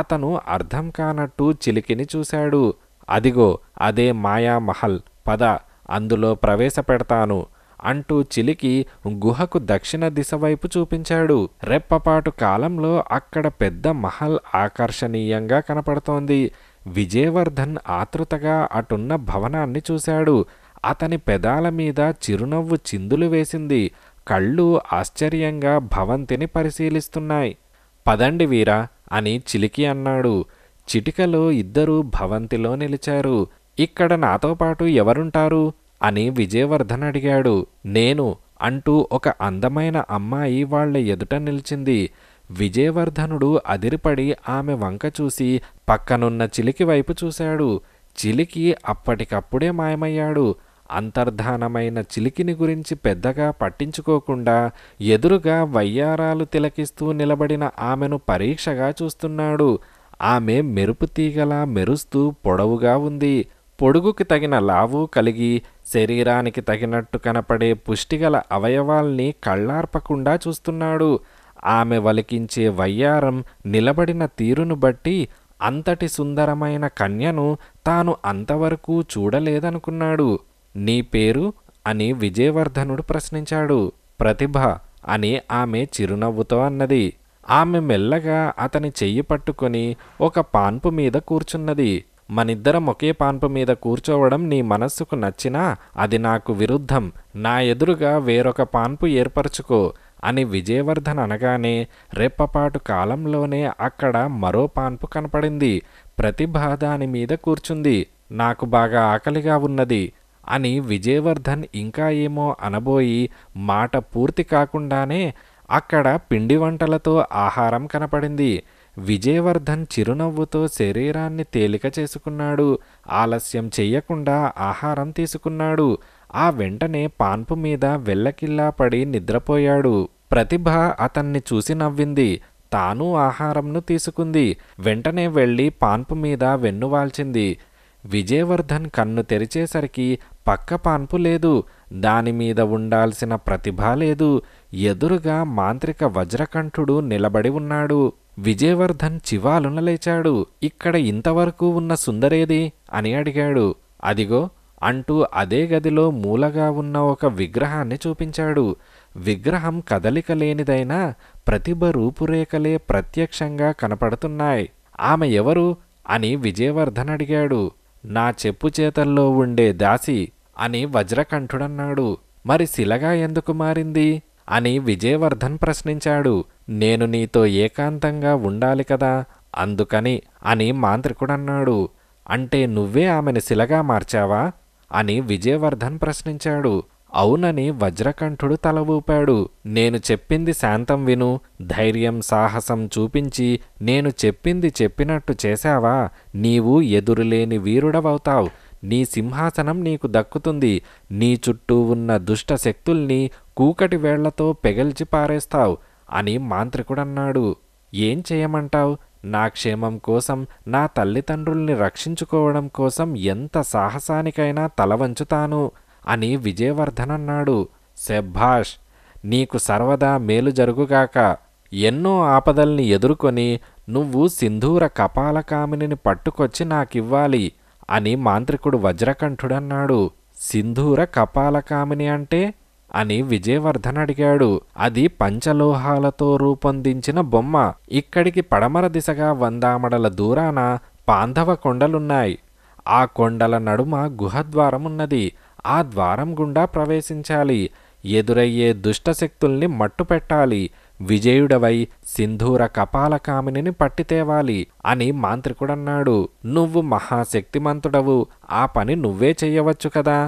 అతను అర్థం కానట్టు చిలికిని చూశాడు అదిగో అదే మాయామహల్ పద అందులో ప్రవేశపెడతాను అంటూ చిలికి గుహకు దక్షిణ దిశ వైపు చూపించాడు రెప్పపాటు కాలంలో అక్కడ పెద్ద మహల్ ఆకర్షణీయంగా కనపడుతోంది విజయవర్ధన్ ఆతృతగా అటున్న భవనాన్ని చూశాడు అతని పెదాల మీద చిరునవ్వు చిందులు వేసింది కళ్ళు ఆశ్చర్యంగా భవంతిని పరిశీలిస్తున్నాయి పదండి వీరా అని చిలికి అన్నాడు చిటికలో ఇద్దరూ భవంతిలో నిలిచారు ఇక్కడ నాతో పాటు ఎవరుంటారు అని విజయవర్ధన్ అడిగాడు నేను అంటూ ఒక అందమైన అమ్మాయి వాళ్ల ఎదుట నిలిచింది విజయవర్ధనుడు అదిరిపడి ఆమె వంక చూసి పక్కనున్న చిలికి వైపు చూశాడు చిలికి అప్పటికప్పుడే మాయమయ్యాడు అంతర్ధానమైన చిలికిని గురించి పెద్దగా పట్టించుకోకుండా ఎదురుగా వయ్యారాలు తిలకిస్తూ నిలబడిన ఆమెను పరీక్షగా చూస్తున్నాడు ఆమె మెరుపు తీగలా మెరుస్తూ పొడవుగా ఉంది పొడుగుకి తగిన లావు కలిగి శరీరానికి తగినట్టు కనపడే పుష్టిగల అవయవాల్ని కళ్ళార్పకుండా చూస్తున్నాడు ఆమె వలికించే వయ్యారం నిలబడిన తీరును బట్టి అంతటి సుందరమైన కన్యను తాను అంతవరకు చూడలేదనుకున్నాడు నీ పేరు అని విజయవర్ధనుడు ప్రశ్నించాడు ప్రతిభ అని ఆమె చిరునవ్వుతో అన్నది ఆమె మెల్లగా అతని చెయ్యి పట్టుకొని ఒక పాన్పు మీద కూర్చున్నది మనిద్దరం ఒకే పాన్పు మీద కూర్చోవడం నీ మనస్సుకు నచ్చినా అది నాకు విరుద్ధం నా ఎదురుగా వేరొక పాన్పు ఏర్పరచుకో అని విజయవర్ధన్ అనగానే రెప్పపాటు కాలంలోనే అక్కడ మరో పాన్పు కనపడింది ప్రతిభ దాని మీద కూర్చుంది నాకు బాగా ఆకలిగా ఉన్నది అని విజయవర్ధన్ ఇంకా ఏమో అనబోయి మాట పూర్తి కాకుండానే అక్కడ పిండి వంటలతో ఆహారం కనపడింది విజయవర్ధన్ చిరునవ్వుతో శరీరాన్ని తేలిక చేసుకున్నాడు ఆలస్యం చెయ్యకుండా ఆహారం తీసుకున్నాడు ఆ వెంటనే పాన్పు మీద వెళ్ళకిల్లా పడి నిద్రపోయాడు ప్రతిభ అతన్ని చూసి నవ్వింది తాను ఆహారంను తీసుకుంది వెంటనే వెళ్ళి పాన్పు మీద వెన్నువాల్చింది విజయవర్ధన్ కన్ను తెరిచేసరికి పక్క పాన్పు లేదు దానిమీద ఉండాల్సిన ప్రతిభ లేదు ఎదురుగా మాంత్రిక వజ్రకంఠుడు నిలబడి ఉన్నాడు విజయవర్ధన్ చివాలున లేచాడు ఇక్కడ ఇంతవరకు ఉన్న సుందరేది అని అడిగాడు అదిగో అంటూ అదే గదిలో మూలగా ఉన్న ఒక విగ్రహాన్ని చూపించాడు విగ్రహం కదలిక లేనిదైనా ప్రతిభ రూపురేఖలే ప్రత్యక్షంగా కనపడుతున్నాయి ఆమె ఎవరు అని విజయవర్ధన్ అడిగాడు నా చెప్పు చేతల్లో ఉండే దాసి అని వజ్రకంఠుడన్నాడు మరి శిలగా ఎందుకు మారింది అని విజయవర్ధన్ ప్రశ్నించాడు నేను నీతో ఏకాంతంగా ఉండాలి కదా అందుకని అని మాంత్రికుడన్నాడు అంటే నువ్వే ఆమెను శిలగా మార్చావా అని విజయవర్ధన్ ప్రశ్నించాడు అవునని వజ్రకంఠుడు తల ఊపాడు నేను చెప్పింది శాంతం విను ధైర్యం సాహసం చూపించి నేను చెప్పింది చెప్పినట్టు చేశావా నీవు ఎదురులేని వీరుడవవుతావు నీ సింహాసనం నీకు దక్కుతుంది నీ చుట్టూ ఉన్న దుష్ట శక్తుల్ని కూకటి వేళ్లతో పెగల్చి పారేస్తావు అని మాంత్రికుడన్నాడు ఏం చేయమంటావు నా క్షేమం కోసం నా తల్లిదండ్రుల్ని రక్షించుకోవడం కోసం ఎంత సాహసానికైనా తలవంచుతాను అని విజయవర్ధనన్నాడు శభాష్ నీకు సర్వదా మేలు జరుగుగాక ఎన్నో ఆపదల్ని ఎదుర్కొని నువ్వు సింధూర కపాలకామిని పట్టుకొచ్చి నాకివ్వాలి అని మాంత్రికుడు వజ్రకంఠుడన్నాడు సింధూర కపాలకామిని అంటే అని విజయవర్ధన్ అడిగాడు అది పంచలోహాలతో రూపొందించిన బొమ్మ ఇక్కడికి పడమర దిశగా వందామడల దూరాన పాంధవ కొండలున్నాయి ఆ కొండల నడుమ గుహద్వారమున్నది ఆ ద్వారం గుండా ప్రవేశించాలి ఎదురయ్యే దుష్టశక్తుల్ని మట్టుపెట్టాలి విజయుడవై సింధూర కపాలకామినిని పట్టితేవాలి అని మాంత్రికుడన్నాడు నువ్వు మహాశక్తిమంతుడవు ఆ పని నువ్వే చెయ్యవచ్చు కదా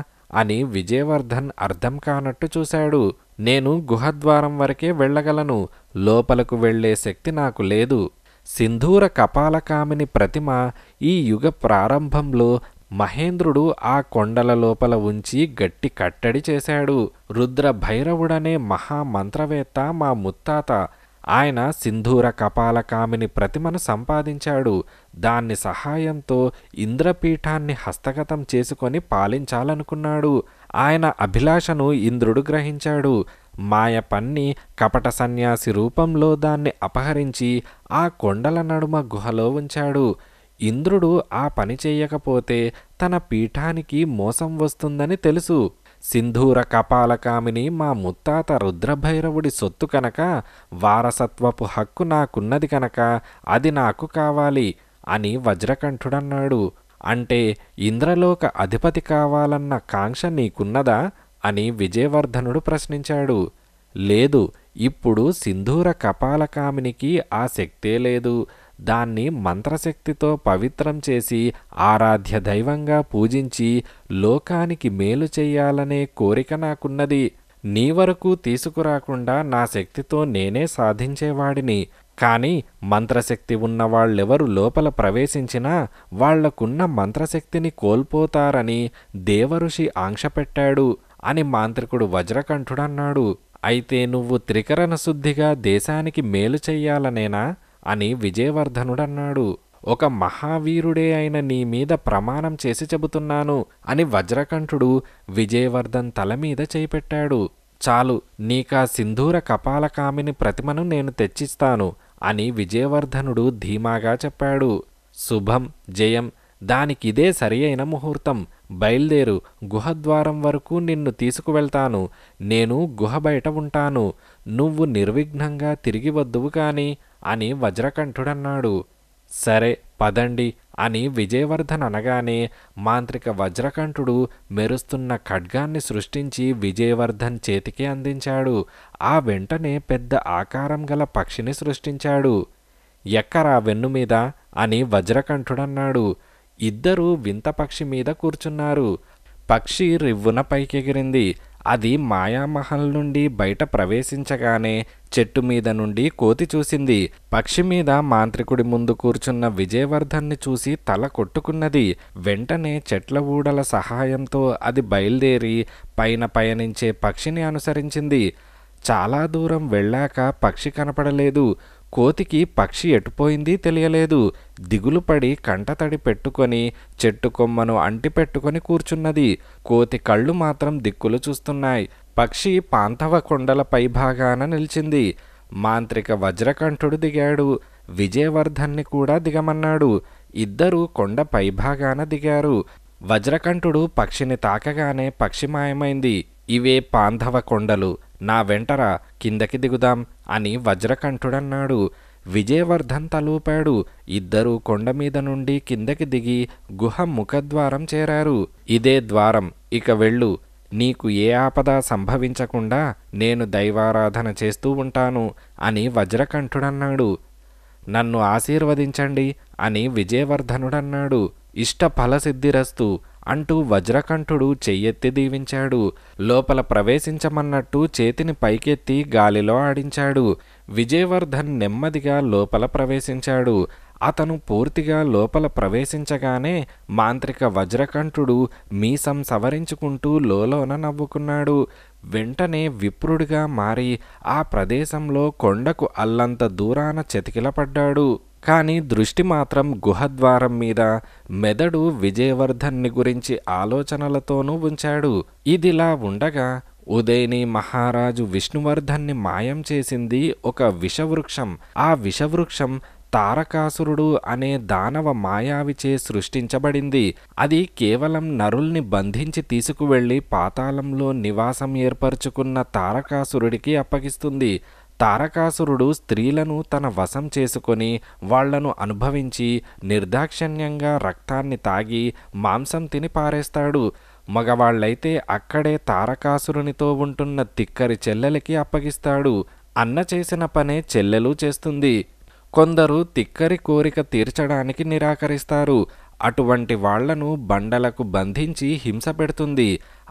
అని విజయవర్ధన్ అర్థం కానట్టు చూశాడు నేను గుహద్వారం వరకే వెళ్ళగలను లోపలకు వెళ్లే శక్తి నాకు లేదు సింధూర కపాలకామిని ప్రతిమ ఈ యుగ ప్రారంభంలో మహేంద్రుడు ఆ కొండల లోపల ఉంచి గట్టి కట్టడి చేశాడు రుద్ర భైరవుడనే మహామంత్రవేత్త మా ముత్తాత ఆయన సింధూర కపాలకామిని ప్రతిమను సంపాదించాడు దాన్ని సహాయంతో ఇంద్రపీఠాన్ని హస్తగతం చేసుకొని పాలించాలనుకున్నాడు ఆయన అభిలాషను ఇంద్రుడు గ్రహించాడు మాయ పన్ని కపట సన్యాసి రూపంలో దాన్ని అపహరించి ఆ కొండల నడుమ గుహలో ఉంచాడు ఇంద్రుడు ఆ పని చేయకపోతే తన పీఠానికి మోసం వస్తుందని తెలుసు సింధూర కపాలకామిని మా ముత్తాత రుద్రభైరవుడి సొత్తు కనుక వారసత్వపు హక్కు నాకున్నది కనుక అది నాకు కావాలి అని వజ్రకంఠుడన్నాడు అంటే ఇంద్రలోక అధిపతి కావాలన్న కాంక్ష నీకున్నదా అని విజయవర్ధనుడు ప్రశ్నించాడు లేదు ఇప్పుడు సింధూర కపాలకామినికి ఆ శక్తే లేదు దాన్ని మంత్రశక్తితో పవిత్రం చేసి ఆరాధ్య దైవంగా పూజించి లోకానికి మేలు చెయ్యాలనే కోరిక నాకున్నది నీ వరకు తీసుకురాకుండా నా శక్తితో నేనే సాధించేవాడిని కానీ మంత్రశక్తి ఉన్నవాళ్ళెవరు లోపల ప్రవేశించినా వాళ్లకున్న మంత్రశక్తిని కోల్పోతారని దేవఋషి ఆంక్ష పెట్టాడు అని మాంత్రికుడు వజ్రకంఠుడన్నాడు అయితే నువ్వు త్రికరణ శుద్ధిగా దేశానికి మేలు చెయ్యాలనేనా అని విజయవర్ధనుడన్నాడు ఒక మహావీరుడే అయిన నీ మీద ప్రమాణం చేసి చెబుతున్నాను అని వజ్రకంఠుడు విజయవర్ధన్ తల మీద చేపెట్టాడు చాలు నీకా సింధూర కపాలకామిని ప్రతిమను నేను తెచ్చిస్తాను అని విజయవర్ధనుడు ధీమాగా చెప్పాడు శుభం జయం దానికిదే సరి అయిన ముహూర్తం బయలుదేరు గుహద్వారం వరకు నిన్ను తీసుకువెళ్తాను నేను గుహ బయట ఉంటాను నువ్వు నిర్విఘ్నంగా తిరిగి వద్దువు కానీ అని వజ్రకంఠుడన్నాడు సరే పదండి అని విజయవర్ధన్ అనగానే మాంత్రిక వజ్రకంఠుడు మెరుస్తున్న ఖడ్గాన్ని సృష్టించి విజయవర్ధన్ చేతికి అందించాడు ఆ వెంటనే పెద్ద ఆకారం గల పక్షిని సృష్టించాడు ఎక్కరా వెన్ను మీద అని వజ్రకంఠుడన్నాడు ఇద్దరూ వింత పక్షి మీద కూర్చున్నారు పక్షి రివ్వున పైకెగిరింది అది మాయామహల్ నుండి బయట ప్రవేశించగానే చెట్టు మీద నుండి కోతి చూసింది పక్షి మీద మాంత్రికుడి ముందు కూర్చున్న విజయవర్ధన్ని చూసి తల కొట్టుకున్నది వెంటనే చెట్ల ఊడల సహాయంతో అది బయలుదేరి పైన పయనించే పక్షిని అనుసరించింది చాలా దూరం వెళ్ళాక పక్షి కనపడలేదు కోతికి పక్షి ఎటుపోయింది తెలియలేదు దిగులుపడి కంటతడి పెట్టుకొని చెట్టు కొమ్మను అంటిపెట్టుకొని కూర్చున్నది కోతి కళ్ళు మాత్రం దిక్కులు చూస్తున్నాయి పక్షి పాంతవ కొండల పైభాగాన నిలిచింది మాంత్రిక వజ్రకంఠుడు దిగాడు విజయవర్ధన్ని కూడా దిగమన్నాడు ఇద్దరూ కొండ పైభాగాన దిగారు వజ్రకంఠుడు పక్షిని తాకగానే పక్షి మాయమైంది ఇవే పాంధవ కొండలు నా వెంటరా కిందకి దిగుదాం అని వజ్రకంఠుడన్నాడు విజయవర్ధన్ తలూపాడు ఇద్దరూ కొండమీద నుండి కిందకి దిగి గుహ ముఖద్వారం చేరారు ఇదే ద్వారం ఇక వెళ్ళు నీకు ఏ ఆపద సంభవించకుండా నేను దైవారాధన చేస్తూ ఉంటాను అని వజ్రకంఠుడన్నాడు నన్ను ఆశీర్వదించండి అని విజయవర్ధనుడన్నాడు ఇష్ట ఫలసిద్ధిరస్తు అంటూ వజ్రకంఠుడు చెయ్యెత్తి దీవించాడు లోపల ప్రవేశించమన్నట్టు చేతిని పైకెత్తి గాలిలో ఆడించాడు విజయవర్ధన్ నెమ్మదిగా లోపల ప్రవేశించాడు అతను పూర్తిగా లోపల ప్రవేశించగానే మాంత్రిక వజ్రకంఠుడు మీసం సవరించుకుంటూ లోలోన నవ్వుకున్నాడు వెంటనే విప్రుడిగా మారి ఆ ప్రదేశంలో కొండకు అల్లంత దూరాన చెతికిలపడ్డాడు కానీ దృష్టి మాత్రం గుహద్వారం మీద మెదడు విజయవర్ధన్ని గురించి ఆలోచనలతోనూ ఉంచాడు ఇదిలా ఉండగా ఉదయని మహారాజు విష్ణువర్ధన్ని మాయం చేసింది ఒక విషవృక్షం ఆ విషవృక్షం తారకాసురుడు అనే దానవ మాయావిచే సృష్టించబడింది అది కేవలం నరుల్ని బంధించి తీసుకువెళ్లి పాతాళంలో నివాసం ఏర్పరచుకున్న తారకాసురుడికి అప్పగిస్తుంది తారకాసురుడు స్త్రీలను తన వశం చేసుకొని వాళ్లను అనుభవించి నిర్దాక్షణ్యంగా రక్తాన్ని తాగి మాంసం తిని పారేస్తాడు మగవాళ్ళైతే అక్కడే తారకాసురునితో ఉంటున్న తిక్కరి చెల్లెలకి అప్పగిస్తాడు అన్న చేసిన పనే చెల్లెలు చేస్తుంది కొందరు తిక్కరి కోరిక తీర్చడానికి నిరాకరిస్తారు అటువంటి వాళ్లను బండలకు బంధించి హింస పెడుతుంది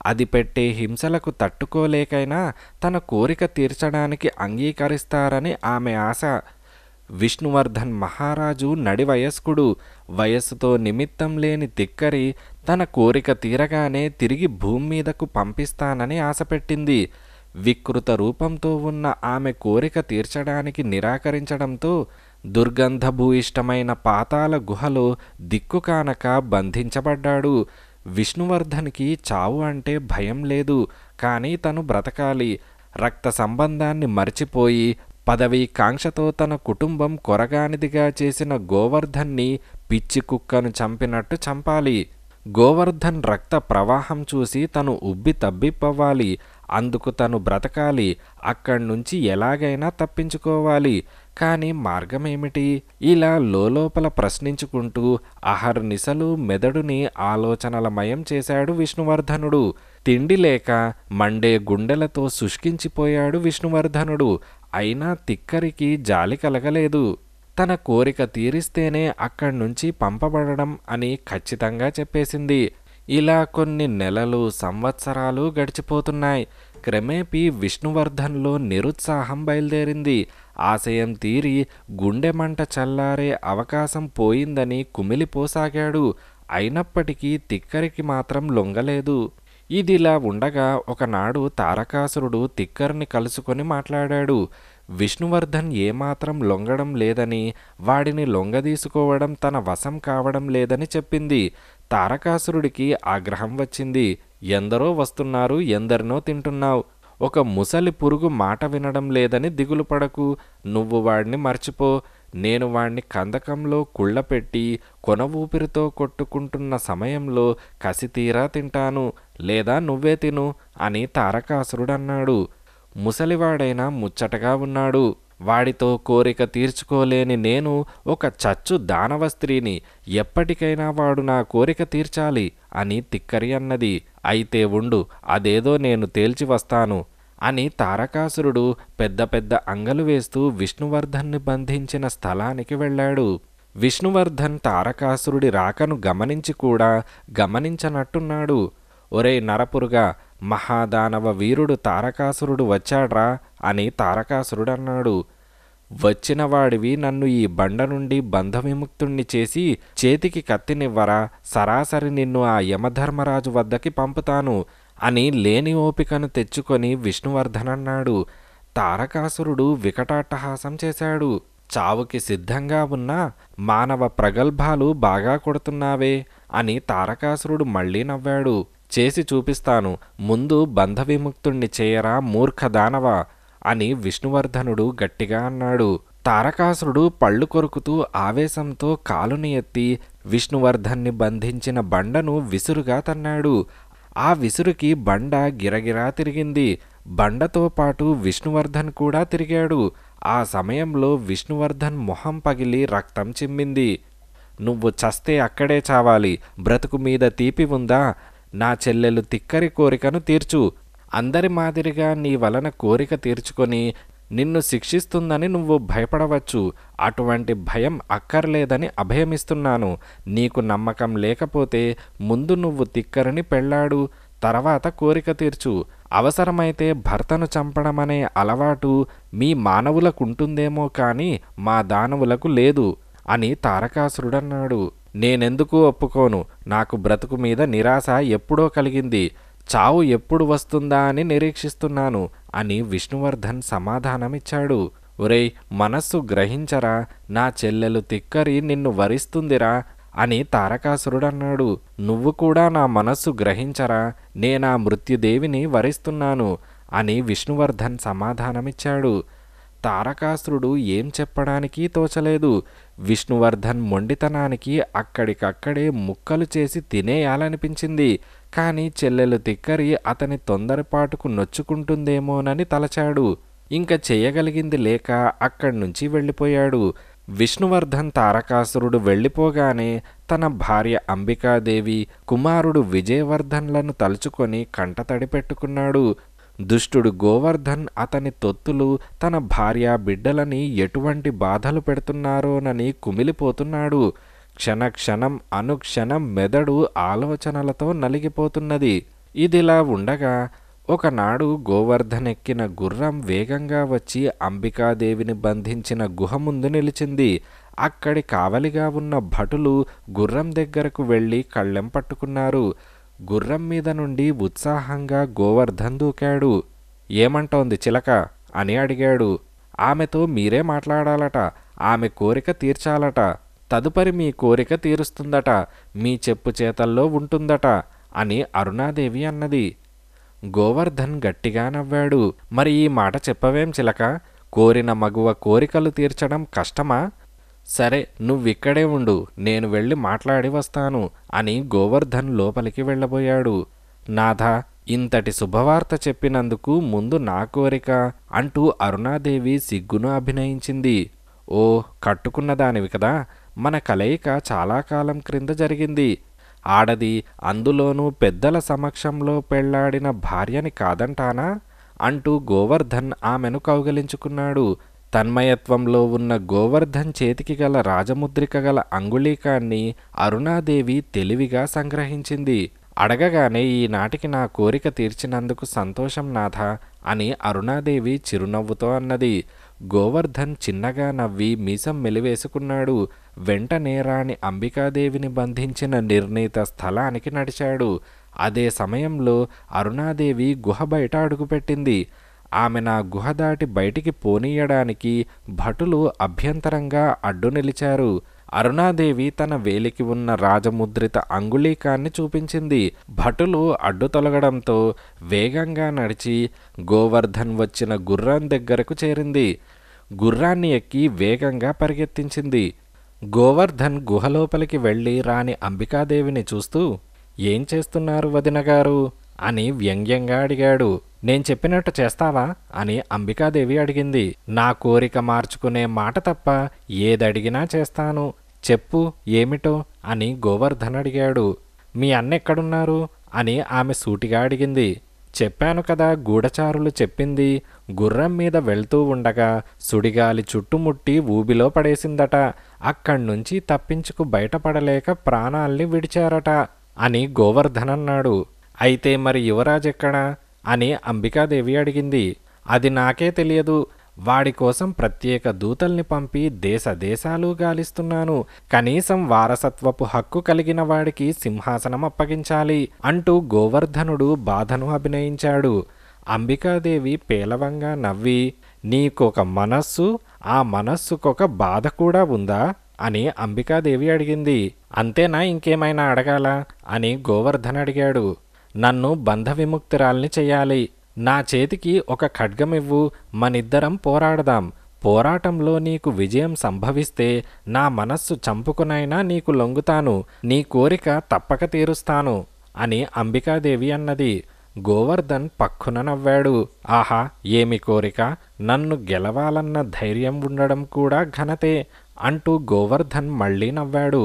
అది పెట్టే హింసలకు తట్టుకోలేకైనా తన కోరిక తీర్చడానికి అంగీకరిస్తారని ఆమె ఆశ విష్ణువర్ధన్ మహారాజు నడి వయస్కుడు వయస్సుతో నిమిత్తం లేని తిక్కరి తన కోరిక తీరగానే తిరిగి భూమి మీదకు పంపిస్తానని ఆశపెట్టింది వికృత రూపంతో ఉన్న ఆమె కోరిక తీర్చడానికి నిరాకరించడంతో దుర్గంధభూయిష్టమైన పాతాల గుహలో దిక్కుకానక బంధించబడ్డాడు విష్ణువర్ధన్కి చావు అంటే భయం లేదు కానీ తను బ్రతకాలి రక్త సంబంధాన్ని మర్చిపోయి పదవి కాంక్షతో తన కుటుంబం కొరగానిదిగా చేసిన గోవర్ధన్ని పిచ్చి కుక్కను చంపినట్టు చంపాలి గోవర్ధన్ రక్త ప్రవాహం చూసి తను ఉబ్బి తబ్బిప్పవ్వాలి అందుకు తను బ్రతకాలి అక్కడి నుంచి ఎలాగైనా తప్పించుకోవాలి కానీ మార్గమేమిటి ఇలా లోపల ప్రశ్నించుకుంటూ అహర్నిశలు మెదడుని ఆలోచనలమయం చేశాడు విష్ణువర్ధనుడు తిండి లేక మండే గుండెలతో శుష్కించిపోయాడు విష్ణువర్ధనుడు అయినా తిక్కరికి జాలి కలగలేదు తన కోరిక తీరిస్తేనే అక్కడి నుంచి పంపబడడం అని ఖచ్చితంగా చెప్పేసింది ఇలా కొన్ని నెలలు సంవత్సరాలు గడిచిపోతున్నాయి క్రమేపీ విష్ణువర్ధన్లో నిరుత్సాహం బయలుదేరింది ఆశయం తీరి గుండె మంట చల్లారే అవకాశం పోయిందని కుమిలిపోసాగాడు అయినప్పటికీ తిక్కరికి మాత్రం లొంగలేదు ఇదిలా ఉండగా ఒకనాడు తారకాసురుడు తిక్కర్ని కలుసుకొని మాట్లాడాడు విష్ణువర్ధన్ ఏమాత్రం లొంగడం లేదని వాడిని లొంగదీసుకోవడం తన వశం కావడం లేదని చెప్పింది తారకాసురుడికి ఆగ్రహం వచ్చింది ఎందరో వస్తున్నారు ఎందరినో తింటున్నావు ఒక ముసలి పురుగు మాట వినడం లేదని దిగులు పడకు నువ్వు వాడిని మర్చిపో నేను వాణ్ణి కందకంలో కుళ్ళపెట్టి కొన ఊపిరితో కొట్టుకుంటున్న సమయంలో కసితీరా తింటాను లేదా నువ్వే తిను అని తారకాసురుడన్నాడు ముసలివాడైనా ముచ్చటగా ఉన్నాడు వాడితో కోరిక తీర్చుకోలేని నేను ఒక చచ్చు దానవ స్త్రీని ఎప్పటికైనా వాడు నా కోరిక తీర్చాలి అని తిక్కరి అన్నది అయితే ఉండు అదేదో నేను తేల్చి వస్తాను అని తారకాసురుడు పెద్ద పెద్ద అంగలు వేస్తూ విష్ణువర్ధన్ని బంధించిన స్థలానికి వెళ్ళాడు విష్ణువర్ధన్ తారకాసురుడి రాకను గమనించి కూడా గమనించనట్టున్నాడు ఒరే నరపురుగా మహాదానవ వీరుడు తారకాసురుడు వచ్చాడ్రా అని తారకాసురుడన్నాడు వచ్చినవాడివి నన్ను ఈ బండ నుండి బంధవిముక్తుణ్ణి చేసి చేతికి కత్తినివ్వరా సరాసరి నిన్ను ఆ యమధర్మరాజు వద్దకి పంపుతాను అని లేని ఓపికను తెచ్చుకొని విష్ణువర్ధనన్నాడు తారకాసురుడు వికటాట్టహాసం చేశాడు చావుకి సిద్ధంగా ఉన్న మానవ ప్రగల్భాలు బాగా కొడుతున్నావే అని తారకాసురుడు మళ్ళీ నవ్వాడు చేసి చూపిస్తాను ముందు బంధవిముక్తుణ్ణి చేయరా మూర్ఖ దానవా అని విష్ణువర్ధనుడు గట్టిగా అన్నాడు తారకాసురుడు పళ్ళు కొరుకుతూ ఆవేశంతో కాలుని ఎత్తి విష్ణువర్ధన్ని బంధించిన బండను విసురుగా తన్నాడు ఆ విసురుకి బండ గిరగిరా తిరిగింది బండతో పాటు విష్ణువర్ధన్ కూడా తిరిగాడు ఆ సమయంలో విష్ణువర్ధన్ మొహం పగిలి రక్తం చిమ్మింది నువ్వు చస్తే అక్కడే చావాలి బ్రతుకు మీద తీపి ఉందా నా చెల్లెలు తిక్కరి కోరికను తీర్చు అందరి మాదిరిగా నీ వలన కోరిక తీర్చుకొని నిన్ను శిక్షిస్తుందని నువ్వు భయపడవచ్చు అటువంటి భయం అక్కర్లేదని అభయమిస్తున్నాను నీకు నమ్మకం లేకపోతే ముందు నువ్వు తిక్కరని పెళ్ళాడు తర్వాత కోరిక తీర్చు అవసరమైతే భర్తను చంపడమనే అలవాటు మీ మానవులకుంటుందేమో కానీ మా దానవులకు లేదు అని తారకాసురుడన్నాడు నేనెందుకు ఒప్పుకోను నాకు బ్రతుకు మీద నిరాశ ఎప్పుడో కలిగింది చావు ఎప్పుడు వస్తుందా అని నిరీక్షిస్తున్నాను అని విష్ణువర్ధన్ సమాధానమిచ్చాడు ఒరేయ్ మనస్సు గ్రహించరా నా చెల్లెలు తిక్కరి నిన్ను వరిస్తుందిరా అని తారకాసురుడన్నాడు నువ్వు కూడా నా మనస్సు గ్రహించరా నేనా మృత్యుదేవిని వరిస్తున్నాను అని విష్ణువర్ధన్ సమాధానమిచ్చాడు తారకాసురుడు ఏం చెప్పడానికి తోచలేదు విష్ణువర్ధన్ మొండితనానికి అక్కడికక్కడే ముక్కలు చేసి తినేయాలనిపించింది కానీ చెల్లెలు తిక్కరి అతని తొందరపాటుకు నొచ్చుకుంటుందేమోనని తలచాడు ఇంకా చేయగలిగింది లేక అక్కడి నుంచి వెళ్ళిపోయాడు విష్ణువర్ధన్ తారకాసురుడు వెళ్ళిపోగానే తన భార్య అంబికాదేవి కుమారుడు విజయవర్ధన్లను తలుచుకొని కంటతడి పెట్టుకున్నాడు దుష్టుడు గోవర్ధన్ అతని తొత్తులు తన భార్య బిడ్డలని ఎటువంటి బాధలు పెడుతున్నారోనని కుమిలిపోతున్నాడు క్షణక్షణం అనుక్షణం మెదడు ఆలోచనలతో నలిగిపోతున్నది ఇదిలా ఉండగా ఒకనాడు గోవర్ధన్ ఎక్కిన గుర్రం వేగంగా వచ్చి అంబికాదేవిని బంధించిన గుహ ముందు నిలిచింది అక్కడి కావలిగా ఉన్న భటులు గుర్రం దగ్గరకు వెళ్ళి కళ్ళెం పట్టుకున్నారు గుర్రం మీద నుండి ఉత్సాహంగా గోవర్ధన్ దూకాడు ఏమంటోంది చిలక అని అడిగాడు ఆమెతో మీరే మాట్లాడాలట ఆమె కోరిక తీర్చాలట తదుపరి మీ కోరిక తీరుస్తుందట మీ చెప్పు చేతల్లో ఉంటుందట అని అరుణాదేవి అన్నది గోవర్ధన్ గట్టిగా నవ్వాడు మరి ఈ మాట చెప్పవేం చిలక కోరిన మగువ కోరికలు తీర్చడం కష్టమా సరే నువ్విక్కడే ఉండు నేను వెళ్ళి మాట్లాడి వస్తాను అని గోవర్ధన్ లోపలికి వెళ్ళబోయాడు నాథా ఇంతటి శుభవార్త చెప్పినందుకు ముందు నా కోరిక అంటూ అరుణాదేవి సిగ్గును అభినయించింది ఓ కట్టుకున్న దానివి కదా మన కలయిక చాలా కాలం క్రింద జరిగింది ఆడది అందులోనూ పెద్దల సమక్షంలో పెళ్లాడిన భార్యని కాదంటానా అంటూ గోవర్ధన్ ఆమెను కౌగలించుకున్నాడు తన్మయత్వంలో ఉన్న గోవర్ధన్ చేతికి గల రాజముద్రిక గల అంగుళీకాన్ని అరుణాదేవి తెలివిగా సంగ్రహించింది అడగగానే ఈనాటికి నా కోరిక తీర్చినందుకు సంతోషం నాథ అని అరుణాదేవి చిరునవ్వుతో అన్నది గోవర్ధన్ చిన్నగా నవ్వి మీసం మెలివేసుకున్నాడు వెంటనే రాణి అంబికాదేవిని బంధించిన నిర్ణీత స్థలానికి నడిచాడు అదే సమయంలో అరుణాదేవి గుహ బయట అడుగుపెట్టింది ఆమె నా గుహ దాటి బయటికి పోనీయడానికి భటులు అభ్యంతరంగా అడ్డు నిలిచారు అరుణాదేవి తన వేలికి ఉన్న రాజముద్రిత అంగుళీకాన్ని చూపించింది భటులు అడ్డు తొలగడంతో వేగంగా నడిచి గోవర్ధన్ వచ్చిన గుర్రాన్ దగ్గరకు చేరింది గుర్రాన్ని ఎక్కి వేగంగా పరిగెత్తించింది గోవర్ధన్ గుహలోపలికి వెళ్ళి రాణి అంబికాదేవిని చూస్తూ ఏం చేస్తున్నారు వదినగారు అని వ్యంగ్యంగా అడిగాడు నేను చెప్పినట్టు చేస్తావా అని అంబికాదేవి అడిగింది నా కోరిక మార్చుకునే మాట తప్ప ఏదడిగినా చేస్తాను చెప్పు ఏమిటో అని గోవర్ధన్ అడిగాడు మీ అన్నెక్కడున్నారు అని ఆమె సూటిగా అడిగింది చెప్పాను కదా గూఢచారులు చెప్పింది గుర్రం మీద వెళ్తూ ఉండగా సుడిగాలి చుట్టుముట్టి ఊబిలో పడేసిందట అక్కడ్నుంచి తప్పించుకు బయటపడలేక ప్రాణాల్ని విడిచారట అని గోవర్ధన్ అన్నాడు అయితే మరి యువరాజ్ అని అంబికాదేవి అడిగింది అది నాకే తెలియదు వాడి కోసం ప్రత్యేక దూతల్ని పంపి దేశ దేశాలు గాలిస్తున్నాను కనీసం వారసత్వపు హక్కు కలిగిన వాడికి సింహాసనం అప్పగించాలి అంటూ గోవర్ధనుడు బాధను అభినయించాడు అంబికాదేవి పేలవంగా నవ్వి నీకొక మనస్సు ఆ మనస్సుకొక బాధ కూడా ఉందా అని అంబికాదేవి అడిగింది అంతేనా ఇంకేమైనా అడగాలా అని గోవర్ధన్ అడిగాడు నన్ను బంధ చేయాలి నా చేతికి ఒక ఖడ్గమివ్వు మనిద్దరం పోరాడదాం పోరాటంలో నీకు విజయం సంభవిస్తే నా మనస్సు చంపుకునైనా నీకు లొంగుతాను నీ కోరిక తప్పక తీరుస్తాను అని అంబికాదేవి అన్నది గోవర్ధన్ పక్కున నవ్వాడు ఆహా ఏమి కోరిక నన్ను గెలవాలన్న ధైర్యం ఉండడం కూడా ఘనతే అంటూ గోవర్ధన్ మళ్ళీ నవ్వాడు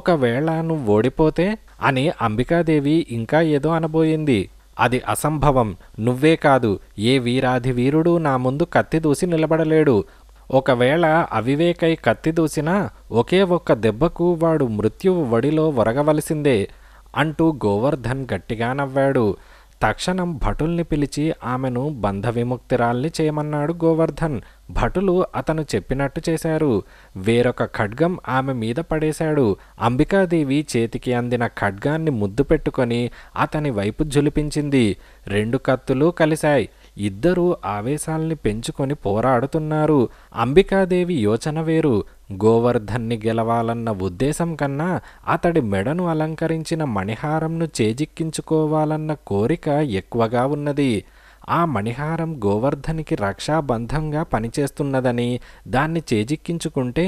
ఒకవేళ నువ్వు ఓడిపోతే అని అంబికాదేవి ఇంకా ఏదో అనబోయింది అది అసంభవం నువ్వే కాదు ఏ వీరాధి వీరుడు నా ముందు కత్తి దూసి నిలబడలేడు ఒకవేళ అవివేకై కత్తి దూసినా ఒకే ఒక్క దెబ్బకు వాడు మృత్యువు వడిలో ఒరగవలసిందే అంటూ గోవర్ధన్ గట్టిగా నవ్వాడు తక్షణం భటుల్ని పిలిచి ఆమెను బంధ విముక్తిరాల్ని చేయమన్నాడు గోవర్ధన్ భటులు అతను చెప్పినట్టు చేశారు వేరొక ఖడ్గం ఆమె మీద పడేశాడు అంబికాదేవి చేతికి అందిన ఖడ్గాన్ని ముద్దు పెట్టుకొని అతని వైపు జులిపించింది రెండు కత్తులు కలిశాయి ఇద్దరూ ఆవేశాల్ని పెంచుకొని పోరాడుతున్నారు అంబికాదేవి యోచన వేరు గోవర్ధన్ని గెలవాలన్న ఉద్దేశం కన్నా అతడి మెడను అలంకరించిన మణిహారంను చేజిక్కించుకోవాలన్న కోరిక ఎక్కువగా ఉన్నది ఆ మణిహారం గోవర్ధనికి రక్షాబంధంగా పనిచేస్తున్నదని దాన్ని చేజిక్కించుకుంటే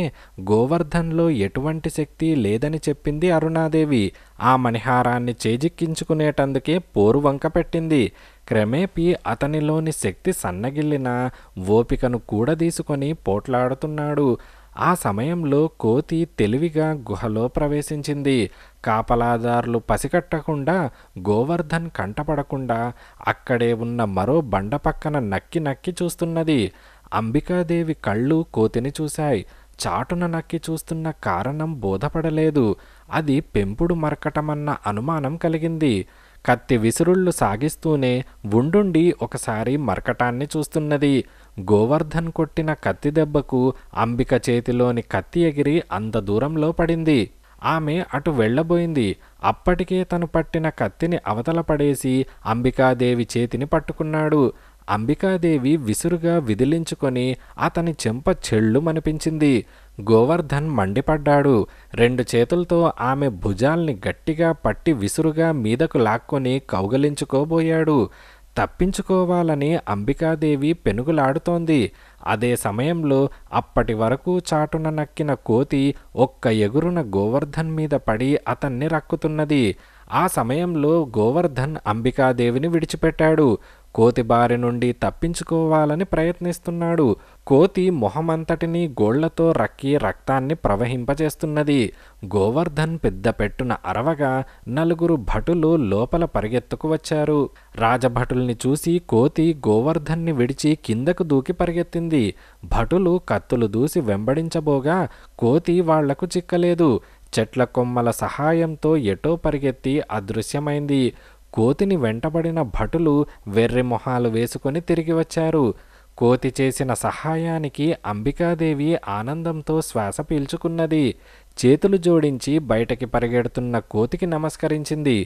గోవర్ధన్లో ఎటువంటి శక్తి లేదని చెప్పింది అరుణాదేవి ఆ మణిహారాన్ని చేజిక్కించుకునేటందుకే పోరు వంక పెట్టింది క్రమేపీ అతనిలోని శక్తి సన్నగిల్లిన ఓపికను కూడదీసుకొని పోట్లాడుతున్నాడు ఆ సమయంలో కోతి తెలివిగా గుహలో ప్రవేశించింది కాపలాదారులు పసికట్టకుండా గోవర్ధన్ కంటపడకుండా అక్కడే ఉన్న మరో బండ పక్కన నక్కి నక్కి చూస్తున్నది అంబికాదేవి కళ్ళు కోతిని చూశాయి చాటున నక్కి చూస్తున్న కారణం బోధపడలేదు అది పెంపుడు మరకటమన్న అనుమానం కలిగింది కత్తి విసురుళ్ళు సాగిస్తూనే ఉండుండి ఒకసారి మరకటాన్ని చూస్తున్నది గోవర్ధన్ కొట్టిన కత్తి దెబ్బకు అంబిక చేతిలోని కత్తి ఎగిరి అంత దూరంలో పడింది ఆమె అటు వెళ్లబోయింది అప్పటికే తను పట్టిన కత్తిని అవతల పడేసి అంబికాదేవి చేతిని పట్టుకున్నాడు అంబికాదేవి విసురుగా విదిలించుకొని అతని చెంప చెళ్ళుమనిపించింది గోవర్ధన్ మండిపడ్డాడు రెండు చేతులతో ఆమె భుజాల్ని గట్టిగా పట్టి విసురుగా మీదకు లాక్కొని కౌగలించుకోబోయాడు తప్పించుకోవాలని అంబికాదేవి పెనుగులాడుతోంది అదే సమయంలో అప్పటి వరకు చాటున నక్కిన కోతి ఒక్క ఎగురున గోవర్ధన్ మీద పడి అతన్ని రక్కుతున్నది ఆ సమయంలో గోవర్ధన్ అంబికాదేవిని విడిచిపెట్టాడు కోతి బారి నుండి తప్పించుకోవాలని ప్రయత్నిస్తున్నాడు కోతి మొహమంతటిని గోళ్లతో రక్కి రక్తాన్ని ప్రవహింపజేస్తున్నది గోవర్ధన్ పెద్ద పెట్టున అరవగా నలుగురు భటులు లోపల పరిగెత్తుకు వచ్చారు రాజభటుల్ని చూసి కోతి గోవర్ధన్ని విడిచి కిందకు దూకి పరిగెత్తింది భటులు కత్తులు దూసి వెంబడించబోగా కోతి వాళ్లకు చిక్కలేదు చెట్ల కొమ్మల సహాయంతో ఎటో పరిగెత్తి అదృశ్యమైంది కోతిని వెంటబడిన భటులు వెర్రి మొహాలు వేసుకొని తిరిగి వచ్చారు కోతి చేసిన సహాయానికి అంబికాదేవి ఆనందంతో శ్వాస పీల్చుకున్నది చేతులు జోడించి బయటకి పరిగెడుతున్న కోతికి నమస్కరించింది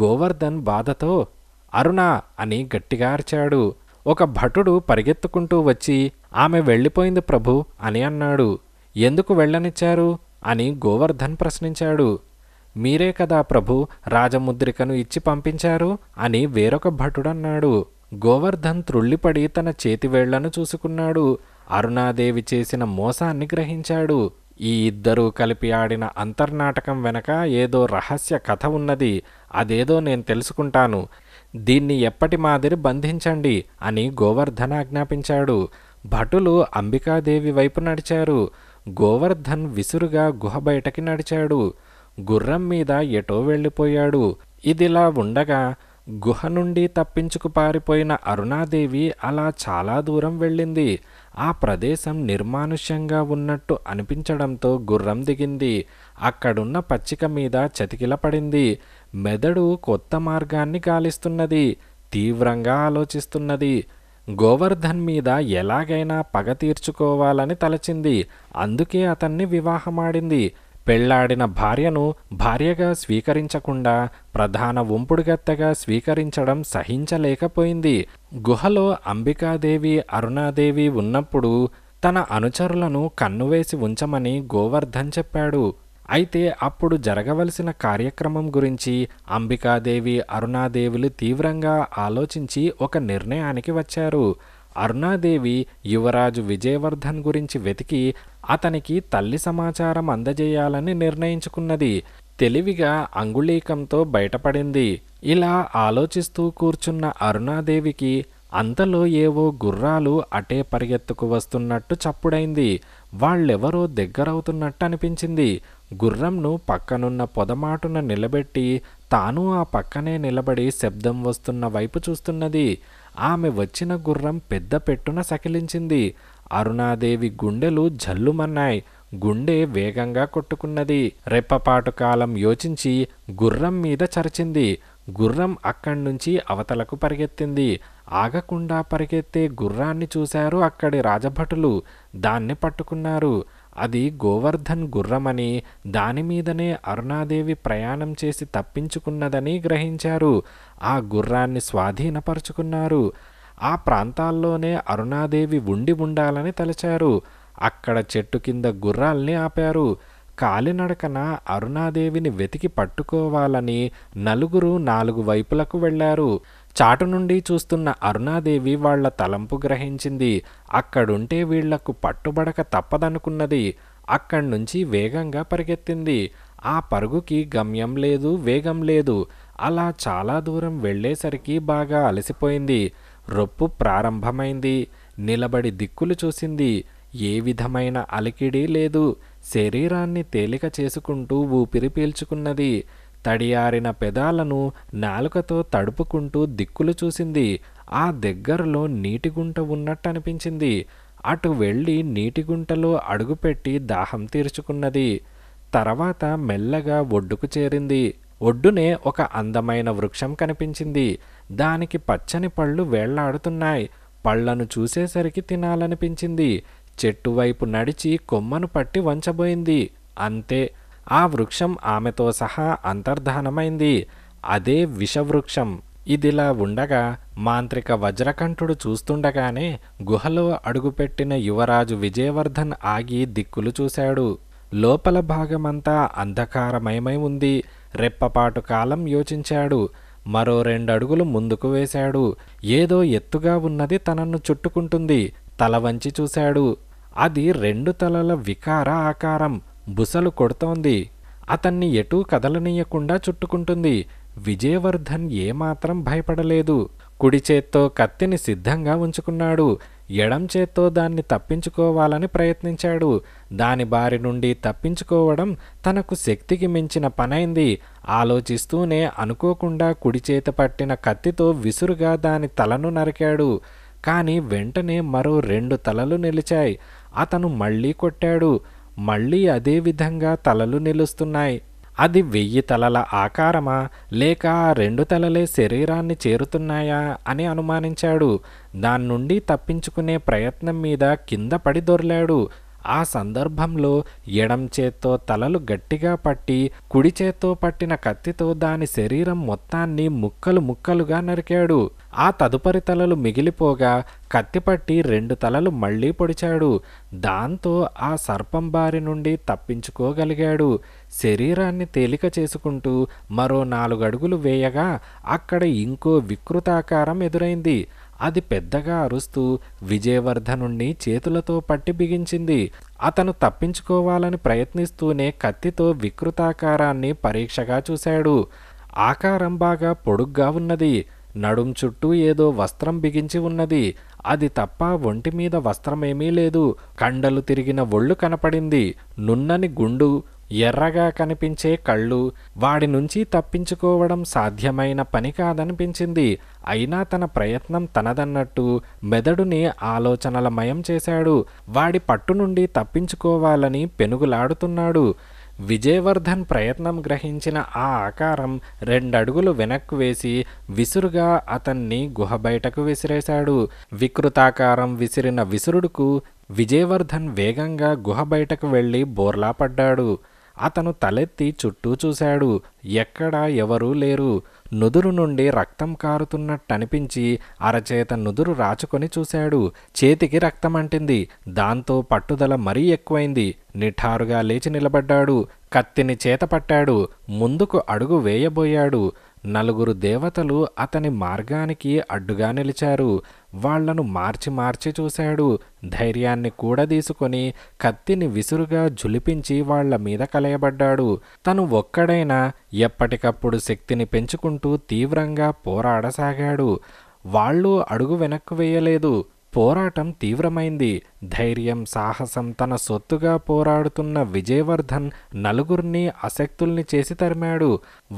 గోవర్ధన్ బాధతో అరుణ అని గట్టిగా అరిచాడు ఒక భటుడు పరిగెత్తుకుంటూ వచ్చి ఆమె వెళ్ళిపోయింది ప్రభు అని అన్నాడు ఎందుకు వెళ్ళనిచ్చారు అని గోవర్ధన్ ప్రశ్నించాడు మీరే కదా ప్రభు రాజముద్రికను ఇచ్చి పంపించారు అని వేరొక భటుడన్నాడు గోవర్ధన్ త్రుళ్ళిపడి తన చేతివేళ్లను చూసుకున్నాడు అరుణాదేవి చేసిన మోసాన్ని గ్రహించాడు ఈ ఇద్దరూ కలిపి ఆడిన అంతర్నాటకం వెనక ఏదో రహస్య కథ ఉన్నది అదేదో నేను తెలుసుకుంటాను దీన్ని ఎప్పటి మాదిరి బంధించండి అని గోవర్ధన్ ఆజ్ఞాపించాడు భటులు అంబికాదేవి వైపు నడిచారు గోవర్ధన్ విసురుగా గుహ బయటకి నడిచాడు గుర్రం మీద ఎటో వెళ్ళిపోయాడు ఇదిలా ఉండగా గుహ నుండి తప్పించుకు పారిపోయిన అరుణాదేవి అలా చాలా దూరం వెళ్ళింది ఆ ప్రదేశం నిర్మానుష్యంగా ఉన్నట్టు అనిపించడంతో గుర్రం దిగింది అక్కడున్న పచ్చిక మీద చతికిల పడింది మెదడు కొత్త మార్గాన్ని గాలిస్తున్నది తీవ్రంగా ఆలోచిస్తున్నది గోవర్ధన్ మీద ఎలాగైనా పగ తీర్చుకోవాలని తలచింది అందుకే అతన్ని వివాహమాడింది పెళ్లాడిన భార్యను భార్యగా స్వీకరించకుండా ప్రధాన ఉంపుడుగత్తగా స్వీకరించడం సహించలేకపోయింది గుహలో అంబికాదేవి అరుణాదేవి ఉన్నప్పుడు తన అనుచరులను కన్నువేసి ఉంచమని గోవర్ధన్ చెప్పాడు అయితే అప్పుడు జరగవలసిన కార్యక్రమం గురించి అంబికాదేవి అరుణాదేవులు తీవ్రంగా ఆలోచించి ఒక నిర్ణయానికి వచ్చారు అరుణాదేవి యువరాజు విజయవర్ధన్ గురించి వెతికి అతనికి తల్లి సమాచారం అందజేయాలని నిర్ణయించుకున్నది తెలివిగా అంగుళీకంతో బయటపడింది ఇలా ఆలోచిస్తూ కూర్చున్న అరుణాదేవికి అంతలో ఏవో గుర్రాలు అటే పరిగెత్తుకు వస్తున్నట్టు చప్పుడైంది వాళ్ళెవరో దగ్గరవుతున్నట్టు అనిపించింది గుర్రంను పక్కనున్న పొదమాటున నిలబెట్టి తాను ఆ పక్కనే నిలబడి శబ్దం వస్తున్న వైపు చూస్తున్నది ఆమె వచ్చిన గుర్రం పెద్ద పెట్టున సకిలించింది అరుణాదేవి గుండెలు జల్లుమన్నాయి గుండె వేగంగా కొట్టుకున్నది రెప్పపాటు కాలం యోచించి గుర్రం మీద చరిచింది గుర్రం అక్కడి నుంచి అవతలకు పరిగెత్తింది ఆగకుండా పరిగెత్తే గుర్రాన్ని చూశారు అక్కడి రాజభటులు దాన్ని పట్టుకున్నారు అది గోవర్ధన్ గుర్రమని దానిమీదనే అరుణాదేవి ప్రయాణం చేసి తప్పించుకున్నదని గ్రహించారు ఆ గుర్రాన్ని స్వాధీనపరుచుకున్నారు ఆ ప్రాంతాల్లోనే అరుణాదేవి ఉండి ఉండాలని తలచారు అక్కడ చెట్టు కింద గుర్రాల్ని ఆపారు కాలినడకన అరుణాదేవిని వెతికి పట్టుకోవాలని నలుగురు నాలుగు వైపులకు వెళ్లారు చాటు నుండి చూస్తున్న అరుణాదేవి వాళ్ల తలంపు గ్రహించింది అక్కడుంటే వీళ్లకు పట్టుబడక తప్పదనుకున్నది అక్కడ్నుంచి వేగంగా పరిగెత్తింది ఆ పరుగుకి గమ్యం లేదు వేగం లేదు అలా చాలా దూరం వెళ్లేసరికి బాగా అలసిపోయింది రొప్పు ప్రారంభమైంది నిలబడి దిక్కులు చూసింది ఏ విధమైన అలికిడి లేదు శరీరాన్ని తేలిక చేసుకుంటూ ఊపిరి పీల్చుకున్నది తడియారిన పెదాలను నాలుకతో తడుపుకుంటూ దిక్కులు చూసింది ఆ దగ్గరలో నీటిగుంట ఉన్నట్టు అనిపించింది అటు వెళ్ళి నీటిగుంటలో అడుగుపెట్టి దాహం తీర్చుకున్నది తర్వాత మెల్లగా ఒడ్డుకు చేరింది ఒడ్డునే ఒక అందమైన వృక్షం కనిపించింది దానికి పచ్చని పళ్ళు వేళ్లాడుతున్నాయి పళ్లను చూసేసరికి తినాలనిపించింది చెట్టువైపు నడిచి కొమ్మను పట్టి వంచబోయింది అంతే ఆ వృక్షం ఆమెతో సహా అంతర్ధానమైంది అదే విషవృక్షం ఇదిలా ఉండగా మాంత్రిక వజ్రకంఠుడు చూస్తుండగానే గుహలో అడుగుపెట్టిన యువరాజు విజయవర్ధన్ ఆగి దిక్కులు చూశాడు లోపల భాగమంతా అంధకారమయమై ఉంది రెప్పపాటు కాలం యోచించాడు మరో రెండడుగులు ముందుకు వేశాడు ఏదో ఎత్తుగా ఉన్నది తనను చుట్టుకుంటుంది తల వంచి చూశాడు అది రెండు తలల వికార ఆకారం బుసలు కొడుతోంది అతన్ని ఎటూ కదలనీయకుండా చుట్టుకుంటుంది విజయవర్ధన్ ఏమాత్రం భయపడలేదు కుడి చేత్తో కత్తిని సిద్ధంగా ఉంచుకున్నాడు ఎడం చేత్తో దాన్ని తప్పించుకోవాలని ప్రయత్నించాడు దాని బారి నుండి తప్పించుకోవడం తనకు శక్తికి మించిన పనైంది ఆలోచిస్తూనే అనుకోకుండా కుడి చేత పట్టిన కత్తితో విసురుగా దాని తలను నరికాడు కానీ వెంటనే మరో రెండు తలలు నిలిచాయి అతను మళ్ళీ కొట్టాడు మళ్ళీ అదే విధంగా తలలు నిలుస్తున్నాయి అది వెయ్యి తలల ఆకారమా లేక రెండు తలలే శరీరాన్ని చేరుతున్నాయా అని అనుమానించాడు దాన్నుండి తప్పించుకునే ప్రయత్నం మీద కింద పడి దొర్లాడు ఆ సందర్భంలో ఎడం చేత్తో తలలు గట్టిగా పట్టి కుడి చేత్తో పట్టిన కత్తితో దాని శరీరం మొత్తాన్ని ముక్కలు ముక్కలుగా నరికాడు ఆ తదుపరి తలలు మిగిలిపోగా కత్తి పట్టి రెండు తలలు మళ్లీ పొడిచాడు దాంతో ఆ సర్పం బారి నుండి తప్పించుకోగలిగాడు శరీరాన్ని తేలిక చేసుకుంటూ మరో నాలుగడుగులు వేయగా అక్కడ ఇంకో వికృతాకారం ఎదురైంది అది పెద్దగా అరుస్తూ విజయవర్ధనుణ్ణి చేతులతో పట్టి బిగించింది అతను తప్పించుకోవాలని ప్రయత్నిస్తూనే కత్తితో వికృతాకారాన్ని పరీక్షగా చూశాడు ఆకారం బాగా పొడుగ్గా ఉన్నది నడుం చుట్టూ ఏదో వస్త్రం బిగించి ఉన్నది అది తప్ప ఒంటి మీద వస్త్రమేమీ లేదు కండలు తిరిగిన ఒళ్ళు కనపడింది నున్నని గుండు ఎర్రగా కనిపించే కళ్ళు వాడి నుంచి తప్పించుకోవడం సాధ్యమైన పని కాదనిపించింది అయినా తన ప్రయత్నం తనదన్నట్టు మెదడుని ఆలోచనలమయం చేశాడు వాడి పట్టు నుండి తప్పించుకోవాలని పెనుగులాడుతున్నాడు విజయవర్ధన్ ప్రయత్నం గ్రహించిన ఆ ఆకారం రెండడుగులు వెనక్కు వేసి విసురుగా అతన్ని గుహ బయటకు విసిరేశాడు వికృతాకారం విసిరిన విసురుడుకు విజయవర్ధన్ వేగంగా గుహ బయటకు వెళ్ళి బోర్లా పడ్డాడు అతను తలెత్తి చుట్టూ చూశాడు ఎక్కడా ఎవరూ లేరు నుదురు నుండి రక్తం కారుతున్నట్టనిపించి అరచేత నుదురు రాచుకొని చూశాడు చేతికి రక్తం అంటింది దాంతో పట్టుదల మరీ ఎక్కువైంది నిఠారుగా లేచి నిలబడ్డాడు కత్తిని చేతపట్టాడు ముందుకు అడుగు వేయబోయాడు నలుగురు దేవతలు అతని మార్గానికి అడ్డుగా నిలిచారు వాళ్లను మార్చి మార్చి చూశాడు ధైర్యాన్ని కూడా తీసుకొని కత్తిని విసురుగా జులిపించి వాళ్ల మీద కలయబడ్డాడు తను ఒక్కడైనా ఎప్పటికప్పుడు శక్తిని పెంచుకుంటూ తీవ్రంగా పోరాడసాగాడు వాళ్ళు అడుగు వెనక్కు వేయలేదు పోరాటం తీవ్రమైంది ధైర్యం సాహసం తన సొత్తుగా పోరాడుతున్న విజయవర్ధన్ నలుగురిని అశక్తుల్ని చేసి తరిమాడు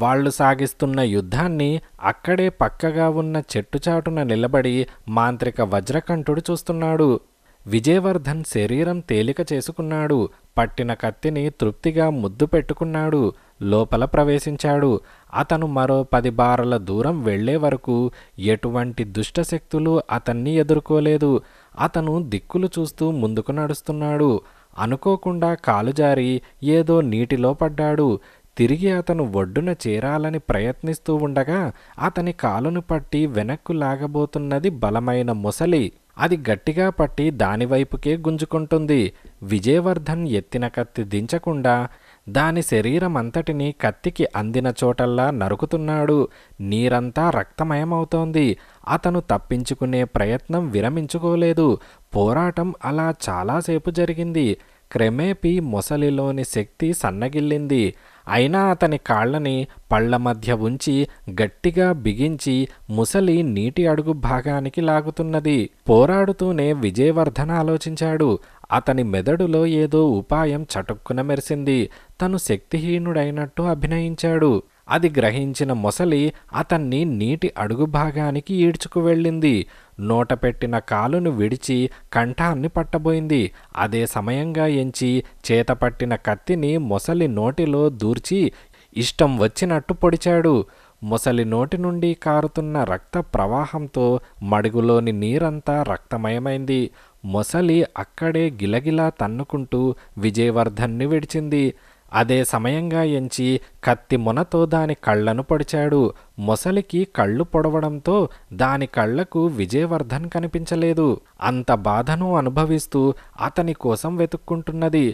వాళ్లు సాగిస్తున్న యుద్ధాన్ని అక్కడే పక్కగా ఉన్న చెట్టుచాటున నిలబడి మాంత్రిక వజ్రకంఠుడు చూస్తున్నాడు విజయవర్ధన్ శరీరం తేలిక చేసుకున్నాడు పట్టిన కత్తిని తృప్తిగా ముద్దు పెట్టుకున్నాడు లోపల ప్రవేశించాడు అతను మరో పది బారల దూరం వెళ్లే వరకు ఎటువంటి దుష్టశక్తులు అతన్ని ఎదుర్కోలేదు అతను దిక్కులు చూస్తూ ముందుకు నడుస్తున్నాడు అనుకోకుండా కాలు జారి ఏదో నీటిలో పడ్డాడు తిరిగి అతను ఒడ్డున చేరాలని ప్రయత్నిస్తూ ఉండగా అతని కాలును పట్టి వెనక్కు లాగబోతున్నది బలమైన ముసలి అది గట్టిగా పట్టి దానివైపుకే గుంజుకుంటుంది విజయవర్ధన్ ఎత్తిన కత్తి దించకుండా దాని శరీరమంతటినీ కత్తికి అందిన చోటల్లా నరుకుతున్నాడు నీరంతా రక్తమయమవుతోంది అతను తప్పించుకునే ప్రయత్నం విరమించుకోలేదు పోరాటం అలా చాలాసేపు జరిగింది క్రమేపీ మొసలిలోని శక్తి సన్నగిల్లింది అయినా అతని కాళ్లని పళ్ల మధ్య ఉంచి గట్టిగా బిగించి ముసలి నీటి అడుగు భాగానికి లాగుతున్నది పోరాడుతూనే విజయవర్ధన ఆలోచించాడు అతని మెదడులో ఏదో ఉపాయం చటుక్కున మెరిసింది తను శక్తిహీనుడైనట్టు అభినయించాడు అది గ్రహించిన మొసలి అతన్ని నీటి అడుగు భాగానికి ఈడ్చుకు వెళ్ళింది నోట పెట్టిన కాలును విడిచి కంఠాన్ని పట్టబోయింది అదే సమయంగా ఎంచి చేతపట్టిన కత్తిని మొసలి నోటిలో దూర్చి ఇష్టం వచ్చినట్టు పొడిచాడు ముసలి నోటి నుండి కారుతున్న రక్త ప్రవాహంతో మడుగులోని నీరంతా రక్తమయమైంది మొసలి అక్కడే గిలగిలా తన్నుకుంటూ విజయవర్ధన్ని విడిచింది అదే సమయంగా ఎంచి కత్తి మొనతో దాని కళ్లను పొడిచాడు మొసలికి కళ్ళు పొడవడంతో దాని కళ్లకు విజయవర్ధన్ కనిపించలేదు అంత బాధను అనుభవిస్తూ అతని కోసం వెతుక్కుంటున్నది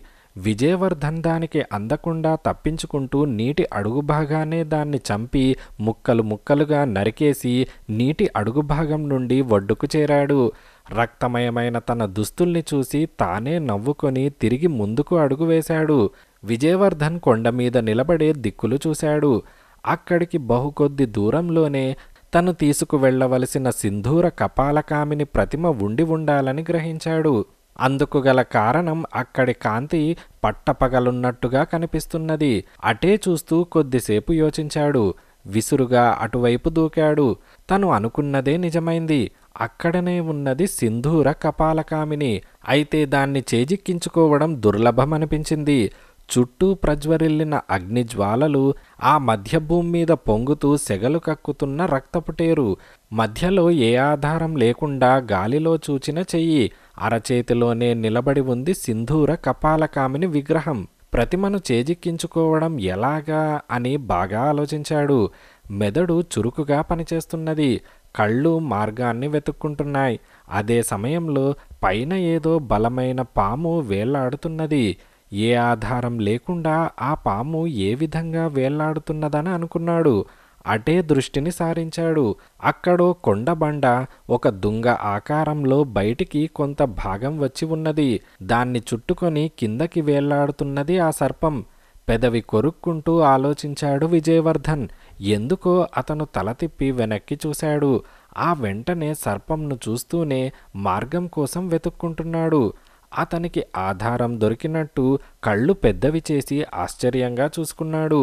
విజయవర్ధన్ దానికి అందకుండా తప్పించుకుంటూ నీటి అడుగు భాగానే దాన్ని చంపి ముక్కలు ముక్కలుగా నరికేసి నీటి అడుగు భాగం నుండి ఒడ్డుకు చేరాడు రక్తమయమైన తన దుస్తుల్ని చూసి తానే నవ్వుకొని తిరిగి ముందుకు అడుగు వేశాడు విజయవర్ధన్ కొండ మీద నిలబడే దిక్కులు చూశాడు అక్కడికి బహుకొద్ది దూరంలోనే తను తీసుకువెళ్లవలసిన సింధూర కపాలకామిని ప్రతిమ ఉండి ఉండాలని గ్రహించాడు అందుకు గల కారణం అక్కడి కాంతి పట్టపగలున్నట్టుగా కనిపిస్తున్నది అటే చూస్తూ కొద్దిసేపు యోచించాడు విసురుగా అటువైపు దూకాడు తను అనుకున్నదే నిజమైంది అక్కడనే ఉన్నది సింధూర కపాలకామిని అయితే దాన్ని చేజిక్కించుకోవడం దుర్లభమనిపించింది చుట్టూ ప్రజ్వరిల్లిన అగ్నిజ్వాలలు ఆ మధ్య భూమి మీద పొంగుతూ సెగలు కక్కుతున్న రక్తపుటేరు మధ్యలో ఏ ఆధారం లేకుండా గాలిలో చూచిన చెయ్యి అరచేతిలోనే నిలబడి ఉంది సింధూర కపాలకామిని విగ్రహం ప్రతిమను చేజిక్కించుకోవడం ఎలాగా అని బాగా ఆలోచించాడు మెదడు చురుకుగా పనిచేస్తున్నది కళ్ళు మార్గాన్ని వెతుక్కుంటున్నాయి అదే సమయంలో పైన ఏదో బలమైన పాము వేలాడుతున్నది ఏ ఆధారం లేకుండా ఆ పాము ఏ విధంగా వేళ్లాడుతున్నదని అనుకున్నాడు అటే దృష్టిని సారించాడు అక్కడో కొండబండ ఒక దుంగ ఆకారంలో బయటికి కొంత భాగం వచ్చి ఉన్నది దాన్ని చుట్టుకొని కిందకి వేళ్లాడుతున్నది ఆ సర్పం పెదవి కొరుక్కుంటూ ఆలోచించాడు విజయవర్ధన్ ఎందుకో అతను తల తిప్పి వెనక్కి చూశాడు ఆ వెంటనే సర్పంను చూస్తూనే మార్గం కోసం వెతుక్కుంటున్నాడు అతనికి ఆధారం దొరికినట్టు కళ్ళు పెద్దవి చేసి ఆశ్చర్యంగా చూసుకున్నాడు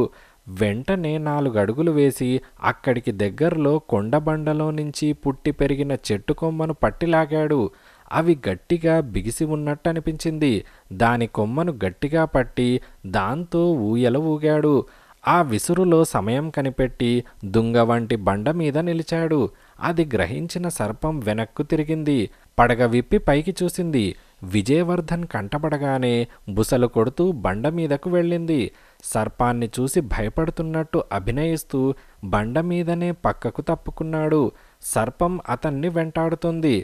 వెంటనే నాలుగడుగులు వేసి అక్కడికి దగ్గరలో కొండబండలో నుంచి పుట్టి పెరిగిన చెట్టు కొమ్మను పట్టిలాగాడు అవి గట్టిగా బిగిసి ఉన్నట్టు అనిపించింది దాని కొమ్మను గట్టిగా పట్టి దాంతో ఊయల ఊగాడు ఆ విసురులో సమయం కనిపెట్టి దుంగ వంటి బండ మీద నిలిచాడు అది గ్రహించిన సర్పం వెనక్కు తిరిగింది పడగ విప్పి పైకి చూసింది విజయవర్ధన్ కంటపడగానే బుసలు కొడుతూ బండ మీదకు వెళ్ళింది సర్పాన్ని చూసి భయపడుతున్నట్టు అభినయిస్తూ బండ మీదనే పక్కకు తప్పుకున్నాడు సర్పం అతన్ని వెంటాడుతుంది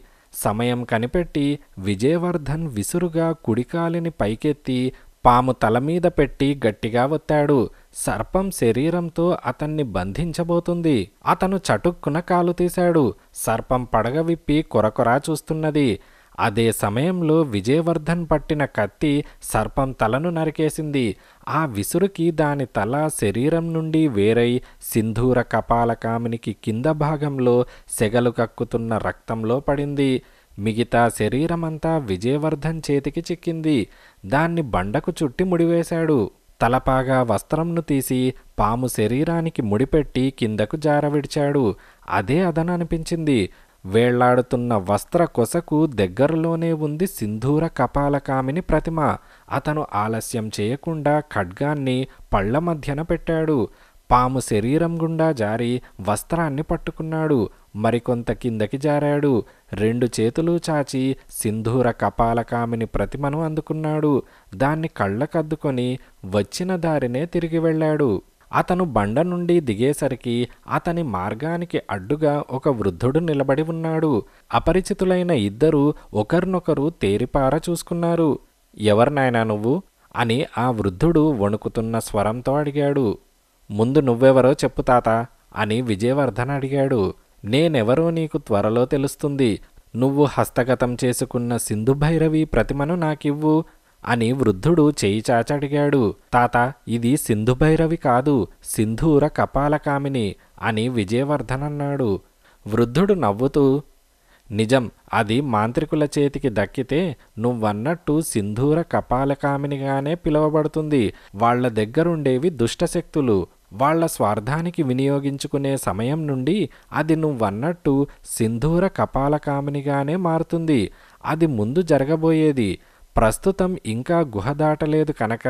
సమయం కనిపెట్టి విజయవర్ధన్ విసురుగా కుడికాలిని పైకెత్తి పాము తల మీద పెట్టి గట్టిగా ఒత్తాడు సర్పం శరీరంతో అతన్ని బంధించబోతుంది అతను చటుక్కున కాలు తీశాడు సర్పం పడగ విప్పి కొరకొరా చూస్తున్నది అదే సమయంలో విజయవర్ధన్ పట్టిన కత్తి సర్పం తలను నరికేసింది ఆ విసురుకి దాని తల శరీరం నుండి వేరై సింధూర కపాలకామినికి కింద భాగంలో సెగలు కక్కుతున్న రక్తంలో పడింది మిగతా శరీరమంతా విజయవర్ధన్ చేతికి చిక్కింది దాన్ని బండకు చుట్టి ముడివేశాడు తలపాగా వస్త్రంను తీసి పాము శరీరానికి ముడిపెట్టి కిందకు జారవిడిచాడు అదే అదననిపించింది వేళ్లాడుతున్న వస్త్ర కొసకు దగ్గరలోనే ఉంది సింధూర కపాలకామిని ప్రతిమ అతను ఆలస్యం చేయకుండా ఖడ్గాన్ని పళ్ల మధ్యన పెట్టాడు పాము శరీరం గుండా జారి వస్త్రాన్ని పట్టుకున్నాడు మరికొంత కిందకి జారాడు రెండు చేతులు చాచి సింధూర కపాలకామిని ప్రతిమను అందుకున్నాడు దాన్ని కళ్ళకద్దుకొని వచ్చిన దారినే తిరిగి వెళ్ళాడు అతను బండ నుండి దిగేసరికి అతని మార్గానికి అడ్డుగా ఒక వృద్ధుడు నిలబడి ఉన్నాడు అపరిచితులైన ఇద్దరు ఒకరినొకరు తేరిపార చూసుకున్నారు ఎవరినైనా నువ్వు అని ఆ వృద్ధుడు వణుకుతున్న స్వరంతో అడిగాడు ముందు నువ్వెవరో చెప్పు తాత అని విజయవర్ధన్ అడిగాడు నేనెవరో నీకు త్వరలో తెలుస్తుంది నువ్వు హస్తగతం చేసుకున్న సింధుభైరవి ప్రతిమను నాకివ్వు అని వృద్ధుడు చేయి చాచడిగాడు తాత ఇది సింధుభైరవి కాదు సింధూర కపాలకామిని అని విజయవర్ధనన్నాడు వృద్ధుడు నవ్వుతూ నిజం అది మాంత్రికుల చేతికి దక్కితే నువ్వన్నట్టు సింధూర కపాలకామినిగానే పిలువబడుతుంది వాళ్ల దగ్గరుండేవి దుష్టశక్తులు వాళ్ల స్వార్థానికి వినియోగించుకునే సమయం నుండి అది నువ్వన్నట్టు సింధూర కపాలకామినిగానే మారుతుంది అది ముందు జరగబోయేది ప్రస్తుతం ఇంకా గుహ దాటలేదు కనుక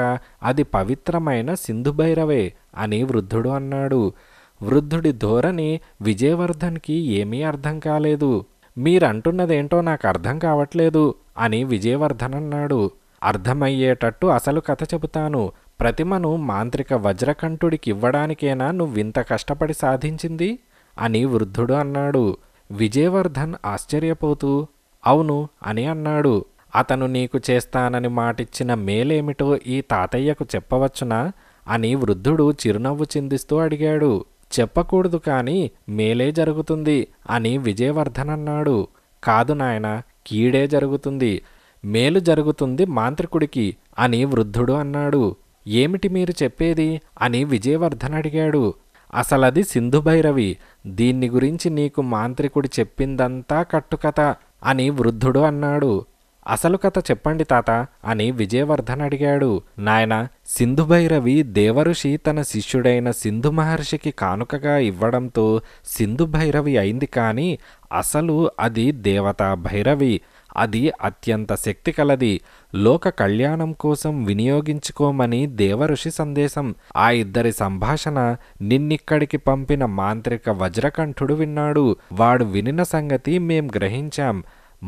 అది పవిత్రమైన సింధుభైరవే అని వృద్ధుడు అన్నాడు వృద్ధుడి ధోరణి విజయవర్ధన్కి ఏమీ అర్థం కాలేదు మీరంటున్నదేంటో నాకు అర్థం కావట్లేదు అని విజయవర్ధన్ అన్నాడు అర్థమయ్యేటట్టు అసలు కథ చెబుతాను ప్రతిమను మాంత్రిక వజ్రకంఠుడికి ఇవ్వడానికేనా నువ్వింత కష్టపడి సాధించింది అని వృద్ధుడు అన్నాడు విజయవర్ధన్ ఆశ్చర్యపోతూ అవును అని అన్నాడు అతను నీకు చేస్తానని మాటిచ్చిన మేలేమిటో ఈ తాతయ్యకు చెప్పవచ్చునా అని వృద్ధుడు చిరునవ్వు చిందిస్తూ అడిగాడు చెప్పకూడదు కాని మేలే జరుగుతుంది అని విజయవర్ధన్ అన్నాడు కాదు నాయన కీడే జరుగుతుంది మేలు జరుగుతుంది మాంత్రికుడికి అని వృద్ధుడు అన్నాడు ఏమిటి మీరు చెప్పేది అని విజయవర్ధన్ అడిగాడు అసలది సింధుభైరవి దీన్ని గురించి నీకు మాంత్రికుడు చెప్పిందంతా కట్టుకథ అని వృద్ధుడు అన్నాడు అసలు కథ చెప్పండి తాత అని విజయవర్ధన్ అడిగాడు నాయన సింధుభైరవి దేవఋషి తన శిష్యుడైన సింధు మహర్షికి కానుకగా ఇవ్వడంతో సింధుభైరవి అయింది కానీ అసలు అది దేవత భైరవి అది అత్యంత శక్తి కలది లోక కళ్యాణం కోసం వినియోగించుకోమని దేవఋషి సందేశం ఆ ఇద్దరి సంభాషణ నిన్నిక్కడికి పంపిన మాంత్రిక వజ్రకంఠుడు విన్నాడు వాడు వినిన సంగతి మేం గ్రహించాం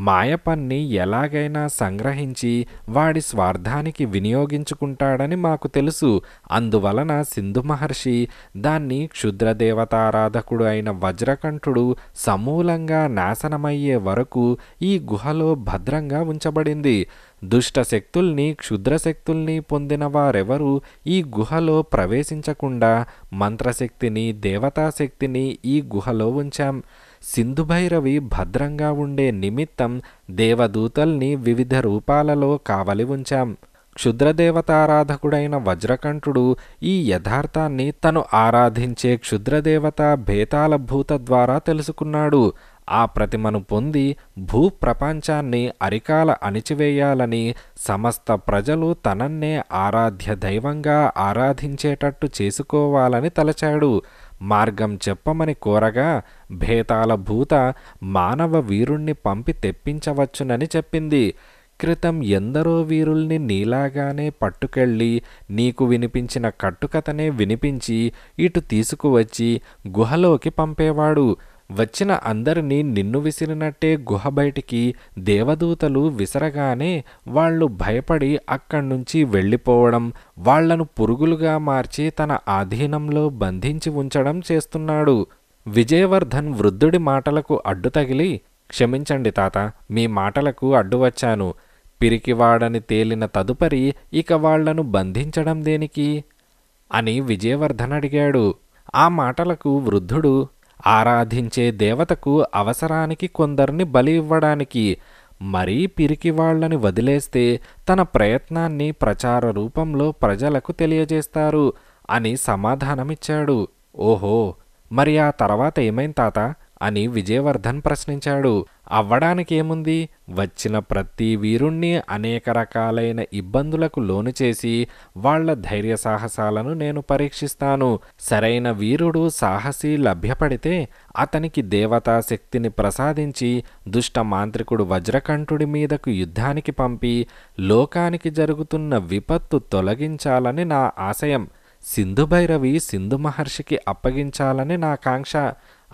మాయపన్ని ఎలాగైనా సంగ్రహించి వాడి స్వార్థానికి వినియోగించుకుంటాడని మాకు తెలుసు అందువలన సింధు మహర్షి దాన్ని క్షుద్రదేవతారాధకుడు అయిన వజ్రకంఠుడు సమూలంగా నాశనమయ్యే వరకు ఈ గుహలో భద్రంగా ఉంచబడింది దుష్టశక్తుల్ని క్షుద్రశక్తుల్ని పొందిన వారెవరూ ఈ గుహలో ప్రవేశించకుండా మంత్రశక్తిని దేవతాశక్తిని ఈ గుహలో ఉంచాం సింధుభైరవి భద్రంగా ఉండే నిమిత్తం దేవదూతల్ని వివిధ రూపాలలో కావలి ఉంచాం క్షుద్రదేవతారాధకుడైన వజ్రకంఠుడు ఈ యథార్థాన్ని తను ఆరాధించే క్షుద్రదేవత భేతాల భూత ద్వారా తెలుసుకున్నాడు ఆ ప్రతిమను పొంది భూప్రపంచాన్ని అరికాల అణిచివేయాలని సమస్త ప్రజలు తనన్నే ఆరాధ్య దైవంగా ఆరాధించేటట్టు చేసుకోవాలని తలచాడు మార్గం చెప్పమని కోరగా భేతాల భూత మానవ వీరుణ్ణి పంపి తెప్పించవచ్చునని చెప్పింది క్రితం ఎందరో వీరుల్ని నీలాగానే పట్టుకెళ్ళి నీకు వినిపించిన కట్టుకథనే వినిపించి ఇటు తీసుకువచ్చి గుహలోకి పంపేవాడు వచ్చిన అందరినీ నిన్ను విసిరినట్టే గుహ బయటికి దేవదూతలు విసరగానే వాళ్ళు భయపడి అక్కడి నుంచి వెళ్ళిపోవడం వాళ్లను పురుగులుగా మార్చి తన ఆధీనంలో బంధించి ఉంచడం చేస్తున్నాడు విజయవర్ధన్ వృద్ధుడి మాటలకు అడ్డు తగిలి క్షమించండి తాత మీ మాటలకు అడ్డు వచ్చాను పిరికివాడని తేలిన తదుపరి ఇక వాళ్లను బంధించడం దేనికి అని విజయవర్ధన్ అడిగాడు ఆ మాటలకు వృద్ధుడు ఆరాధించే దేవతకు అవసరానికి కొందరిని బలి ఇవ్వడానికి మరీ పిరికివాళ్లని వదిలేస్తే తన ప్రయత్నాన్ని ప్రచార రూపంలో ప్రజలకు తెలియజేస్తారు అని సమాధానమిచ్చాడు ఓహో మరి ఆ తర్వాత ఏమైంది తాత అని విజయవర్ధన్ ప్రశ్నించాడు అవ్వడానికేముంది వచ్చిన ప్రతి వీరుణ్ణి అనేక రకాలైన ఇబ్బందులకు లోను చేసి వాళ్ల ధైర్య సాహసాలను నేను పరీక్షిస్తాను సరైన వీరుడు సాహసి లభ్యపడితే అతనికి దేవతా శక్తిని ప్రసాదించి దుష్ట మాంత్రికుడు వజ్రకంఠుడి మీదకు యుద్ధానికి పంపి లోకానికి జరుగుతున్న విపత్తు తొలగించాలని నా ఆశయం సింధుభైరవి సింధు మహర్షికి అప్పగించాలని నా కాంక్ష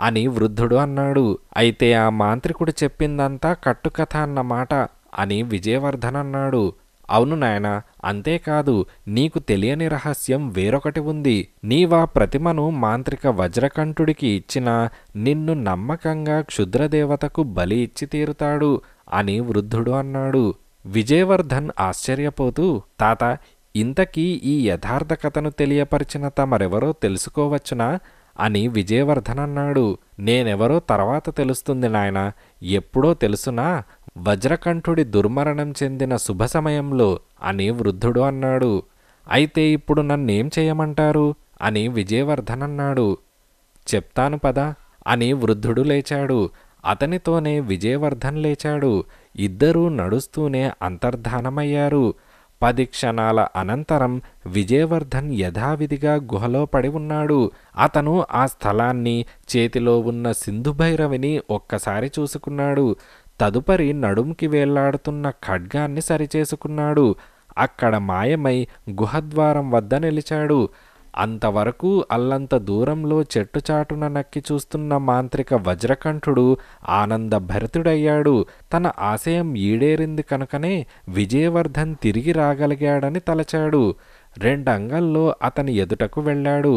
అని వృద్ధుడు అన్నాడు అయితే ఆ మాంత్రికుడు చెప్పిందంతా కట్టుకథ అన్నమాట అని విజయవర్ధన్ అన్నాడు అవును నాయన అంతేకాదు నీకు తెలియని రహస్యం వేరొకటి ఉంది నీవా ప్రతిమను మాంత్రిక వజ్రకంఠుడికి ఇచ్చిన నిన్ను నమ్మకంగా క్షుద్రదేవతకు బలి ఇచ్చి తీరుతాడు అని వృద్ధుడు అన్నాడు విజయవర్ధన్ ఆశ్చర్యపోతూ తాత ఇంతకీ ఈ యథార్థ కథను తెలియపరిచిన తమరెవరో తెలుసుకోవచ్చునా అని విజయవర్ధన్ అన్నాడు నేనెవరో తర్వాత తెలుస్తుంది నాయన ఎప్పుడో తెలుసునా వజ్రకంఠుడి దుర్మరణం చెందిన శుభ సమయంలో అని వృద్ధుడు అన్నాడు అయితే ఇప్పుడు నన్నేం చేయమంటారు అని విజయవర్ధన్ అన్నాడు చెప్తాను పదా అని వృద్ధుడు లేచాడు అతనితోనే విజయవర్ధన్ లేచాడు ఇద్దరూ నడుస్తూనే అంతర్ధానమయ్యారు పది క్షణాల అనంతరం విజయవర్ధన్ యథావిధిగా గుహలో పడి ఉన్నాడు అతను ఆ స్థలాన్ని చేతిలో ఉన్న సింధుభైరవిని ఒక్కసారి చూసుకున్నాడు తదుపరి నడుంకి వేళ్లాడుతున్న ఖడ్గాన్ని సరిచేసుకున్నాడు అక్కడ మాయమై గుహద్వారం వద్ద నిలిచాడు అంతవరకు అల్లంత దూరంలో చెట్టుచాటున నక్కి చూస్తున్న మాంత్రిక వజ్రకంఠుడు ఆనంద భరతుడయ్యాడు తన ఆశయం ఈడేరింది కనుకనే విజయవర్ధన్ తిరిగి రాగలిగాడని తలచాడు రెండంగల్లో అతని ఎదుటకు వెళ్ళాడు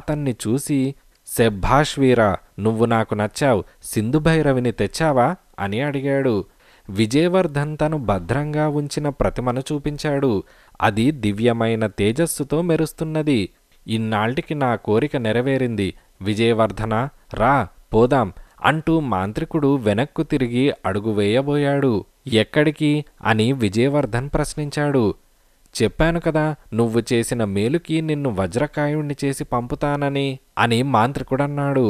అతన్ని చూసి శెబ్భాష్వీరా వీరా నువ్వు నాకు నచ్చావు సింధుభైరవిని తెచ్చావా అని అడిగాడు విజయవర్ధన్ తను భద్రంగా ఉంచిన ప్రతిమను చూపించాడు అది దివ్యమైన తేజస్సుతో మెరుస్తున్నది ఇన్నాళ్టికి నా కోరిక నెరవేరింది విజయవర్ధన రా పోదాం అంటూ మాంత్రికుడు వెనక్కు తిరిగి అడుగు వేయబోయాడు ఎక్కడికి అని విజయవర్ధన్ ప్రశ్నించాడు చెప్పాను కదా నువ్వు చేసిన మేలుకి నిన్ను వజ్రకాయుణ్ణి చేసి పంపుతానని అని మాంత్రికుడన్నాడు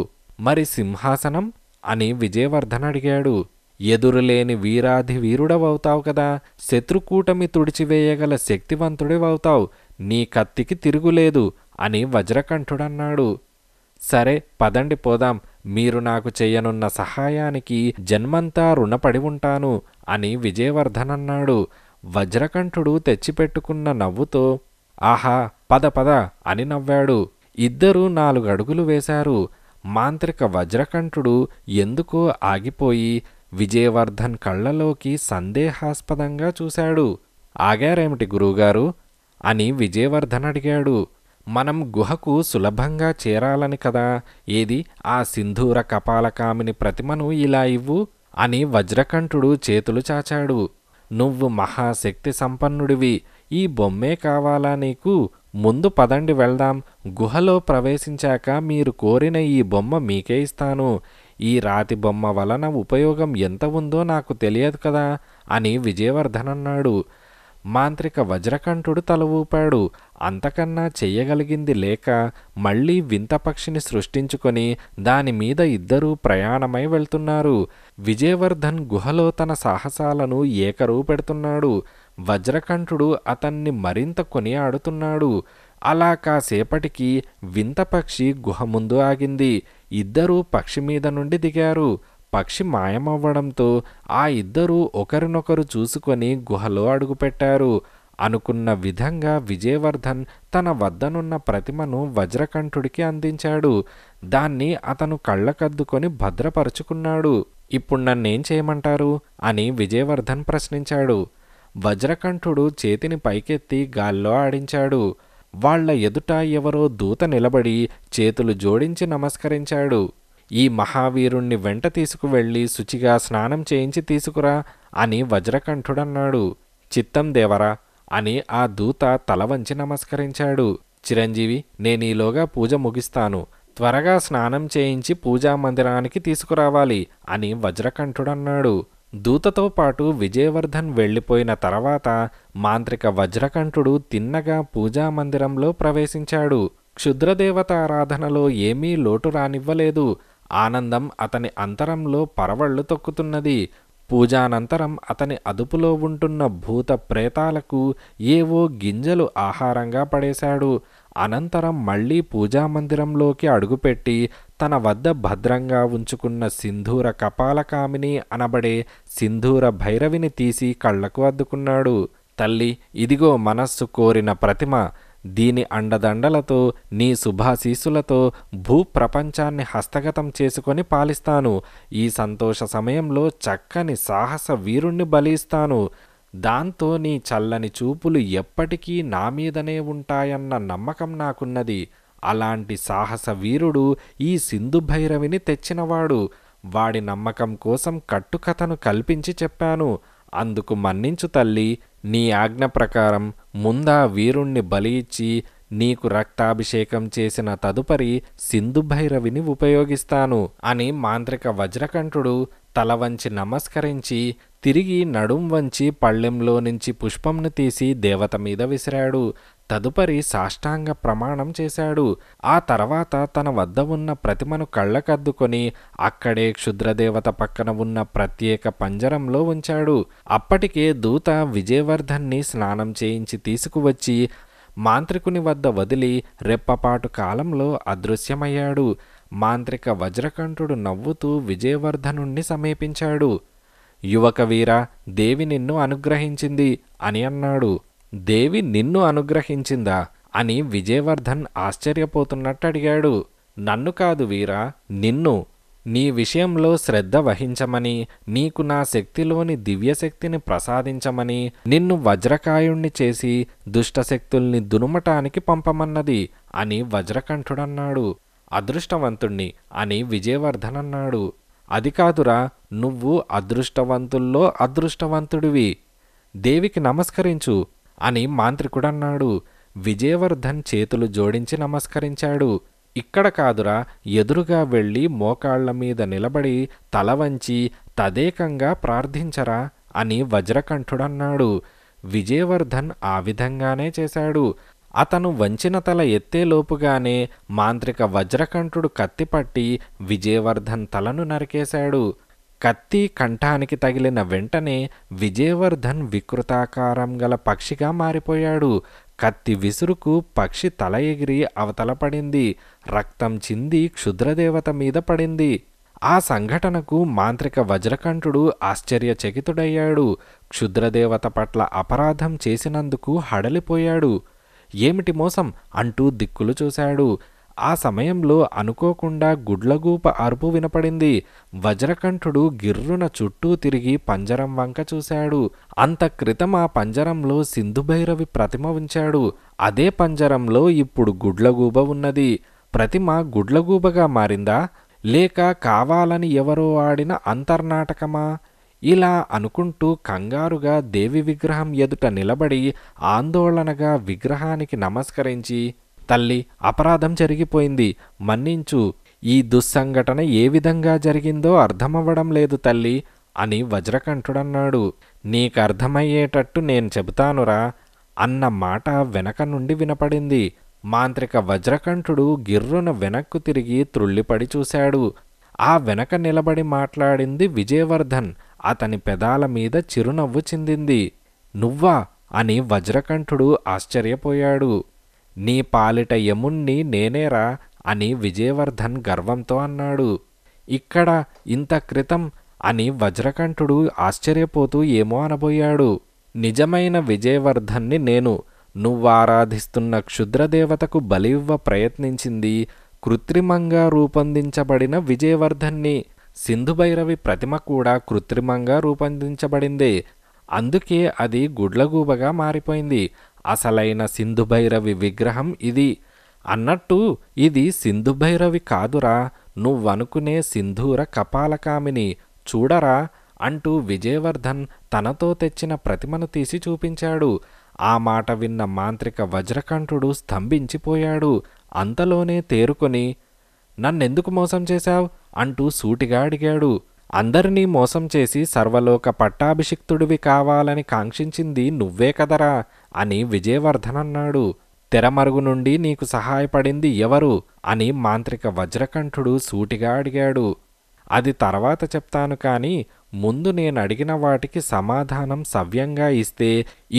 మరి సింహాసనం అని విజయవర్ధన్ అడిగాడు ఎదురులేని వీరాధి వీరుడవవుతావు కదా శత్రుకూటమి తుడిచివేయగల శక్తివంతుడివవుతావు నీ కత్తికి తిరుగులేదు అని వజ్రకంఠుడన్నాడు సరే పదండి పోదాం మీరు నాకు చేయనున్న సహాయానికి జన్మంతా రుణపడి ఉంటాను అని విజయవర్ధనన్నాడు వజ్రకంఠుడు తెచ్చిపెట్టుకున్న నవ్వుతో ఆహా పద పద అని నవ్వాడు ఇద్దరూ నాలుగడుగులు వేశారు మాంత్రిక వజ్రకంఠుడు ఎందుకో ఆగిపోయి విజయవర్ధన్ కళ్ళలోకి సందేహాస్పదంగా చూశాడు ఆగారేమిటి గురువుగారు అని విజయవర్ధన్ అడిగాడు మనం గుహకు సులభంగా చేరాలని కదా ఏది ఆ సింధూర కపాలకామిని ప్రతిమను ఇలా ఇవ్వు అని వజ్రకంఠుడు చేతులు చాచాడు నువ్వు మహాశక్తి సంపన్నుడివి ఈ బొమ్మే కావాలా నీకు ముందు పదండి వెళ్దాం గుహలో ప్రవేశించాక మీరు కోరిన ఈ బొమ్మ మీకే ఇస్తాను ఈ రాతి బొమ్మ వలన ఉపయోగం ఎంత ఉందో నాకు తెలియదు కదా అని విజయవర్ధన్ అన్నాడు మాంత్రిక వజ్రకంఠుడు తల ఊపాడు అంతకన్నా చెయ్యగలిగింది లేక మళ్ళీ వింతపక్షిని సృష్టించుకొని దానిమీద ఇద్దరూ ప్రయాణమై వెళ్తున్నారు విజయవర్ధన్ గుహలో తన సాహసాలను ఏకరువు పెడుతున్నాడు వజ్రకంఠుడు అతన్ని మరింత కొనియాడుతున్నాడు అలా కాసేపటికి వింత పక్షి గుహ ముందు ఆగింది ఇద్దరూ పక్షి మీద నుండి దిగారు పక్షి మాయమవ్వడంతో ఆ ఇద్దరూ ఒకరినొకరు చూసుకొని గుహలో అడుగుపెట్టారు అనుకున్న విధంగా విజయవర్ధన్ తన వద్దనున్న ప్రతిమను వజ్రకంఠుడికి అందించాడు దాన్ని అతను కళ్ళకద్దుకొని భద్రపరుచుకున్నాడు ఇప్పుడు నన్నేం చేయమంటారు అని విజయవర్ధన్ ప్రశ్నించాడు వజ్రకంఠుడు చేతిని పైకెత్తి గాల్లో ఆడించాడు వాళ్ల ఎదుట ఎవరో దూత నిలబడి చేతులు జోడించి నమస్కరించాడు ఈ మహావీరుణ్ణి వెంట తీసుకువెళ్ళి శుచిగా స్నానం చేయించి తీసుకురా అని వజ్రకంఠుడన్నాడు చిత్తం దేవరా అని ఆ దూత తల వంచి నమస్కరించాడు చిరంజీవి నేనీలోగా పూజ ముగిస్తాను త్వరగా స్నానం చేయించి పూజా మందిరానికి తీసుకురావాలి అని వజ్రకంఠుడన్నాడు దూతతో పాటు విజయవర్ధన్ వెళ్ళిపోయిన తర్వాత మాంత్రిక వజ్రకంఠుడు తిన్నగా పూజా మందిరంలో ప్రవేశించాడు క్షుద్రదేవతారాధనలో ఏమీ లోటు రానివ్వలేదు ఆనందం అతని అంతరంలో పరవళ్ళు తొక్కుతున్నది పూజానంతరం అతని అదుపులో ఉంటున్న భూత ప్రేతాలకు ఏవో గింజలు ఆహారంగా పడేశాడు అనంతరం మళ్లీ పూజామందిరంలోకి అడుగుపెట్టి తన వద్ద భద్రంగా ఉంచుకున్న సింధూర కపాలకామిని అనబడే సింధూర భైరవిని తీసి కళ్లకు అద్దుకున్నాడు తల్లి ఇదిగో మనస్సు కోరిన ప్రతిమ దీని అండదండలతో నీ శుభాశీసులతో భూప్రపంచాన్ని హస్తగతం చేసుకొని పాలిస్తాను ఈ సంతోష సమయంలో చక్కని సాహస వీరుణ్ణి బలిస్తాను దాంతో నీ చల్లని చూపులు ఎప్పటికీ నా మీదనే ఉంటాయన్న నమ్మకం నాకున్నది అలాంటి సాహస వీరుడు ఈ సింధుభైరవిని తెచ్చినవాడు వాడి నమ్మకం కోసం కట్టుకథను కల్పించి చెప్పాను అందుకు మన్నించు తల్లి నీ ఆజ్ఞ ప్రకారం ముందా వీరుణ్ణి బలి ఇచ్చి నీకు రక్తాభిషేకం చేసిన తదుపరి సింధుభైరవిని ఉపయోగిస్తాను అని మాంత్రిక వజ్రకంఠుడు తల వంచి నమస్కరించి తిరిగి నడుం వంచి పళ్ళెంలో నుంచి పుష్పంను తీసి దేవత మీద విసిరాడు తదుపరి సాష్టాంగ ప్రమాణం చేశాడు ఆ తర్వాత తన వద్ద ఉన్న ప్రతిమను కళ్ళకద్దుకొని అక్కడే క్షుద్రదేవత పక్కన ఉన్న ప్రత్యేక పంజరంలో ఉంచాడు అప్పటికే దూత విజయవర్ధన్ని స్నానం చేయించి తీసుకువచ్చి మాంత్రికుని వద్ద వదిలి రెప్పపాటు కాలంలో అదృశ్యమయ్యాడు మాంత్రిక వజ్రకంఠుడు నవ్వుతూ విజయవర్ధనుణ్ణి సమీపించాడు యువక వీర దేవి నిన్ను అనుగ్రహించింది అని అన్నాడు దేవి నిన్ను అనుగ్రహించిందా అని విజయవర్ధన్ ఆశ్చర్యపోతున్నట్టు అడిగాడు నన్ను కాదు వీరా నిన్ను నీ విషయంలో శ్రద్ధ వహించమని నీకు నా శక్తిలోని దివ్యశక్తిని ప్రసాదించమని నిన్ను వజ్రకాయుణ్ణి చేసి దుష్టశక్తుల్ని దునుమటానికి పంపమన్నది అని వజ్రకంఠుడన్నాడు అదృష్టవంతుణ్ణి అని విజయవర్ధన్ అన్నాడు అది కాదురా నువ్వు అదృష్టవంతుల్లో అదృష్టవంతుడివి దేవికి నమస్కరించు అని మాంత్రికుడన్నాడు విజయవర్ధన్ చేతులు జోడించి నమస్కరించాడు ఇక్కడ కాదురా ఎదురుగా వెళ్ళి మోకాళ్ల మీద నిలబడి తల వంచి తదేకంగా ప్రార్థించరా అని వజ్రకంఠుడన్నాడు విజయవర్ధన్ ఆ విధంగానే చేశాడు అతను వంచిన తల ఎత్తేలోపుగానే మాంత్రిక వజ్రకంఠుడు కత్తిపట్టి విజయవర్ధన్ తలను నరికేశాడు కత్తి కంఠానికి తగిలిన వెంటనే విజయవర్ధన్ వికృతాకారం గల పక్షిగా మారిపోయాడు కత్తి విసురుకు పక్షి తల ఎగిరి అవతల పడింది రక్తం చింది క్షుద్రదేవత మీద పడింది ఆ సంఘటనకు మాంత్రిక వజ్రకంఠుడు ఆశ్చర్యచకితుడయ్యాడు క్షుద్రదేవత పట్ల అపరాధం చేసినందుకు హడలిపోయాడు ఏమిటి మోసం అంటూ దిక్కులు చూశాడు ఆ సమయంలో అనుకోకుండా గుడ్లగూప అరుపు వినపడింది వజ్రకంఠుడు గిర్రున చుట్టూ తిరిగి పంజరం వంక చూశాడు అంత క్రితం ఆ పంజరంలో సింధుభైరవి ప్రతిమ ఉంచాడు అదే పంజరంలో ఇప్పుడు గుడ్లగూబ ఉన్నది ప్రతిమ గుడ్లగూబగా మారిందా లేక కావాలని ఎవరో ఆడిన అంతర్నాటకమా ఇలా అనుకుంటూ కంగారుగా దేవి విగ్రహం ఎదుట నిలబడి ఆందోళనగా విగ్రహానికి నమస్కరించి తల్లి అపరాధం జరిగిపోయింది మన్నించు ఈ దుస్సంఘటన ఏ విధంగా జరిగిందో అర్థమవ్వడం లేదు తల్లి అని వజ్రకంఠుడన్నాడు నీకర్థమయ్యేటట్టు నేను చెబుతానురా అన్న మాట వెనక నుండి వినపడింది మాంత్రిక వజ్రకంఠుడు గిర్రున వెనక్కు తిరిగి త్రుళ్ళిపడి చూశాడు ఆ వెనక నిలబడి మాట్లాడింది విజయవర్ధన్ అతని పెదాల మీద చిరునవ్వు చిందింది నువ్వా అని వజ్రకంఠుడు ఆశ్చర్యపోయాడు నీ పాలిట యముణ్ణి నేనేరా అని విజయవర్ధన్ గర్వంతో అన్నాడు ఇక్కడ ఇంత క్రితం అని వజ్రకంఠుడు ఆశ్చర్యపోతూ ఏమో అనబోయాడు నిజమైన విజయవర్ధన్ని నేను నువ్వారాధిస్తున్న క్షుద్రదేవతకు బలివ్వ ప్రయత్నించింది కృత్రిమంగా రూపొందించబడిన విజయవర్ధన్ని సింధుభైరవి ప్రతిమ కూడా కృత్రిమంగా రూపొందించబడింది అందుకే అది గుడ్లగూబగా మారిపోయింది అసలైన సింధుభైరవి విగ్రహం ఇది అన్నట్టు ఇది సింధుభైరవి కాదురా నువ్వనుకునే సింధూర కపాలకామిని చూడరా అంటూ విజయవర్ధన్ తనతో తెచ్చిన ప్రతిమను తీసి చూపించాడు ఆ మాట విన్న మాంత్రిక వజ్రకంఠుడు స్తంభించిపోయాడు అంతలోనే తేరుకొని నన్నెందుకు మోసం చేశావు అంటూ సూటిగా అడిగాడు అందరినీ మోసం చేసి సర్వలోక పట్టాభిషిక్తుడివి కావాలని కాంక్షించింది నువ్వే కదరా అని విజయవర్ధనన్నాడు తెరమరుగు నుండి నీకు సహాయపడింది ఎవరు అని మాంత్రిక వజ్రకంఠుడు సూటిగా అడిగాడు అది తర్వాత చెప్తాను కానీ ముందు నేను అడిగిన వాటికి సమాధానం సవ్యంగా ఇస్తే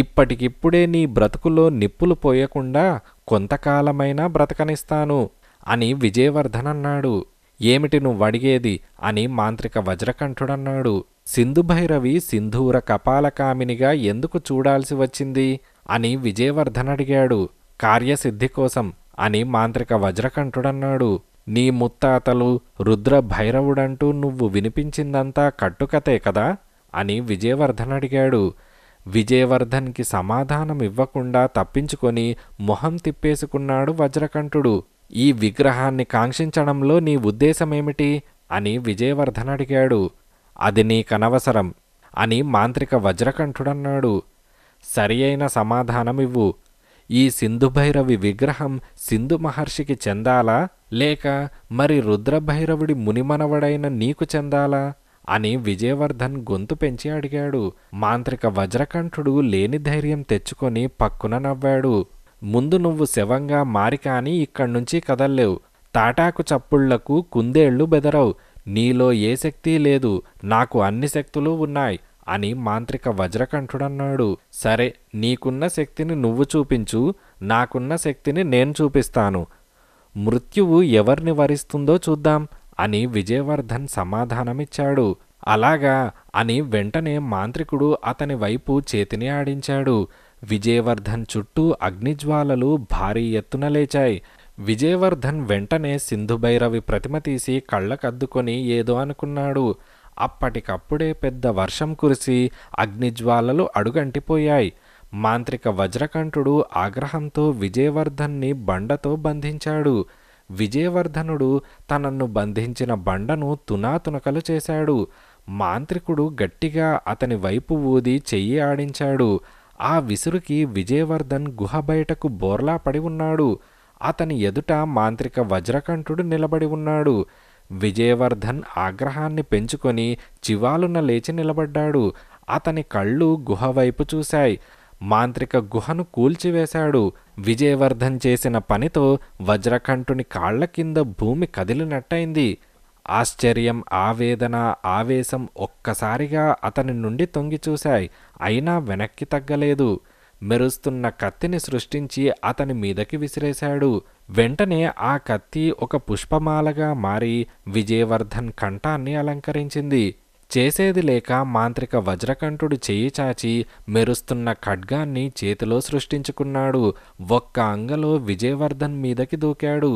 ఇప్పటికిప్పుడే నీ బ్రతుకులో నిప్పులు పోయకుండా కొంతకాలమైనా బ్రతకనిస్తాను అని విజయవర్ధన్ అన్నాడు ఏమిటి నువ్వడిగేది అని మాంత్రిక వజ్రకంఠుడన్నాడు సింధుభైరవి సింధూర కపాలకామినిగా ఎందుకు చూడాల్సి వచ్చింది అని విజయవర్ధనడిగాడు కార్యసిద్ధి కోసం అని మాంత్రిక వజ్రకంఠుడన్నాడు నీ ముత్తాతలు రుద్రభైరవుడంటూ నువ్వు వినిపించిందంతా కట్టుకతే కదా అని విజయవర్ధన్ అడిగాడు విజయవర్ధన్కి సమాధానం ఇవ్వకుండా తప్పించుకొని మొహం తిప్పేసుకున్నాడు వజ్రకంఠుడు ఈ విగ్రహాన్ని కాంక్షించడంలో నీ ఉద్దేశమేమిటి అని విజయవర్ధన్ అడిగాడు అది నీకనవసరం అని మాంత్రిక వజ్రకంఠుడన్నాడు సరి అయిన సమాధానమివ్వు ఈ సింధుభైరవి విగ్రహం సింధు మహర్షికి చెందాలా లేక మరి రుద్రభైరవుడి మునిమనవడైన నీకు చెందాలా అని విజయవర్ధన్ గొంతు పెంచి అడిగాడు మాంత్రిక వజ్రకంఠుడు లేని ధైర్యం తెచ్చుకొని పక్కున నవ్వాడు ముందు నువ్వు శవంగా మారి కానీ ఇక్కడి నుంచి కదల్లేవు తాటాకు చప్పుళ్లకు కుందేళ్లు బెదరవు నీలో ఏ శక్తి లేదు నాకు అన్ని శక్తులు ఉన్నాయి అని మాంత్రిక వజ్రకంఠుడన్నాడు సరే నీకున్న శక్తిని నువ్వు చూపించు నాకున్న శక్తిని నేను చూపిస్తాను మృత్యువు ఎవర్ని వరిస్తుందో చూద్దాం అని విజయవర్ధన్ సమాధానమిచ్చాడు అలాగా అని వెంటనే మాంత్రికుడు అతని వైపు చేతిని ఆడించాడు విజయవర్ధన్ చుట్టూ అగ్నిజ్వాలలు భారీ ఎత్తున లేచాయి విజయవర్ధన్ వెంటనే సింధుభైరవి ప్రతిమ తీసి కళ్ళకద్దుకొని ఏదో అనుకున్నాడు అప్పటికప్పుడే పెద్ద వర్షం కురిసి అగ్నిజ్వాలలు అడుగంటిపోయాయి మాంత్రిక వజ్రకంఠుడు ఆగ్రహంతో విజయవర్ధన్ని బండతో బంధించాడు విజయవర్ధనుడు తనను బంధించిన బండను తునాతునకలు చేశాడు మాంత్రికుడు గట్టిగా అతని వైపు ఊది చెయ్యి ఆడించాడు ఆ విసురుకి విజయవర్ధన్ గుహ బయటకు బోర్లా పడి ఉన్నాడు అతని ఎదుట మాంత్రిక వజ్రకంఠుడు నిలబడి ఉన్నాడు విజయవర్ధన్ ఆగ్రహాన్ని పెంచుకొని చివాలున లేచి నిలబడ్డాడు అతని కళ్ళు గుహ వైపు చూశాయి మాంత్రిక గుహను కూల్చివేశాడు విజయవర్ధన్ చేసిన పనితో వజ్రకంఠుని కాళ్ల కింద భూమి కదిలినట్టయింది ఆశ్చర్యం ఆవేదన ఆవేశం ఒక్కసారిగా అతని నుండి తొంగిచూశాయి అయినా వెనక్కి తగ్గలేదు మెరుస్తున్న కత్తిని సృష్టించి అతని మీదకి విసిరేశాడు వెంటనే ఆ కత్తి ఒక పుష్పమాలగా మారి విజయవర్ధన్ కంఠాన్ని అలంకరించింది చేసేది లేక మాంత్రిక వజ్రకంఠుడు చేయి చాచి మెరుస్తున్న ఖడ్గాన్ని చేతిలో సృష్టించుకున్నాడు ఒక్క అంగలో విజయవర్ధన్ మీదకి దూకాడు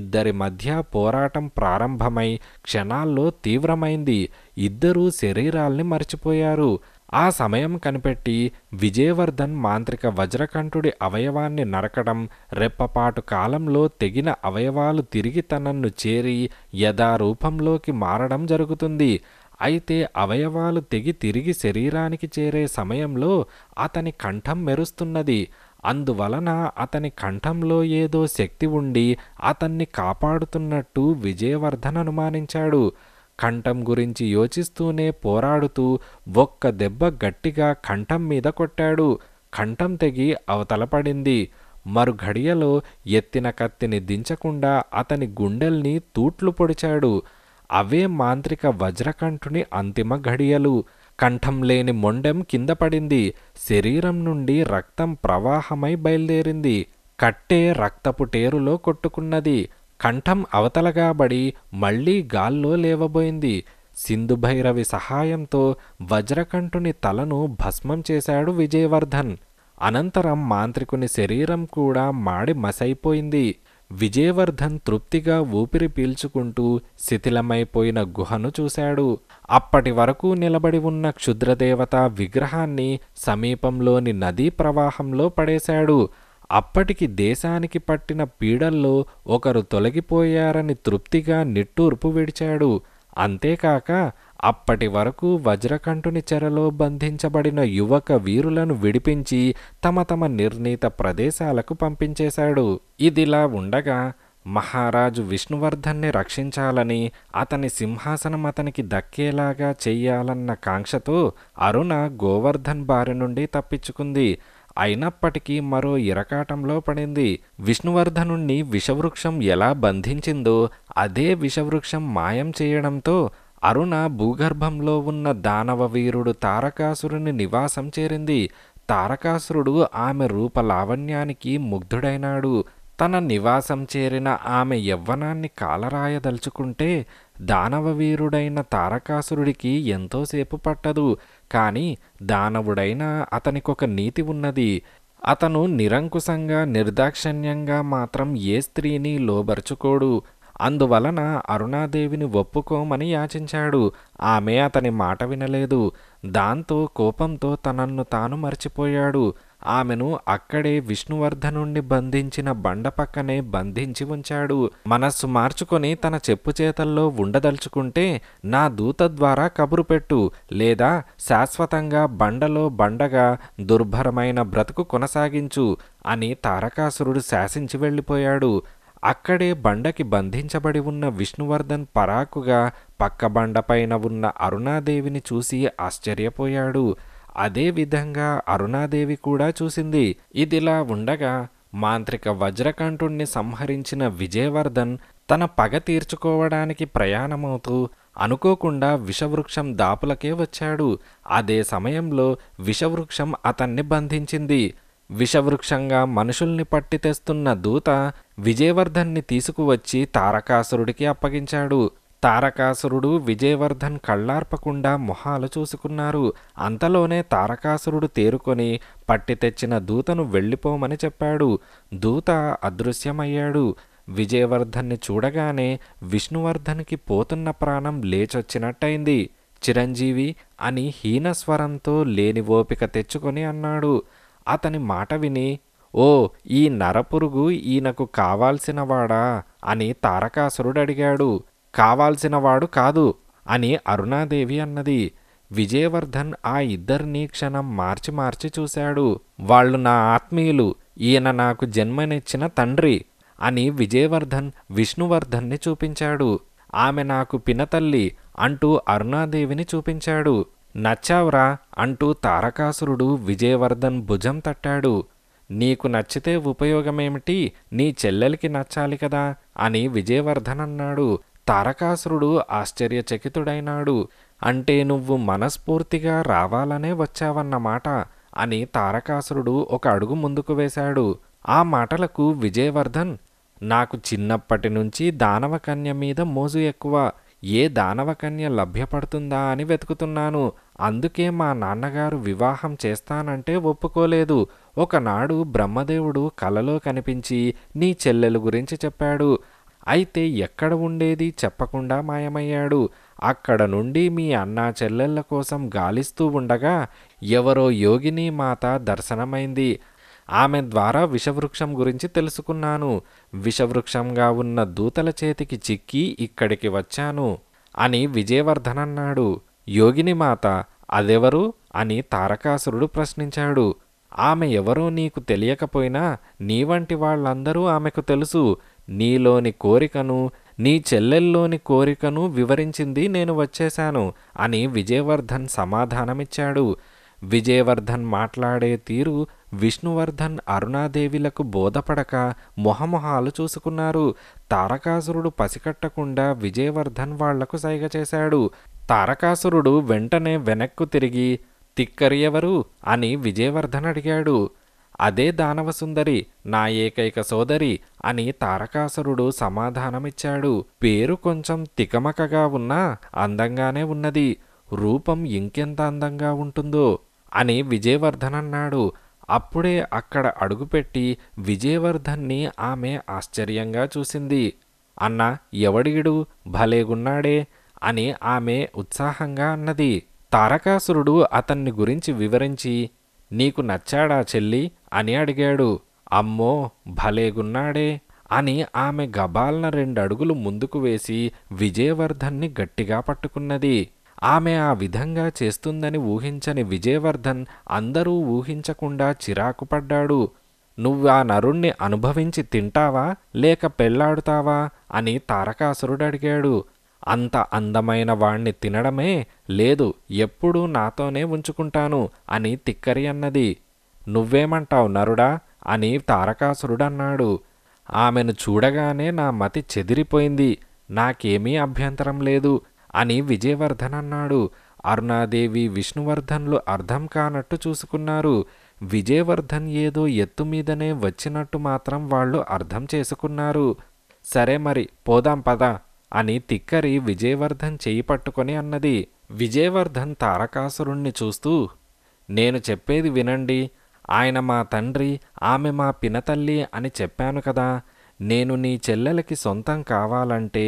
ఇద్దరి మధ్య పోరాటం ప్రారంభమై క్షణాల్లో తీవ్రమైంది ఇద్దరూ శరీరాల్ని మర్చిపోయారు ఆ సమయం కనిపెట్టి విజయవర్ధన్ మాంత్రిక వజ్రకంఠుడి అవయవాన్ని నరకడం రెప్పపాటు కాలంలో తెగిన అవయవాలు తిరిగి తనన్ను చేరి యథారూపంలోకి మారడం జరుగుతుంది అయితే అవయవాలు తెగి తిరిగి శరీరానికి చేరే సమయంలో అతని కంఠం మెరుస్తున్నది అందువలన అతని కంఠంలో ఏదో శక్తి ఉండి అతన్ని కాపాడుతున్నట్టు విజయవర్ధన్ అనుమానించాడు కంఠం గురించి యోచిస్తూనే పోరాడుతూ ఒక్క దెబ్బ గట్టిగా కంఠం మీద కొట్టాడు కంఠం తెగి అవతలపడింది మరుఘడియలో ఎత్తిన కత్తిని దించకుండా అతని గుండెల్ని తూట్లు పొడిచాడు అవే మాంత్రిక వజ్రకంఠుని అంతిమ ఘడియలు కంఠం లేని మొండెం కింద పడింది శరీరం నుండి రక్తం ప్రవాహమై బయలుదేరింది కట్టే రక్తపు టేరులో కొట్టుకున్నది కంఠం అవతలగాబడి మళ్లీ గాల్లో లేవబోయింది సింధుభైరవి సహాయంతో వజ్రకంఠుని తలను భస్మం చేశాడు విజయవర్ధన్ అనంతరం మాంత్రికుని శరీరం కూడా మాడి మసైపోయింది విజయవర్ధన్ తృప్తిగా ఊపిరి పీల్చుకుంటూ శిథిలమైపోయిన గుహను చూశాడు అప్పటి వరకు నిలబడి ఉన్న క్షుద్రదేవత విగ్రహాన్ని సమీపంలోని నదీ ప్రవాహంలో పడేశాడు అప్పటికి దేశానికి పట్టిన పీడల్లో ఒకరు తొలగిపోయారని తృప్తిగా నిట్టూర్పు విడిచాడు అంతేకాక అప్పటి వరకు వజ్రకంఠుని చెరలో బంధించబడిన యువక వీరులను విడిపించి తమ తమ నిర్ణీత ప్రదేశాలకు పంపించేశాడు ఇదిలా ఉండగా మహారాజు విష్ణువర్ధన్ని రక్షించాలని అతని సింహాసనం అతనికి దక్కేలాగా చెయ్యాలన్న కాంక్షతో అరుణ గోవర్ధన్ బారి నుండి తప్పించుకుంది అయినప్పటికీ మరో ఇరకాటంలో పడింది విష్ణువర్ధనుణ్ణి విషవృక్షం ఎలా బంధించిందో అదే విషవృక్షం మాయం చేయడంతో అరుణ భూగర్భంలో ఉన్న దానవ వీరుడు తారకాసురుని నివాసం చేరింది తారకాసురుడు ఆమె రూప లావణ్యానికి ముగ్ధుడైనాడు తన నివాసం చేరిన ఆమె యవ్వనాన్ని కాలరాయదలుచుకుంటే దానవ వీరుడైన తారకాసురుడికి ఎంతోసేపు పట్టదు కానీ దానవుడైన అతనికొక నీతి ఉన్నది అతను నిరంకుశంగా నిర్దాక్షణ్యంగా మాత్రం ఏ స్త్రీని లోబరుచుకోడు అందువలన అరుణాదేవిని ఒప్పుకోమని యాచించాడు ఆమె అతని మాట వినలేదు దాంతో కోపంతో తనన్ను తాను మర్చిపోయాడు ఆమెను అక్కడే విష్ణువర్ధనుణ్ణి బంధించిన బండ పక్కనే బంధించి ఉంచాడు మనస్సు మార్చుకొని తన చెప్పు చేతల్లో ఉండదలుచుకుంటే నా దూత ద్వారా కబురు పెట్టు లేదా శాశ్వతంగా బండలో బండగా దుర్భరమైన బ్రతుకు కొనసాగించు అని తారకాసురుడు శాసించి వెళ్ళిపోయాడు అక్కడే బండకి బంధించబడి ఉన్న విష్ణువర్ధన్ పరాకుగా పక్క బండపైన ఉన్న అరుణాదేవిని చూసి ఆశ్చర్యపోయాడు అదేవిధంగా అరుణాదేవి కూడా చూసింది ఇదిలా ఉండగా మాంత్రిక వజ్రకంఠుణ్ణి సంహరించిన విజయవర్ధన్ తన పగ తీర్చుకోవడానికి ప్రయాణమవుతూ అనుకోకుండా విషవృక్షం దాపులకే వచ్చాడు అదే సమయంలో విషవృక్షం అతన్ని బంధించింది విషవృక్షంగా మనుషుల్ని పట్టి తెస్తున్న దూత విజయవర్ధన్ని తీసుకువచ్చి తారకాసురుడికి అప్పగించాడు తారకాసురుడు విజయవర్ధన్ కళ్ళార్పకుండా మొహాలు చూసుకున్నారు అంతలోనే తారకాసురుడు తేరుకొని పట్టి తెచ్చిన దూతను వెళ్ళిపోమని చెప్పాడు దూత అదృశ్యమయ్యాడు విజయవర్ధన్ని చూడగానే విష్ణువర్ధన్కి పోతున్న ప్రాణం లేచొచ్చినట్టయింది చిరంజీవి అని హీనస్వరంతో లేని ఓపిక తెచ్చుకొని అన్నాడు అతని మాట విని ఓ ఈ నరపురుగు ఈయనకు కావాల్సినవాడా అని తారకాసురుడు అడిగాడు కావాల్సినవాడు కాదు అని అరుణాదేవి అన్నది విజయవర్ధన్ ఆ ఇద్దరినీ క్షణం మార్చి మార్చి చూశాడు వాళ్ళు నా ఆత్మీయులు ఈయన నాకు జన్మనిచ్చిన తండ్రి అని విజయవర్ధన్ విష్ణువర్ధన్ని చూపించాడు ఆమె నాకు పినతల్లి అంటూ అరుణాదేవిని చూపించాడు నచ్చావురా అంటూ తారకాసురుడు విజయవర్ధన్ భుజం తట్టాడు నీకు నచ్చితే ఉపయోగమేమిటి నీ చెల్లెలికి నచ్చాలి కదా అని విజయవర్ధన్ అన్నాడు తారకాసురుడు ఆశ్చర్యచకితుడైనాడు అంటే నువ్వు మనస్ఫూర్తిగా రావాలనే వచ్చావన్నమాట అని తారకాసురుడు ఒక అడుగు ముందుకు వేశాడు ఆ మాటలకు విజయవర్ధన్ నాకు చిన్నప్పటి నుంచి దానవకన్య మీద మోజు ఎక్కువ ఏ దానవకన్య లభ్యపడుతుందా అని వెతుకుతున్నాను అందుకే మా నాన్నగారు వివాహం చేస్తానంటే ఒప్పుకోలేదు ఒకనాడు బ్రహ్మదేవుడు కలలో కనిపించి నీ చెల్లెలు గురించి చెప్పాడు అయితే ఎక్కడ ఉండేది చెప్పకుండా మాయమయ్యాడు అక్కడ నుండి మీ అన్నా చెల్లెళ్ళ కోసం గాలిస్తూ ఉండగా ఎవరో యోగిని మాత దర్శనమైంది ఆమె ద్వారా విషవృక్షం గురించి తెలుసుకున్నాను విషవృక్షంగా ఉన్న దూతల చేతికి చిక్కి ఇక్కడికి వచ్చాను అని విజయవర్ధనన్నాడు యోగిని మాత అదెవరు అని తారకాసురుడు ప్రశ్నించాడు ఆమె ఎవరో నీకు తెలియకపోయినా నీ వంటి వాళ్ళందరూ ఆమెకు తెలుసు నీలోని కోరికను నీ చెల్లెల్లోని కోరికను వివరించింది నేను వచ్చేశాను అని విజయవర్ధన్ సమాధానమిచ్చాడు విజయవర్ధన్ మాట్లాడే తీరు విష్ణువర్ధన్ అరుణాదేవిలకు బోధపడక మొహమొహాలు చూసుకున్నారు తారకాసురుడు పసికట్టకుండా విజయవర్ధన్ వాళ్లకు సైగ చేశాడు తారకాసురుడు వెంటనే వెనక్కు తిరిగి తిక్కరియవరు అని విజయవర్ధన్ అడిగాడు అదే దానవసుందరి నా ఏకైక సోదరి అని తారకాసురుడు సమాధానమిచ్చాడు పేరు కొంచెం తికమకగా ఉన్నా అందంగానే ఉన్నది రూపం ఇంకెంత అందంగా ఉంటుందో అని విజయవర్ధన్ అన్నాడు అప్పుడే అక్కడ అడుగుపెట్టి విజయవర్ధన్ని ఆమె ఆశ్చర్యంగా చూసింది అన్న ఎవడిగిడు భలేగున్నాడే అని ఆమె ఉత్సాహంగా అన్నది తారకాసురుడు అతన్ని గురించి వివరించి నీకు నచ్చాడా చెల్లి అని అడిగాడు అమ్మో భలేగున్నాడే అని ఆమె గబాల్న రెండడుగులు ముందుకు వేసి విజయవర్ధన్ని గట్టిగా పట్టుకున్నది ఆమె ఆ విధంగా చేస్తుందని ఊహించని విజయవర్ధన్ అందరూ ఊహించకుండా చిరాకు పడ్డాడు నువ్వా నరుణ్ణి అనుభవించి తింటావా లేక పెళ్లాడుతావా అని తారకాసురుడు అడిగాడు అంత అందమైన వాణ్ణి తినడమే లేదు ఎప్పుడూ నాతోనే ఉంచుకుంటాను అని తిక్కరి అన్నది నువ్వేమంటావు నరుడా అని తారకాసురుడన్నాడు ఆమెను చూడగానే నా మతి చెదిరిపోయింది నాకేమీ అభ్యంతరం లేదు అని విజయవర్ధన్ అన్నాడు అరుణాదేవి విష్ణువర్ధన్లు అర్థం కానట్టు చూసుకున్నారు విజయవర్ధన్ ఏదో ఎత్తు మీదనే వచ్చినట్టు మాత్రం వాళ్ళు అర్థం చేసుకున్నారు సరే మరి పోదాం పద అని తిక్కరి విజయవర్ధన్ చేయి పట్టుకొని అన్నది విజయవర్ధన్ తారకాసురుణ్ణి చూస్తూ నేను చెప్పేది వినండి ఆయన మా తండ్రి ఆమె మా పినతల్లి అని చెప్పాను కదా నేను నీ చెల్లెలకి సొంతం కావాలంటే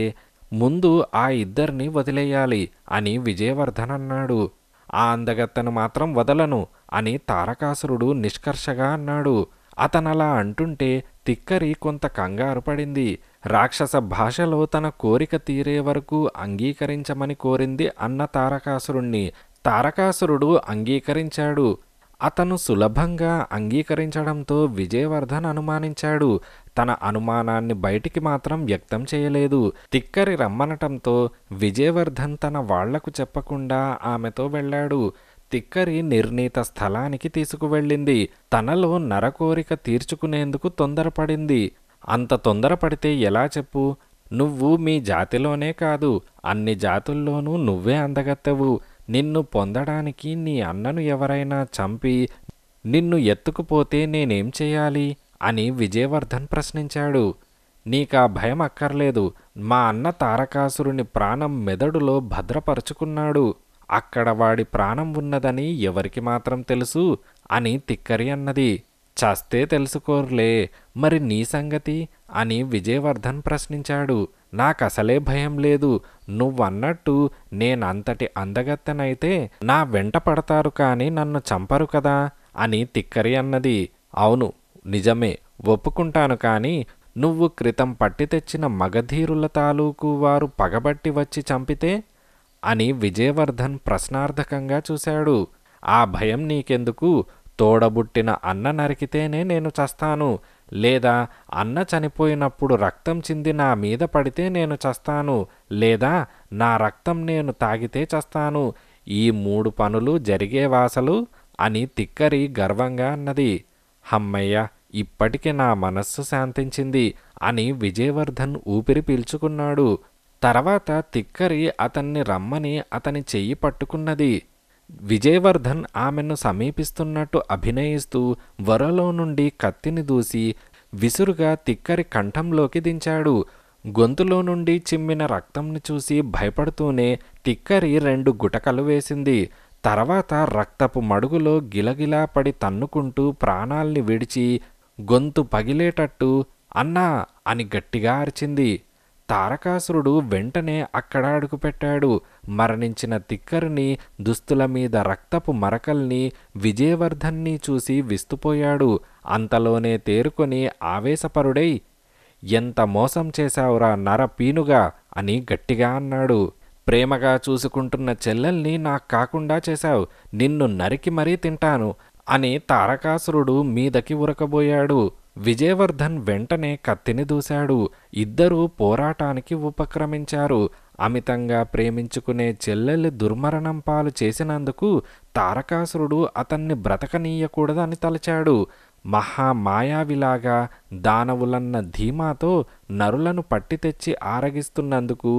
ముందు ఆ ఇద్దరిని వదిలేయాలి అని విజయవర్ధన్ అన్నాడు ఆ అందగత్తను మాత్రం వదలను అని తారకాసురుడు నిష్కర్షగా అన్నాడు అతనలా అంటుంటే తిక్కరి కొంత కంగారు పడింది రాక్షస భాషలో తన కోరిక తీరే వరకు అంగీకరించమని కోరింది అన్న తారకాసురుణ్ణి తారకాసురుడు అంగీకరించాడు అతను సులభంగా అంగీకరించడంతో విజయవర్ధన్ అనుమానించాడు తన అనుమానాన్ని బయటికి మాత్రం వ్యక్తం చేయలేదు తిక్కరి రమ్మనటంతో విజయవర్ధన్ తన వాళ్లకు చెప్పకుండా ఆమెతో వెళ్ళాడు తిక్కరి నిర్ణీత స్థలానికి తీసుకువెళ్ళింది తనలో నరకోరిక తీర్చుకునేందుకు తొందరపడింది అంత తొందరపడితే ఎలా చెప్పు నువ్వు మీ జాతిలోనే కాదు అన్ని జాతుల్లోనూ నువ్వే అందగత్తవు నిన్ను పొందడానికి నీ అన్నను ఎవరైనా చంపి నిన్ను ఎత్తుకుపోతే నేనేం చేయాలి అని విజయవర్ధన్ ప్రశ్నించాడు నీకా భయం అక్కర్లేదు మా అన్న తారకాసురుని ప్రాణం మెదడులో భద్రపరుచుకున్నాడు అక్కడ వాడి ప్రాణం ఉన్నదని ఎవరికి మాత్రం తెలుసు అని తిక్కరి అన్నది చస్తే తెలుసుకోర్లే మరి నీ సంగతి అని విజయవర్ధన్ ప్రశ్నించాడు నాకు అసలే భయం లేదు నువ్వన్నట్టు నేనంతటి అందగత్తెనైతే నా వెంట పడతారు కానీ నన్ను చంపరు కదా అని తిక్కరి అన్నది అవును నిజమే ఒప్పుకుంటాను కానీ నువ్వు క్రితం పట్టి తెచ్చిన మగధీరుల తాలూకు వారు పగబట్టి వచ్చి చంపితే అని విజయవర్ధన్ ప్రశ్నార్థకంగా చూశాడు ఆ భయం నీకెందుకు తోడబుట్టిన అన్న నరికితేనే నేను చస్తాను లేదా అన్న చనిపోయినప్పుడు రక్తం చింది నా మీద పడితే నేను చస్తాను లేదా నా రక్తం నేను తాగితే చస్తాను ఈ మూడు పనులు జరిగే వాసలు అని తిక్కరి గర్వంగా అన్నది హమ్మయ్య ఇప్పటికి నా మనస్సు శాంతించింది అని విజయవర్ధన్ ఊపిరి పీల్చుకున్నాడు తర్వాత తిక్కరి అతన్ని రమ్మని అతని చెయ్యి పట్టుకున్నది విజయవర్ధన్ ఆమెను సమీపిస్తున్నట్టు అభినయిస్తూ వరలో నుండి కత్తిని దూసి విసురుగా తిక్కరి కంఠంలోకి దించాడు గొంతులో నుండి చిమ్మిన రక్తంని చూసి భయపడుతూనే తిక్కరి రెండు గుటకలు వేసింది తర్వాత రక్తపు మడుగులో గిలగిలా పడి తన్నుకుంటూ ప్రాణాల్ని విడిచి గొంతు పగిలేటట్టు అన్నా అని గట్టిగా అరిచింది తారకాసురుడు వెంటనే అక్కడ అడుగుపెట్టాడు మరణించిన తిక్కర్ని దుస్తుల మీద రక్తపు మరకల్ని విజయవర్ధన్ని చూసి విస్తుపోయాడు అంతలోనే తేరుకొని ఆవేశపరుడై ఎంత మోసం చేశావురా నర పీనుగా అని గట్టిగా అన్నాడు ప్రేమగా చూసుకుంటున్న చెల్లెల్ని నాకు కాకుండా చేశావు నిన్ను నరికి మరీ తింటాను అని తారకాసురుడు మీదకి ఉరకబోయాడు విజయవర్ధన్ వెంటనే కత్తిని దూశాడు ఇద్దరూ పోరాటానికి ఉపక్రమించారు అమితంగా ప్రేమించుకునే చెల్లెల్లి దుర్మరణం పాలు చేసినందుకు తారకాసురుడు అతన్ని బ్రతకనీయకూడదని తలచాడు మహామాయావిలాగా దానవులన్న ధీమాతో నరులను పట్టి తెచ్చి ఆరగిస్తున్నందుకు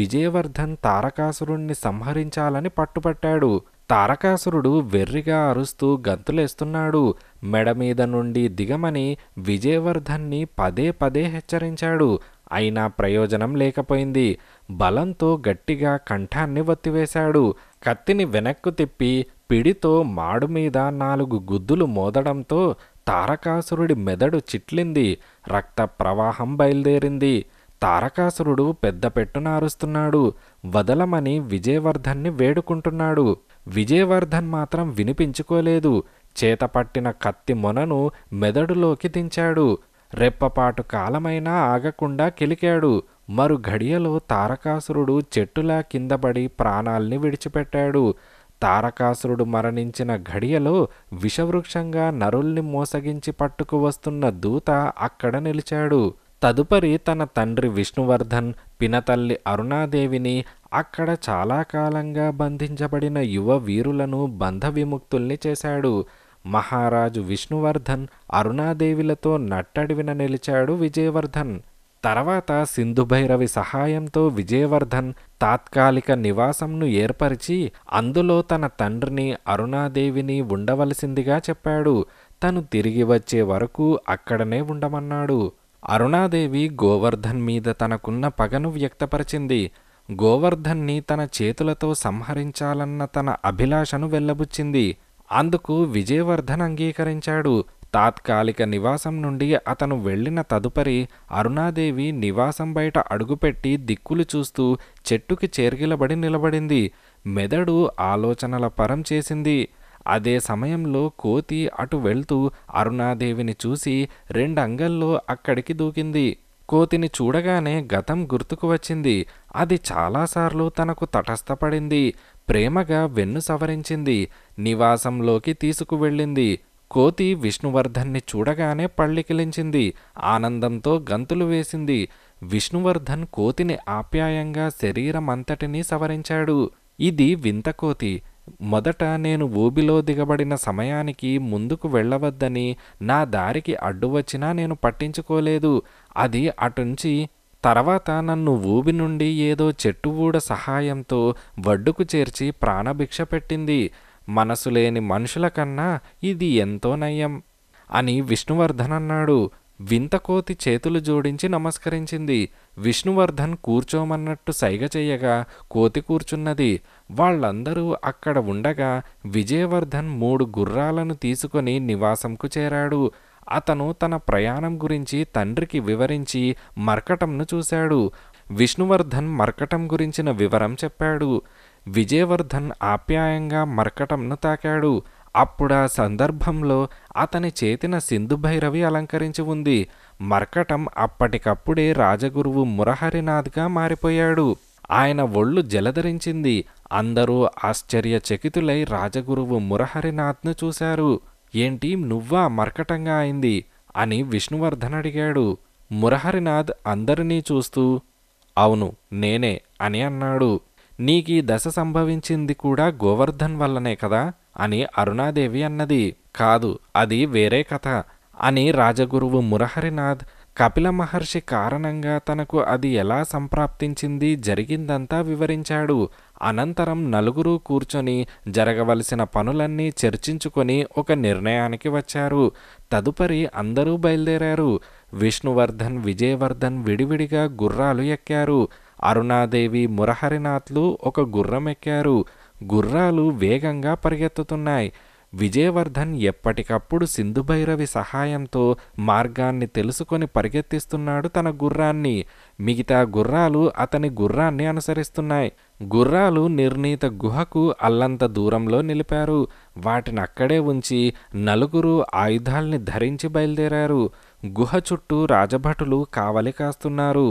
విజయవర్ధన్ తారకాసురుణ్ణి సంహరించాలని పట్టుపట్టాడు తారకాసురుడు వెర్రిగా అరుస్తూ గంతులేస్తున్నాడు మెడ మీద నుండి దిగమని విజయవర్ధన్ని పదే పదే హెచ్చరించాడు అయినా ప్రయోజనం లేకపోయింది బలంతో గట్టిగా కంఠాన్ని వత్తివేశాడు కత్తిని వెనక్కు తిప్పి పిడితో మాడు మీద నాలుగు గుద్దులు మోదడంతో తారకాసురుడి మెదడు చిట్లింది రక్త ప్రవాహం బయలుదేరింది తారకాసురుడు పెద్ద పెట్టునారుస్తున్నాడు వదలమని విజయవర్ధన్ని వేడుకుంటున్నాడు విజయవర్ధన్ మాత్రం వినిపించుకోలేదు చేతపట్టిన కత్తి మొనను మెదడులోకి దించాడు రెప్పపాటు కాలమైనా ఆగకుండా కిలికాడు మరు ఘడియలో తారకాసురుడు చెట్టులా కిందపడి ప్రాణాల్ని విడిచిపెట్టాడు తారకాసురుడు మరణించిన ఘడియలో విషవృక్షంగా నరుల్ని మోసగించి పట్టుకు వస్తున్న దూత అక్కడ నిలిచాడు తదుపరి తన తండ్రి విష్ణువర్ధన్ పినతల్లి అరుణాదేవిని అక్కడ చాలా కాలంగా బంధించబడిన యువ వీరులను బంధ విముక్తుల్ని చేశాడు మహారాజు విష్ణువర్ధన్ అరుణాదేవిలతో నట్టడివిన నిలిచాడు విజయవర్ధన్ తర్వాత సింధుభైరవి సహాయంతో విజయవర్ధన్ తాత్కాలిక నివాసంను ఏర్పరిచి అందులో తన తండ్రిని అరుణాదేవిని ఉండవలసిందిగా చెప్పాడు తను తిరిగి వచ్చే వరకు అక్కడనే ఉండమన్నాడు అరుణాదేవి గోవర్ధన్ మీద తనకున్న పగను వ్యక్తపరిచింది గోవర్ధన్ని తన చేతులతో సంహరించాలన్న తన అభిలాషను వెల్లబుచ్చింది అందుకు విజయవర్ధన్ అంగీకరించాడు తాత్కాలిక నివాసం నుండి అతను వెళ్ళిన తదుపరి అరుణాదేవి నివాసం బయట అడుగుపెట్టి దిక్కులు చూస్తూ చెట్టుకి చేర్గిలబడి నిలబడింది మెదడు ఆలోచనల పరం చేసింది అదే సమయంలో కోతి అటు వెళ్తూ అరుణాదేవిని చూసి రెండంగల్లో అక్కడికి దూకింది కోతిని చూడగానే గతం గుర్తుకు వచ్చింది అది చాలాసార్లు తనకు తటస్థపడింది ప్రేమగా వెన్ను సవరించింది నివాసంలోకి తీసుకువెళ్ళింది కోతి విష్ణువర్ధన్ని చూడగానే పళ్ళికిలించింది ఆనందంతో గంతులు వేసింది విష్ణువర్ధన్ కోతిని ఆప్యాయంగా శరీరమంతటినీ సవరించాడు ఇది వింత కోతి మొదట నేను ఊబిలో దిగబడిన సమయానికి ముందుకు వెళ్ళవద్దని నా దారికి అడ్డు వచ్చినా నేను పట్టించుకోలేదు అది అటుంచి తర్వాత నన్ను ఊబి నుండి ఏదో చెట్టు ఊడ సహాయంతో వడ్డుకు చేర్చి ప్రాణభిక్ష పెట్టింది మనసు లేని మనుషుల కన్నా ఇది ఎంతో నయం అని విష్ణువర్ధన్ అన్నాడు వింతకోతి చేతులు జోడించి నమస్కరించింది విష్ణువర్ధన్ కూర్చోమన్నట్టు సైగ చేయగా కోతి కూర్చున్నది వాళ్ళందరూ అక్కడ ఉండగా విజయవర్ధన్ మూడు గుర్రాలను తీసుకొని నివాసంకు చేరాడు అతను తన ప్రయాణం గురించి తండ్రికి వివరించి మర్కటంను చూశాడు విష్ణువర్ధన్ మర్కటం గురించిన వివరం చెప్పాడు విజయవర్ధన్ ఆప్యాయంగా మరకటంను తాకాడు అప్పుడా సందర్భంలో అతని చేతిన సింధుభైరవి అలంకరించి ఉంది మర్కటం అప్పటికప్పుడే రాజగురువు మురహరినాథ్గా మారిపోయాడు ఆయన ఒళ్ళు జలధరించింది అందరూ ఆశ్చర్యచకితులై రాజగురువు మురహరినాథ్ను చూశారు ఏంటి నువ్వా మర్కటంగా అయింది అని విష్ణువర్ధన్ అడిగాడు మురహరినాథ్ అందరినీ చూస్తూ అవును నేనే అని అన్నాడు ఈ దశ సంభవించింది కూడా గోవర్ధన్ వల్లనే కదా అని అరుణాదేవి అన్నది కాదు అది వేరే కథ అని రాజగురువు మురహరినాథ్ కపిల మహర్షి కారణంగా తనకు అది ఎలా సంప్రాప్తించింది జరిగిందంతా వివరించాడు అనంతరం నలుగురు కూర్చొని జరగవలసిన పనులన్నీ చర్చించుకొని ఒక నిర్ణయానికి వచ్చారు తదుపరి అందరూ బయలుదేరారు విష్ణువర్ధన్ విజయవర్ధన్ విడివిడిగా గుర్రాలు ఎక్కారు అరుణాదేవి మురహరినాథ్లు ఒక గుర్రం ఎక్కారు గుర్రాలు వేగంగా పరిగెత్తుతున్నాయి విజయవర్ధన్ ఎప్పటికప్పుడు సింధుభైరవి సహాయంతో మార్గాన్ని తెలుసుకొని పరిగెత్తిస్తున్నాడు తన గుర్రాన్ని మిగతా గుర్రాలు అతని గుర్రాన్ని అనుసరిస్తున్నాయి గుర్రాలు నిర్ణీత గుహకు అల్లంత దూరంలో నిలిపారు వాటిని అక్కడే ఉంచి నలుగురు ఆయుధాల్ని ధరించి బయలుదేరారు గుహ చుట్టూ రాజభటులు కావలి కాస్తున్నారు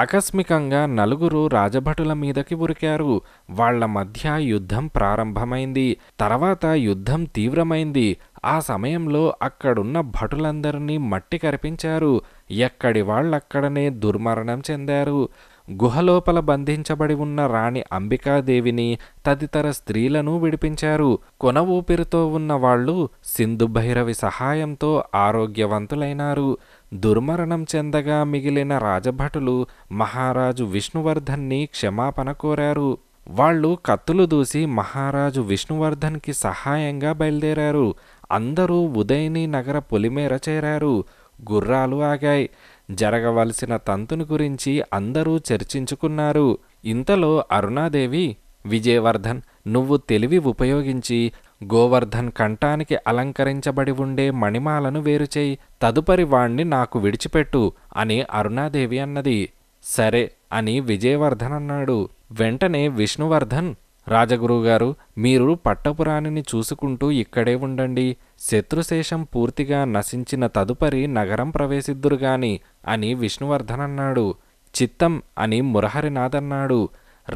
ఆకస్మికంగా నలుగురు రాజభటుల మీదకి ఉరికారు వాళ్ల మధ్య యుద్ధం ప్రారంభమైంది తర్వాత యుద్ధం తీవ్రమైంది ఆ సమయంలో అక్కడున్న భటులందరినీ మట్టి కరిపించారు ఎక్కడి వాళ్ళక్కడనే దుర్మరణం చెందారు గుహలోపల బంధించబడి ఉన్న రాణి అంబికాదేవిని తదితర స్త్రీలను విడిపించారు కొన ఊపిరితో ఉన్న వాళ్ళు సింధు భైరవి సహాయంతో ఆరోగ్యవంతులైనారు దుర్మరణం చెందగా మిగిలిన రాజభటులు మహారాజు విష్ణువర్ధన్ని క్షమాపణ కోరారు వాళ్ళు కత్తులు దూసి మహారాజు విష్ణువర్ధన్కి సహాయంగా బయలుదేరారు అందరూ ఉదయని నగర పొలిమేర చేరారు గుర్రాలు ఆగాయి జరగవలసిన తంతును గురించి అందరూ చర్చించుకున్నారు ఇంతలో అరుణాదేవి విజయవర్ధన్ నువ్వు తెలివి ఉపయోగించి గోవర్ధన్ కంఠానికి అలంకరించబడి ఉండే మణిమాలను వేరుచేయి తదుపరి వాణ్ణి నాకు విడిచిపెట్టు అని అరుణాదేవి అన్నది సరే అని విజయవర్ధన్ అన్నాడు వెంటనే విష్ణువర్ధన్ రాజగురువు గారు మీరు పట్టపురాణిని చూసుకుంటూ ఇక్కడే ఉండండి శత్రుశేషం పూర్తిగా నశించిన తదుపరి నగరం ప్రవేశిద్దురు గాని అని విష్ణువర్ధన్ అన్నాడు చిత్తం అని మురహరినాథన్నాడు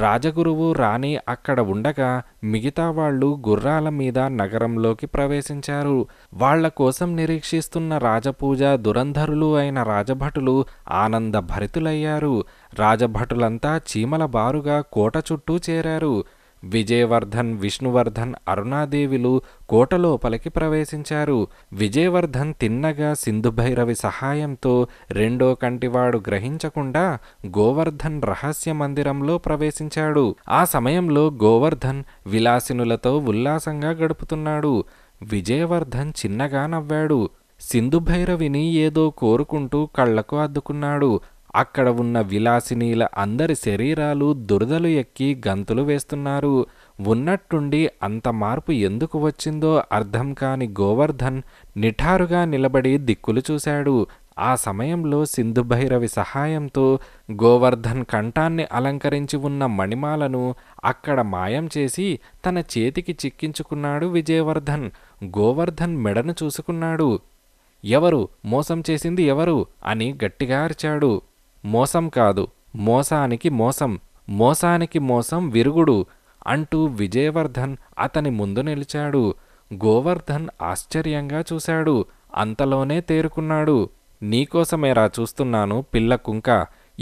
రాజగురువు రాణి అక్కడ ఉండగా మిగతా వాళ్ళు గుర్రాల మీద నగరంలోకి ప్రవేశించారు వాళ్ల కోసం నిరీక్షిస్తున్న రాజపూజ దురంధరులు అయిన రాజభటులు ఆనంద భరితులయ్యారు రాజభటులంతా చీమల బారుగా కోట చుట్టూ చేరారు విజయవర్ధన్ విష్ణువర్ధన్ అరుణాదేవిలు కోటలోపలికి ప్రవేశించారు విజయవర్ధన్ తిన్నగా సింధుభైరవి సహాయంతో రెండో కంటివాడు గ్రహించకుండా గోవర్ధన్ రహస్య మందిరంలో ప్రవేశించాడు ఆ సమయంలో గోవర్ధన్ విలాసినులతో ఉల్లాసంగా గడుపుతున్నాడు విజయవర్ధన్ చిన్నగా నవ్వాడు సింధుభైరవిని ఏదో కోరుకుంటూ కళ్లకు అద్దుకున్నాడు అక్కడ ఉన్న విలాసినీల అందరి శరీరాలు దురదలు ఎక్కి గంతులు వేస్తున్నారు ఉన్నట్టుండి అంత మార్పు ఎందుకు వచ్చిందో అర్థం కాని గోవర్ధన్ నిఠారుగా నిలబడి దిక్కులు చూశాడు ఆ సమయంలో సింధుభైరవి సహాయంతో గోవర్ధన్ కంఠాన్ని అలంకరించి ఉన్న మణిమాలను అక్కడ మాయం చేసి తన చేతికి చిక్కించుకున్నాడు విజయవర్ధన్ గోవర్ధన్ మెడను చూసుకున్నాడు ఎవరు మోసం చేసింది ఎవరు అని గట్టిగా అరిచాడు మోసం కాదు మోసానికి మోసం మోసానికి మోసం విరుగుడు అంటూ విజయవర్ధన్ అతని ముందు నిలిచాడు గోవర్ధన్ ఆశ్చర్యంగా చూశాడు అంతలోనే తేరుకున్నాడు నీకోసమేరా చూస్తున్నాను పిల్ల కుంక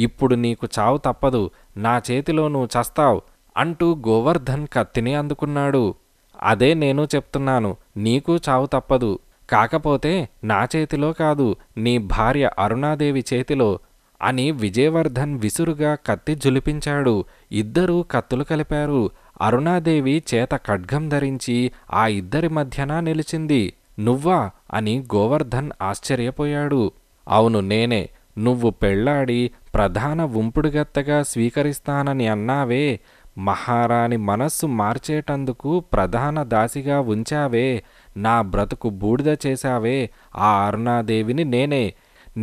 ఇప్పుడు నీకు చావు తప్పదు నా చేతిలో నువ్వు చస్తావ్ అంటూ గోవర్ధన్ కత్తిని అందుకున్నాడు అదే నేను చెప్తున్నాను నీకు చావు తప్పదు కాకపోతే నా చేతిలో కాదు నీ భార్య అరుణాదేవి చేతిలో అని విజయవర్ధన్ విసురుగా కత్తి జులిపించాడు ఇద్దరూ కత్తులు కలిపారు అరుణాదేవి చేత ఖడ్గం ధరించి ఆ ఇద్దరి మధ్యన నిలిచింది నువ్వా అని గోవర్ధన్ ఆశ్చర్యపోయాడు అవును నేనే నువ్వు పెళ్లాడి ప్రధాన ఉంపుడుగత్తగా స్వీకరిస్తానని అన్నావే మహారాణి మనస్సు మార్చేటందుకు ప్రధాన దాసిగా ఉంచావే నా బ్రతుకు బూడిద చేశావే ఆ అరుణాదేవిని నేనే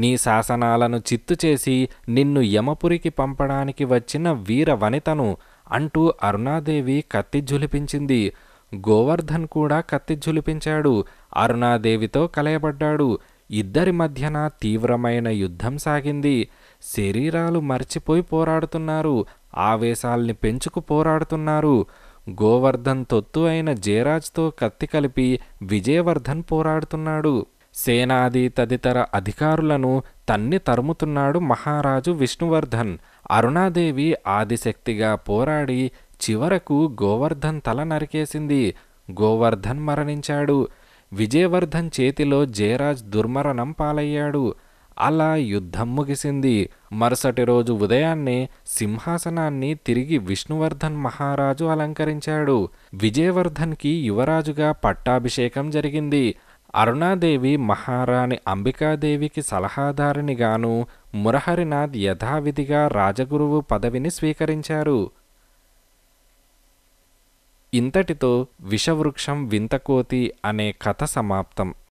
నీ శాసనాలను చిత్తు చేసి నిన్ను యమపురికి పంపడానికి వచ్చిన వీర వనితను అంటూ అరుణాదేవి కత్తి జులిపించింది గోవర్ధన్ కూడా కత్తి జులిపించాడు అరుణాదేవితో కలయబడ్డాడు ఇద్దరి మధ్యన తీవ్రమైన యుద్ధం సాగింది శరీరాలు మర్చిపోయి పోరాడుతున్నారు ఆవేశాల్ని పెంచుకు పోరాడుతున్నారు గోవర్ధన్ తొత్తు అయిన జయరాజ్తో కత్తి కలిపి విజయవర్ధన్ పోరాడుతున్నాడు సేనాది తదితర అధికారులను తన్ని తరుముతున్నాడు మహారాజు విష్ణువర్ధన్ అరుణాదేవి ఆదిశక్తిగా పోరాడి చివరకు గోవర్ధన్ తల నరికేసింది గోవర్ధన్ మరణించాడు విజయవర్ధన్ చేతిలో జయరాజ్ దుర్మరణం పాలయ్యాడు అలా యుద్ధం ముగిసింది మరుసటి రోజు ఉదయాన్నే సింహాసనాన్ని తిరిగి విష్ణువర్ధన్ మహారాజు అలంకరించాడు విజయవర్ధన్కి యువరాజుగా పట్టాభిషేకం జరిగింది అరుణాదేవి మహారాణి అంబికాదేవికి సలహాదారునిగాను మురహరినాథ్ యథావిధిగా రాజగురువు పదవిని స్వీకరించారు ఇంతటితో విషవృక్షం వింతకోతి అనే కథ సమాప్తం